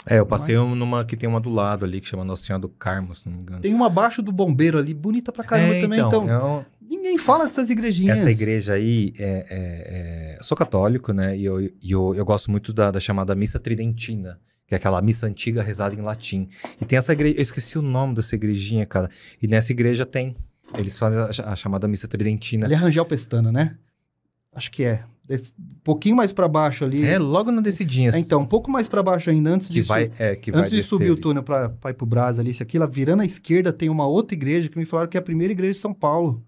A: É, eu passei é? numa que tem uma do lado ali, que chama Nossa Senhora do Carmo, se não me engano.
B: Tem uma abaixo do bombeiro ali, bonita pra caramba é, também, então. Eu... Então, é ninguém fala dessas igrejinhas. Essa
A: igreja aí, é, é, é sou católico, né? E eu, eu, eu gosto muito da, da chamada Missa Tridentina que é aquela missa antiga rezada em latim. E tem essa igreja, eu esqueci o nome dessa igrejinha, cara. E nessa igreja tem. Eles fazem a, a
B: chamada missa tridentina. Ali é Rangel Pestana, né? Acho que é um pouquinho mais para baixo ali. É, logo na descidinha. É, então, um pouco mais para baixo ainda, antes que de, vai, é, que antes de subir ali. o túnel para ir para o Brás ali, isso aqui, lá, virando à esquerda, tem uma outra igreja que me falaram que é a primeira igreja de São Paulo.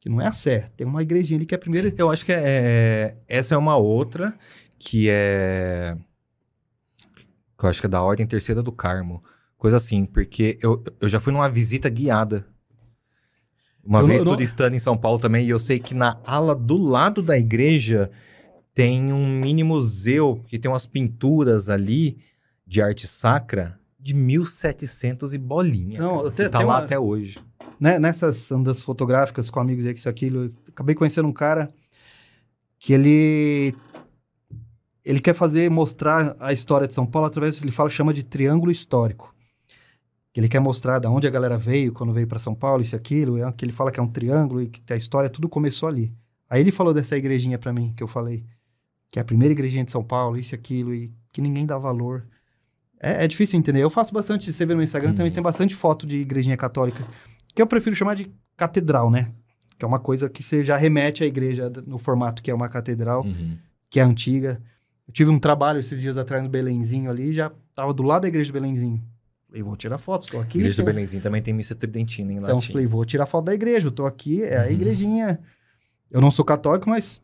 B: Que não é a Sé, tem uma igrejinha ali que é a primeira. Eu acho que é, é essa é uma outra
A: que é. Que eu acho que é da Ordem Terceira do Carmo. Coisa assim, porque eu, eu já fui numa visita guiada uma eu vez não, turistando em São Paulo também, e eu sei que na ala do lado da igreja tem um mini museu que tem umas pinturas ali de arte sacra
B: de 1700 e bolinha. Não, cara, te, que tá lá uma, até hoje. Né, nessas andas fotográficas com amigos e isso aquilo, acabei conhecendo um cara que ele ele quer fazer mostrar a história de São Paulo através ele fala chama de triângulo histórico que ele quer mostrar de onde a galera veio, quando veio para São Paulo, isso e aquilo, é, que ele fala que é um triângulo e que a história tudo começou ali. Aí ele falou dessa igrejinha para mim, que eu falei, que é a primeira igrejinha de São Paulo, isso e aquilo, e que ninguém dá valor. É, é difícil entender. Eu faço bastante, você vê no Instagram, hum. também uhum. tem bastante foto de igrejinha católica, que eu prefiro chamar de catedral, né? Que é uma coisa que você já remete à igreja no formato que é uma catedral, uhum. que é antiga. Eu tive um trabalho esses dias atrás no Belenzinho ali, já tava do lado da igreja do Belenzinho. Falei, vou tirar foto, estou aqui. Igreja tô... do Belenzinho
A: também tem missa tridentina em então, latim. Então, falei,
B: vou tirar foto da igreja, estou aqui, é a uhum. igrejinha. Eu não sou católico, mas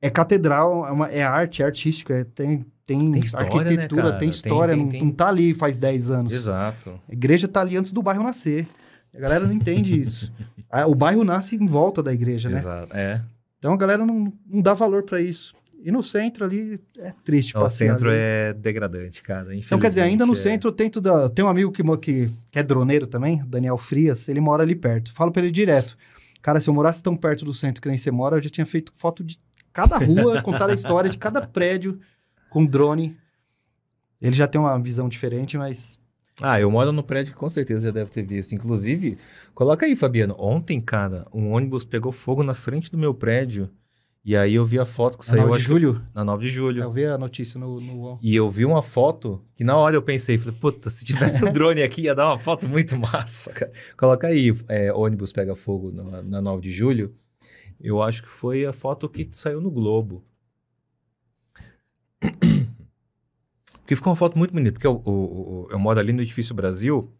B: é catedral, é, uma, é arte, é artístico, é, tem, tem, tem história, né, arquitetura, né, tem história, tem, tem, não, está ali faz 10 anos. Exato. A igreja está ali antes do bairro nascer. A galera não entende isso. o bairro nasce em volta da igreja, né? Exato, é. Então a galera não, não dá valor para isso. E no centro ali é triste. Não, o centro ali.
A: é degradante, cara. Então, quer dizer, ainda no é... centro
B: tem, tudo, tem um amigo que, que, que é droneiro também, Daniel Frias, ele mora ali perto. Falo para ele direto. Cara, se eu morasse tão perto do centro que nem você mora, eu já tinha feito foto de cada rua, contar a história de cada prédio com drone. Ele já tem uma visão diferente, mas. Ah,
A: eu moro no prédio que com certeza já deve ter visto. Inclusive, coloca aí, Fabiano. Ontem, cara, um ônibus pegou fogo na frente do meu prédio. E aí eu vi a foto que é na saiu. 9 de julho? Na 9 de julho. Eu vi a notícia no, no UOL. E eu vi uma foto que na hora eu pensei, falei, puta, se tivesse um drone aqui ia dar uma foto muito massa, cara. Coloca aí, é, ônibus pega fogo na, na 9 de julho. Eu acho que foi a foto que saiu no Globo. Porque ficou uma foto muito bonita, porque eu, eu, eu, eu moro ali no edifício Brasil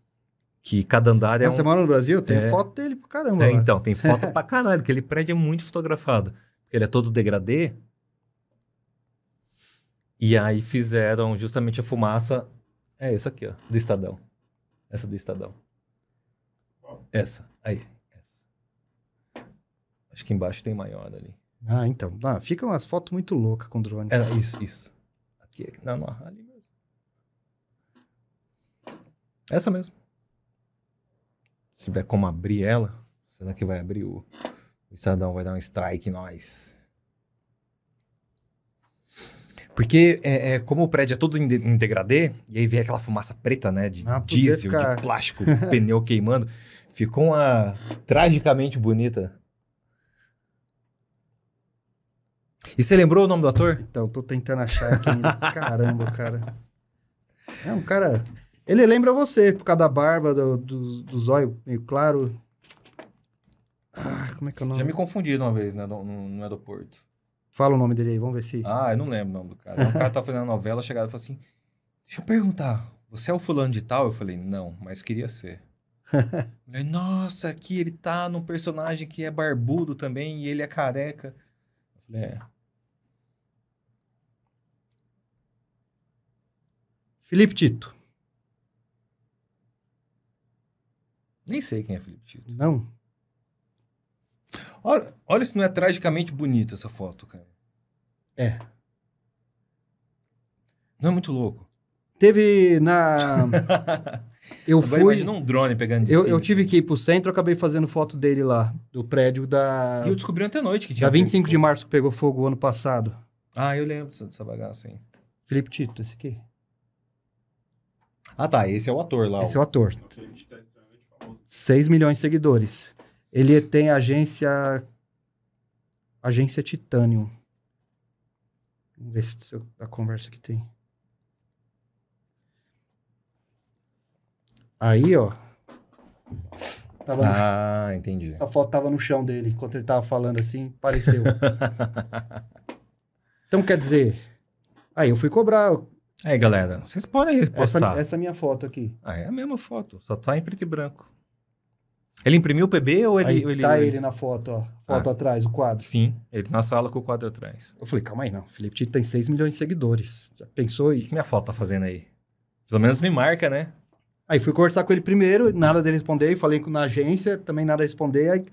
A: que cada andar é. um... Você mora no Brasil? Tem é... foto
B: dele pra caramba. É, então, tem foto pra
A: caralho, aquele prédio é muito fotografado porque ele é todo degradê. E aí fizeram justamente a fumaça. É essa aqui, ó, do Estadão. Essa do Estadão. Essa, aí. Essa. Acho que embaixo tem maior ali.
B: Ah, então. Ah, ficam as fotos muito loucas com drone. É, isso, isso. Aqui, aqui. Não, não, ali mesmo.
A: Essa mesmo. Se tiver como abrir ela, será que vai abrir o. O Estadão vai dar um strike nós. Porque é, é, como o prédio é todo em, degradê, e aí vem aquela fumaça preta, né? De ah, diesel, ficar... de plástico, pneu queimando. Ficou uma tragicamente bonita.
B: E você lembrou o nome do ator? Então, tô tentando achar aqui. Caramba, cara. É um cara. Ele lembra você, por causa da barba, do, do, do zóio meio claro como é que é o nome? Já me
A: confundi uma vez né, no, no, aeroporto.
B: Fala o nome dele aí, vamos ver se. Ah, eu não
A: lembro o nome do cara. O cara tava tá fazendo a novela, chegaram e falou assim:
B: Deixa eu perguntar,
A: você é o fulano de tal? Eu falei, não, mas queria ser. falei, Nossa, aqui ele tá num personagem que é barbudo também e ele é careca.
B: Eu falei, é. Felipe Tito.
A: Nem sei quem é Felipe Tito. Não? Olha, olha se não é tragicamente bonita essa foto, cara.
B: É. Não é muito louco. Teve na. eu Agora fui. Imagina um drone pegando de eu, cima, eu tive assim. que ir pro centro, acabei fazendo foto dele lá, do prédio da. E eu descobri ontem à noite que tinha. Da 25 de março que pegou fogo o ano passado.
A: Ah, eu lembro dessa
B: bagaça aí. Felipe Tito, esse aqui.
A: Ah, tá. Esse é o ator lá. Esse é o ator.
B: 6 milhões de seguidores. Ele tem agência. Agência Titanium. Vamos ver se a conversa que tem. Aí, ó. Tava ah, no... entendi. Essa foto tava no chão dele, enquanto ele tava falando assim, pareceu. então, quer dizer. Aí eu fui cobrar. Aí, galera, vocês podem postar. Essa, essa minha foto aqui. Ah, é a mesma
A: foto, só tá em preto e branco. Ele imprimiu o PB ou ele. Aí, ou ele tá ele, ele na foto, ó. Ah. Foto ah, atrás, o quadro. Sim, ele na sala com o quadro atrás. Eu falei, calma aí, não. Felipe Tito tem 6 milhões de
B: seguidores. Já pensou aí? O que, que minha foto tá fazendo aí? Pelo menos me marca, né? Aí fui conversar com ele primeiro, nada dele responder. Falei na agência, também nada a responder. Aí,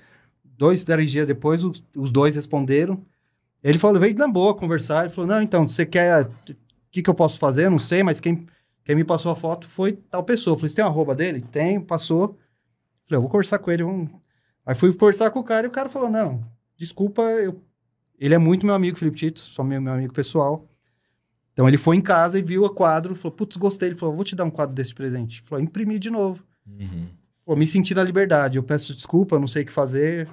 B: dois, três dias depois, os, os dois responderam. Ele falou, veio na boa conversar. Ele falou, não, então, você quer. O que, que eu posso fazer? Eu não sei, mas quem, quem me passou a foto foi tal pessoa. Eu falei, você tem uma arroba dele? Tem, passou. Falei, eu vou conversar com ele. Vamos... Aí fui conversar com o cara e o cara falou: não, desculpa, eu... ele é muito meu amigo, Felipe Tito, só meu, meu amigo pessoal. Então ele foi em casa e viu o quadro, falou: putz, gostei. Ele falou: vou te dar um quadro desse presente. Ele falou: imprimi de novo. Uhum. me senti na liberdade. Eu peço desculpa, eu não sei o que fazer.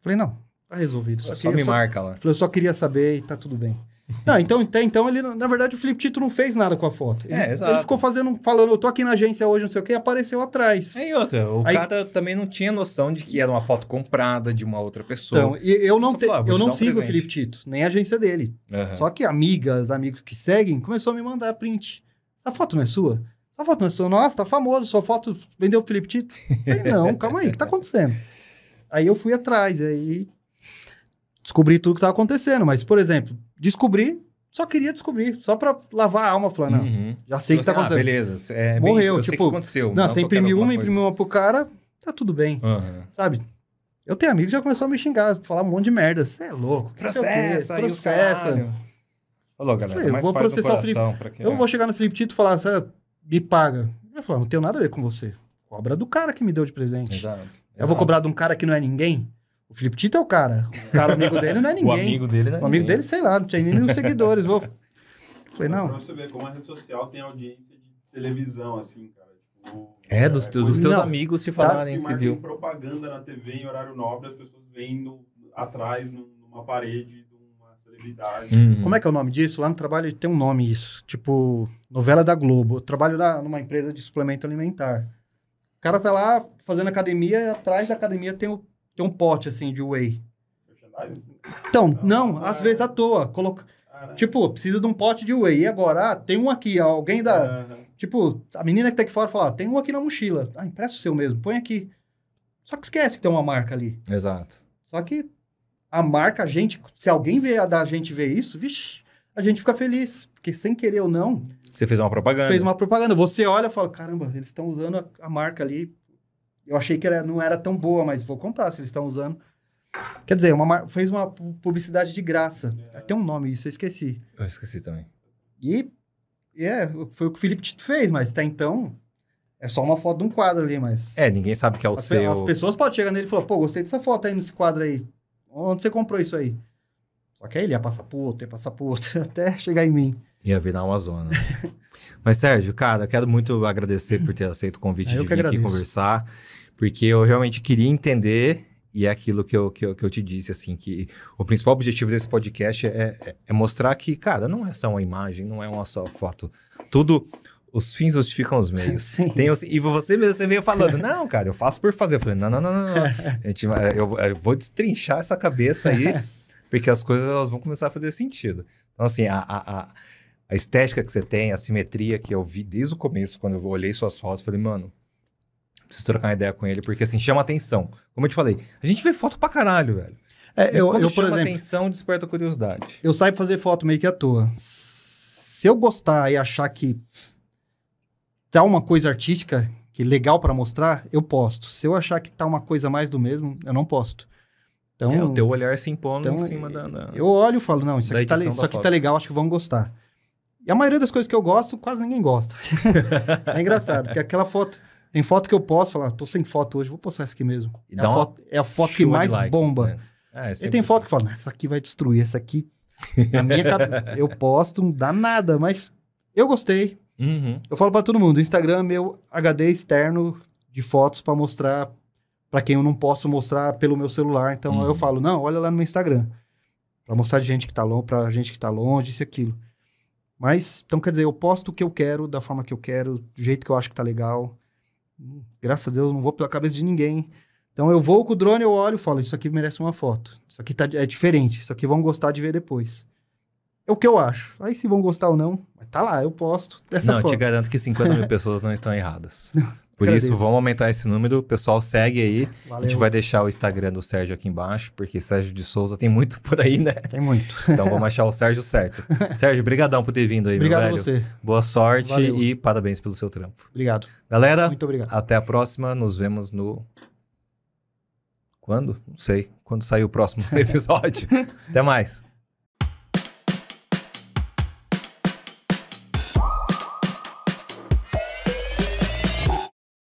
B: Falei: não, tá resolvido. Só, só me só... marca lá. Falei: eu só queria saber e tá tudo bem. Não, então, então, então ele, na verdade, o Felipe Tito não fez nada com a foto. Ele, é, exato. ele ficou fazendo, falando, eu tô aqui na agência hoje, não sei o que, e apareceu atrás. É, e outra, o Aí, cara
A: também não tinha noção de que era uma foto comprada de uma outra pessoa. Então, eu não, falou, eu não um sigo presente. o Felipe
B: Tito, nem a agência dele. Uhum. Só que amigas, amigos que seguem, começou a me mandar print. A foto não é sua? A foto não é sua? Nossa, tá famoso, sua foto vendeu o Felipe Tito. Falei, não, calma aí, o que tá acontecendo? Aí eu fui atrás, aí descobri tudo que tá acontecendo. Mas, por exemplo, descobri, só queria descobrir, só pra lavar a alma, falando. uhum. já sei o que tá ah, acontecendo. Ah, beleza,
A: é, morreu, tipo, que aconteceu. Não, é você imprimiu uma, imprimiu
B: uma pro cara, tá tudo bem, uhum. sabe? Eu tenho amigos que já começou a me xingar, falar um monte de merda, você é louco. Processa, aí processa. Aí
A: Alô, galera, eu vou processar o Felipe. Eu é. vou
B: chegar no Felipe Tito e falar, me paga. Ele vai falar, não tenho nada a ver com você. Cobra do cara que me deu de presente. Exato. Eu exato. vou cobrar de um cara que não é ninguém? O Felipe Tito é o cara. O cara amigo dele não é ninguém. o amigo dele não é O amigo ninguém. dele, sei lá, não tinha nem os seguidores. Vou... Falei, não. Pra
C: você ver como a rede social tem audiência de televisão, assim, cara. Tipo, é, dos, é, teus, dos
B: teus não, amigos se falarem tá, que viu.
C: propaganda na TV em horário nobre, as pessoas vendo atrás numa parede de uma celebridade. Uhum. Como
B: é que é o nome disso? Lá no trabalho tem um nome isso. Tipo, novela da Globo. Eu trabalho na, numa empresa de suplemento alimentar. O cara tá lá fazendo academia, atrás da academia tem o tem um pote assim de whey. Então, não, às é. vezes à toa. Coloca... Tipo, precisa de um pote de whey. E agora? Ah, tem um aqui. Alguém da. Uhum. Tipo, a menina que tá aqui fora fala: ah, tem um aqui na mochila. Ah, empresta o seu mesmo, põe aqui. Só que esquece que tem uma marca ali. Exato. Só que a marca, a gente, se alguém vê a da gente ver isso, vixe, a gente fica feliz. Porque sem querer ou não.
A: Você fez uma propaganda. Fez uma
B: propaganda. Você olha e fala: caramba, eles estão usando a, a marca ali. Eu achei que era, não era tão boa, mas vou comprar se eles estão usando. Quer dizer, é uma, fez uma publicidade de graça. É. Tem um nome isso, eu esqueci.
A: Eu esqueci também.
B: E é, foi o que o Felipe Tito fez, mas até então é só uma foto de um quadro ali, mas.
A: É, ninguém sabe que é o as, seu. As pessoas
B: podem chegar nele e falar, pô, gostei dessa foto aí nesse quadro aí. Onde você comprou isso aí? Só que aí ele ia passar por outro, ia passar por outro, até chegar em mim.
A: Ia virar uma zona. mas, Sérgio, cara, eu quero muito agradecer por ter aceito o convite é, de vir aqui conversar porque eu realmente queria entender e é aquilo que eu, que eu, que eu te disse, assim, que o principal objetivo desse podcast é, é, é mostrar que, cara, não é só uma imagem, não é uma só foto. Tudo, os fins justificam os meios. Sim. Tem e você mesmo, você veio falando, não, cara, eu faço por fazer. Eu falei, não, não, não, não, não. Gente, eu, eu, vou destrinchar essa cabeça aí, porque as coisas elas vão começar a fazer sentido. Então, assim, a, a, a estética que você tem, a simetria que eu vi desde o começo, quando eu olhei suas fotos, eu falei, mano, preciso trocar uma ideia com ele, porque assim, chama atenção. Como eu te falei, a gente vê foto pra caralho, velho. É, eu, eu, por exemplo, atenção, desperta curiosidade.
B: Eu saio fazer foto meio que à toa. Se eu gostar e achar que tá uma coisa artística que legal para mostrar, eu posto. Se eu achar que tá uma coisa mais do mesmo, eu não posto. Então, é, o teu olhar se impondo então, em cima da, da, Eu olho e falo, não, isso aqui, tá, isso aqui tá legal, acho que vão gostar. E a maioria das coisas que eu gosto, quase ninguém gosta. é engraçado, porque aquela foto... Tem foto que eu posso falar, ah, tô sem foto hoje, vou postar essa aqui mesmo. É a, foto, é, a foto, que mais like, bomba. Né? é, é e tem foto assim. que fala, ah, essa aqui vai destruir, essa aqui. Na minha cabeça, eu posto, não dá nada, mas eu gostei. Uhum. Eu falo para todo mundo, o Instagram é meu HD externo de fotos para mostrar para quem eu não posso mostrar pelo meu celular. Então uhum. eu falo, não, olha lá no meu Instagram. Para mostrar de gente que tá longe, para gente que tá longe, isso e aquilo. Mas, então quer dizer, eu posto o que eu quero, da forma que eu quero, do jeito que eu acho que tá legal. Hum, graças a Deus, não vou pela cabeça de ninguém. Então eu vou com o drone, eu olho e falo: Isso aqui merece uma foto. Isso aqui tá, é diferente. Isso aqui vão gostar de ver depois. É o que eu acho. Aí se vão gostar ou não, tá lá, eu posto dessa não, foto. Não, te garanto que 50 mil
A: pessoas não estão erradas. Não. Por isso, vamos aumentar esse número. O pessoal segue aí. Valeu. A gente vai deixar o Instagram do Sérgio aqui embaixo, porque Sérgio de Souza tem muito por aí, né? Tem muito. Então vamos achar o Sérgio certo. Sérgio, brigadão por ter vindo aí, obrigado meu velho. Obrigado você. Boa sorte Valeu. e parabéns pelo seu trampo. Obrigado. Galera, muito obrigado. até a próxima. Nos vemos no... Quando? Não sei. Quando sair o próximo episódio. até mais.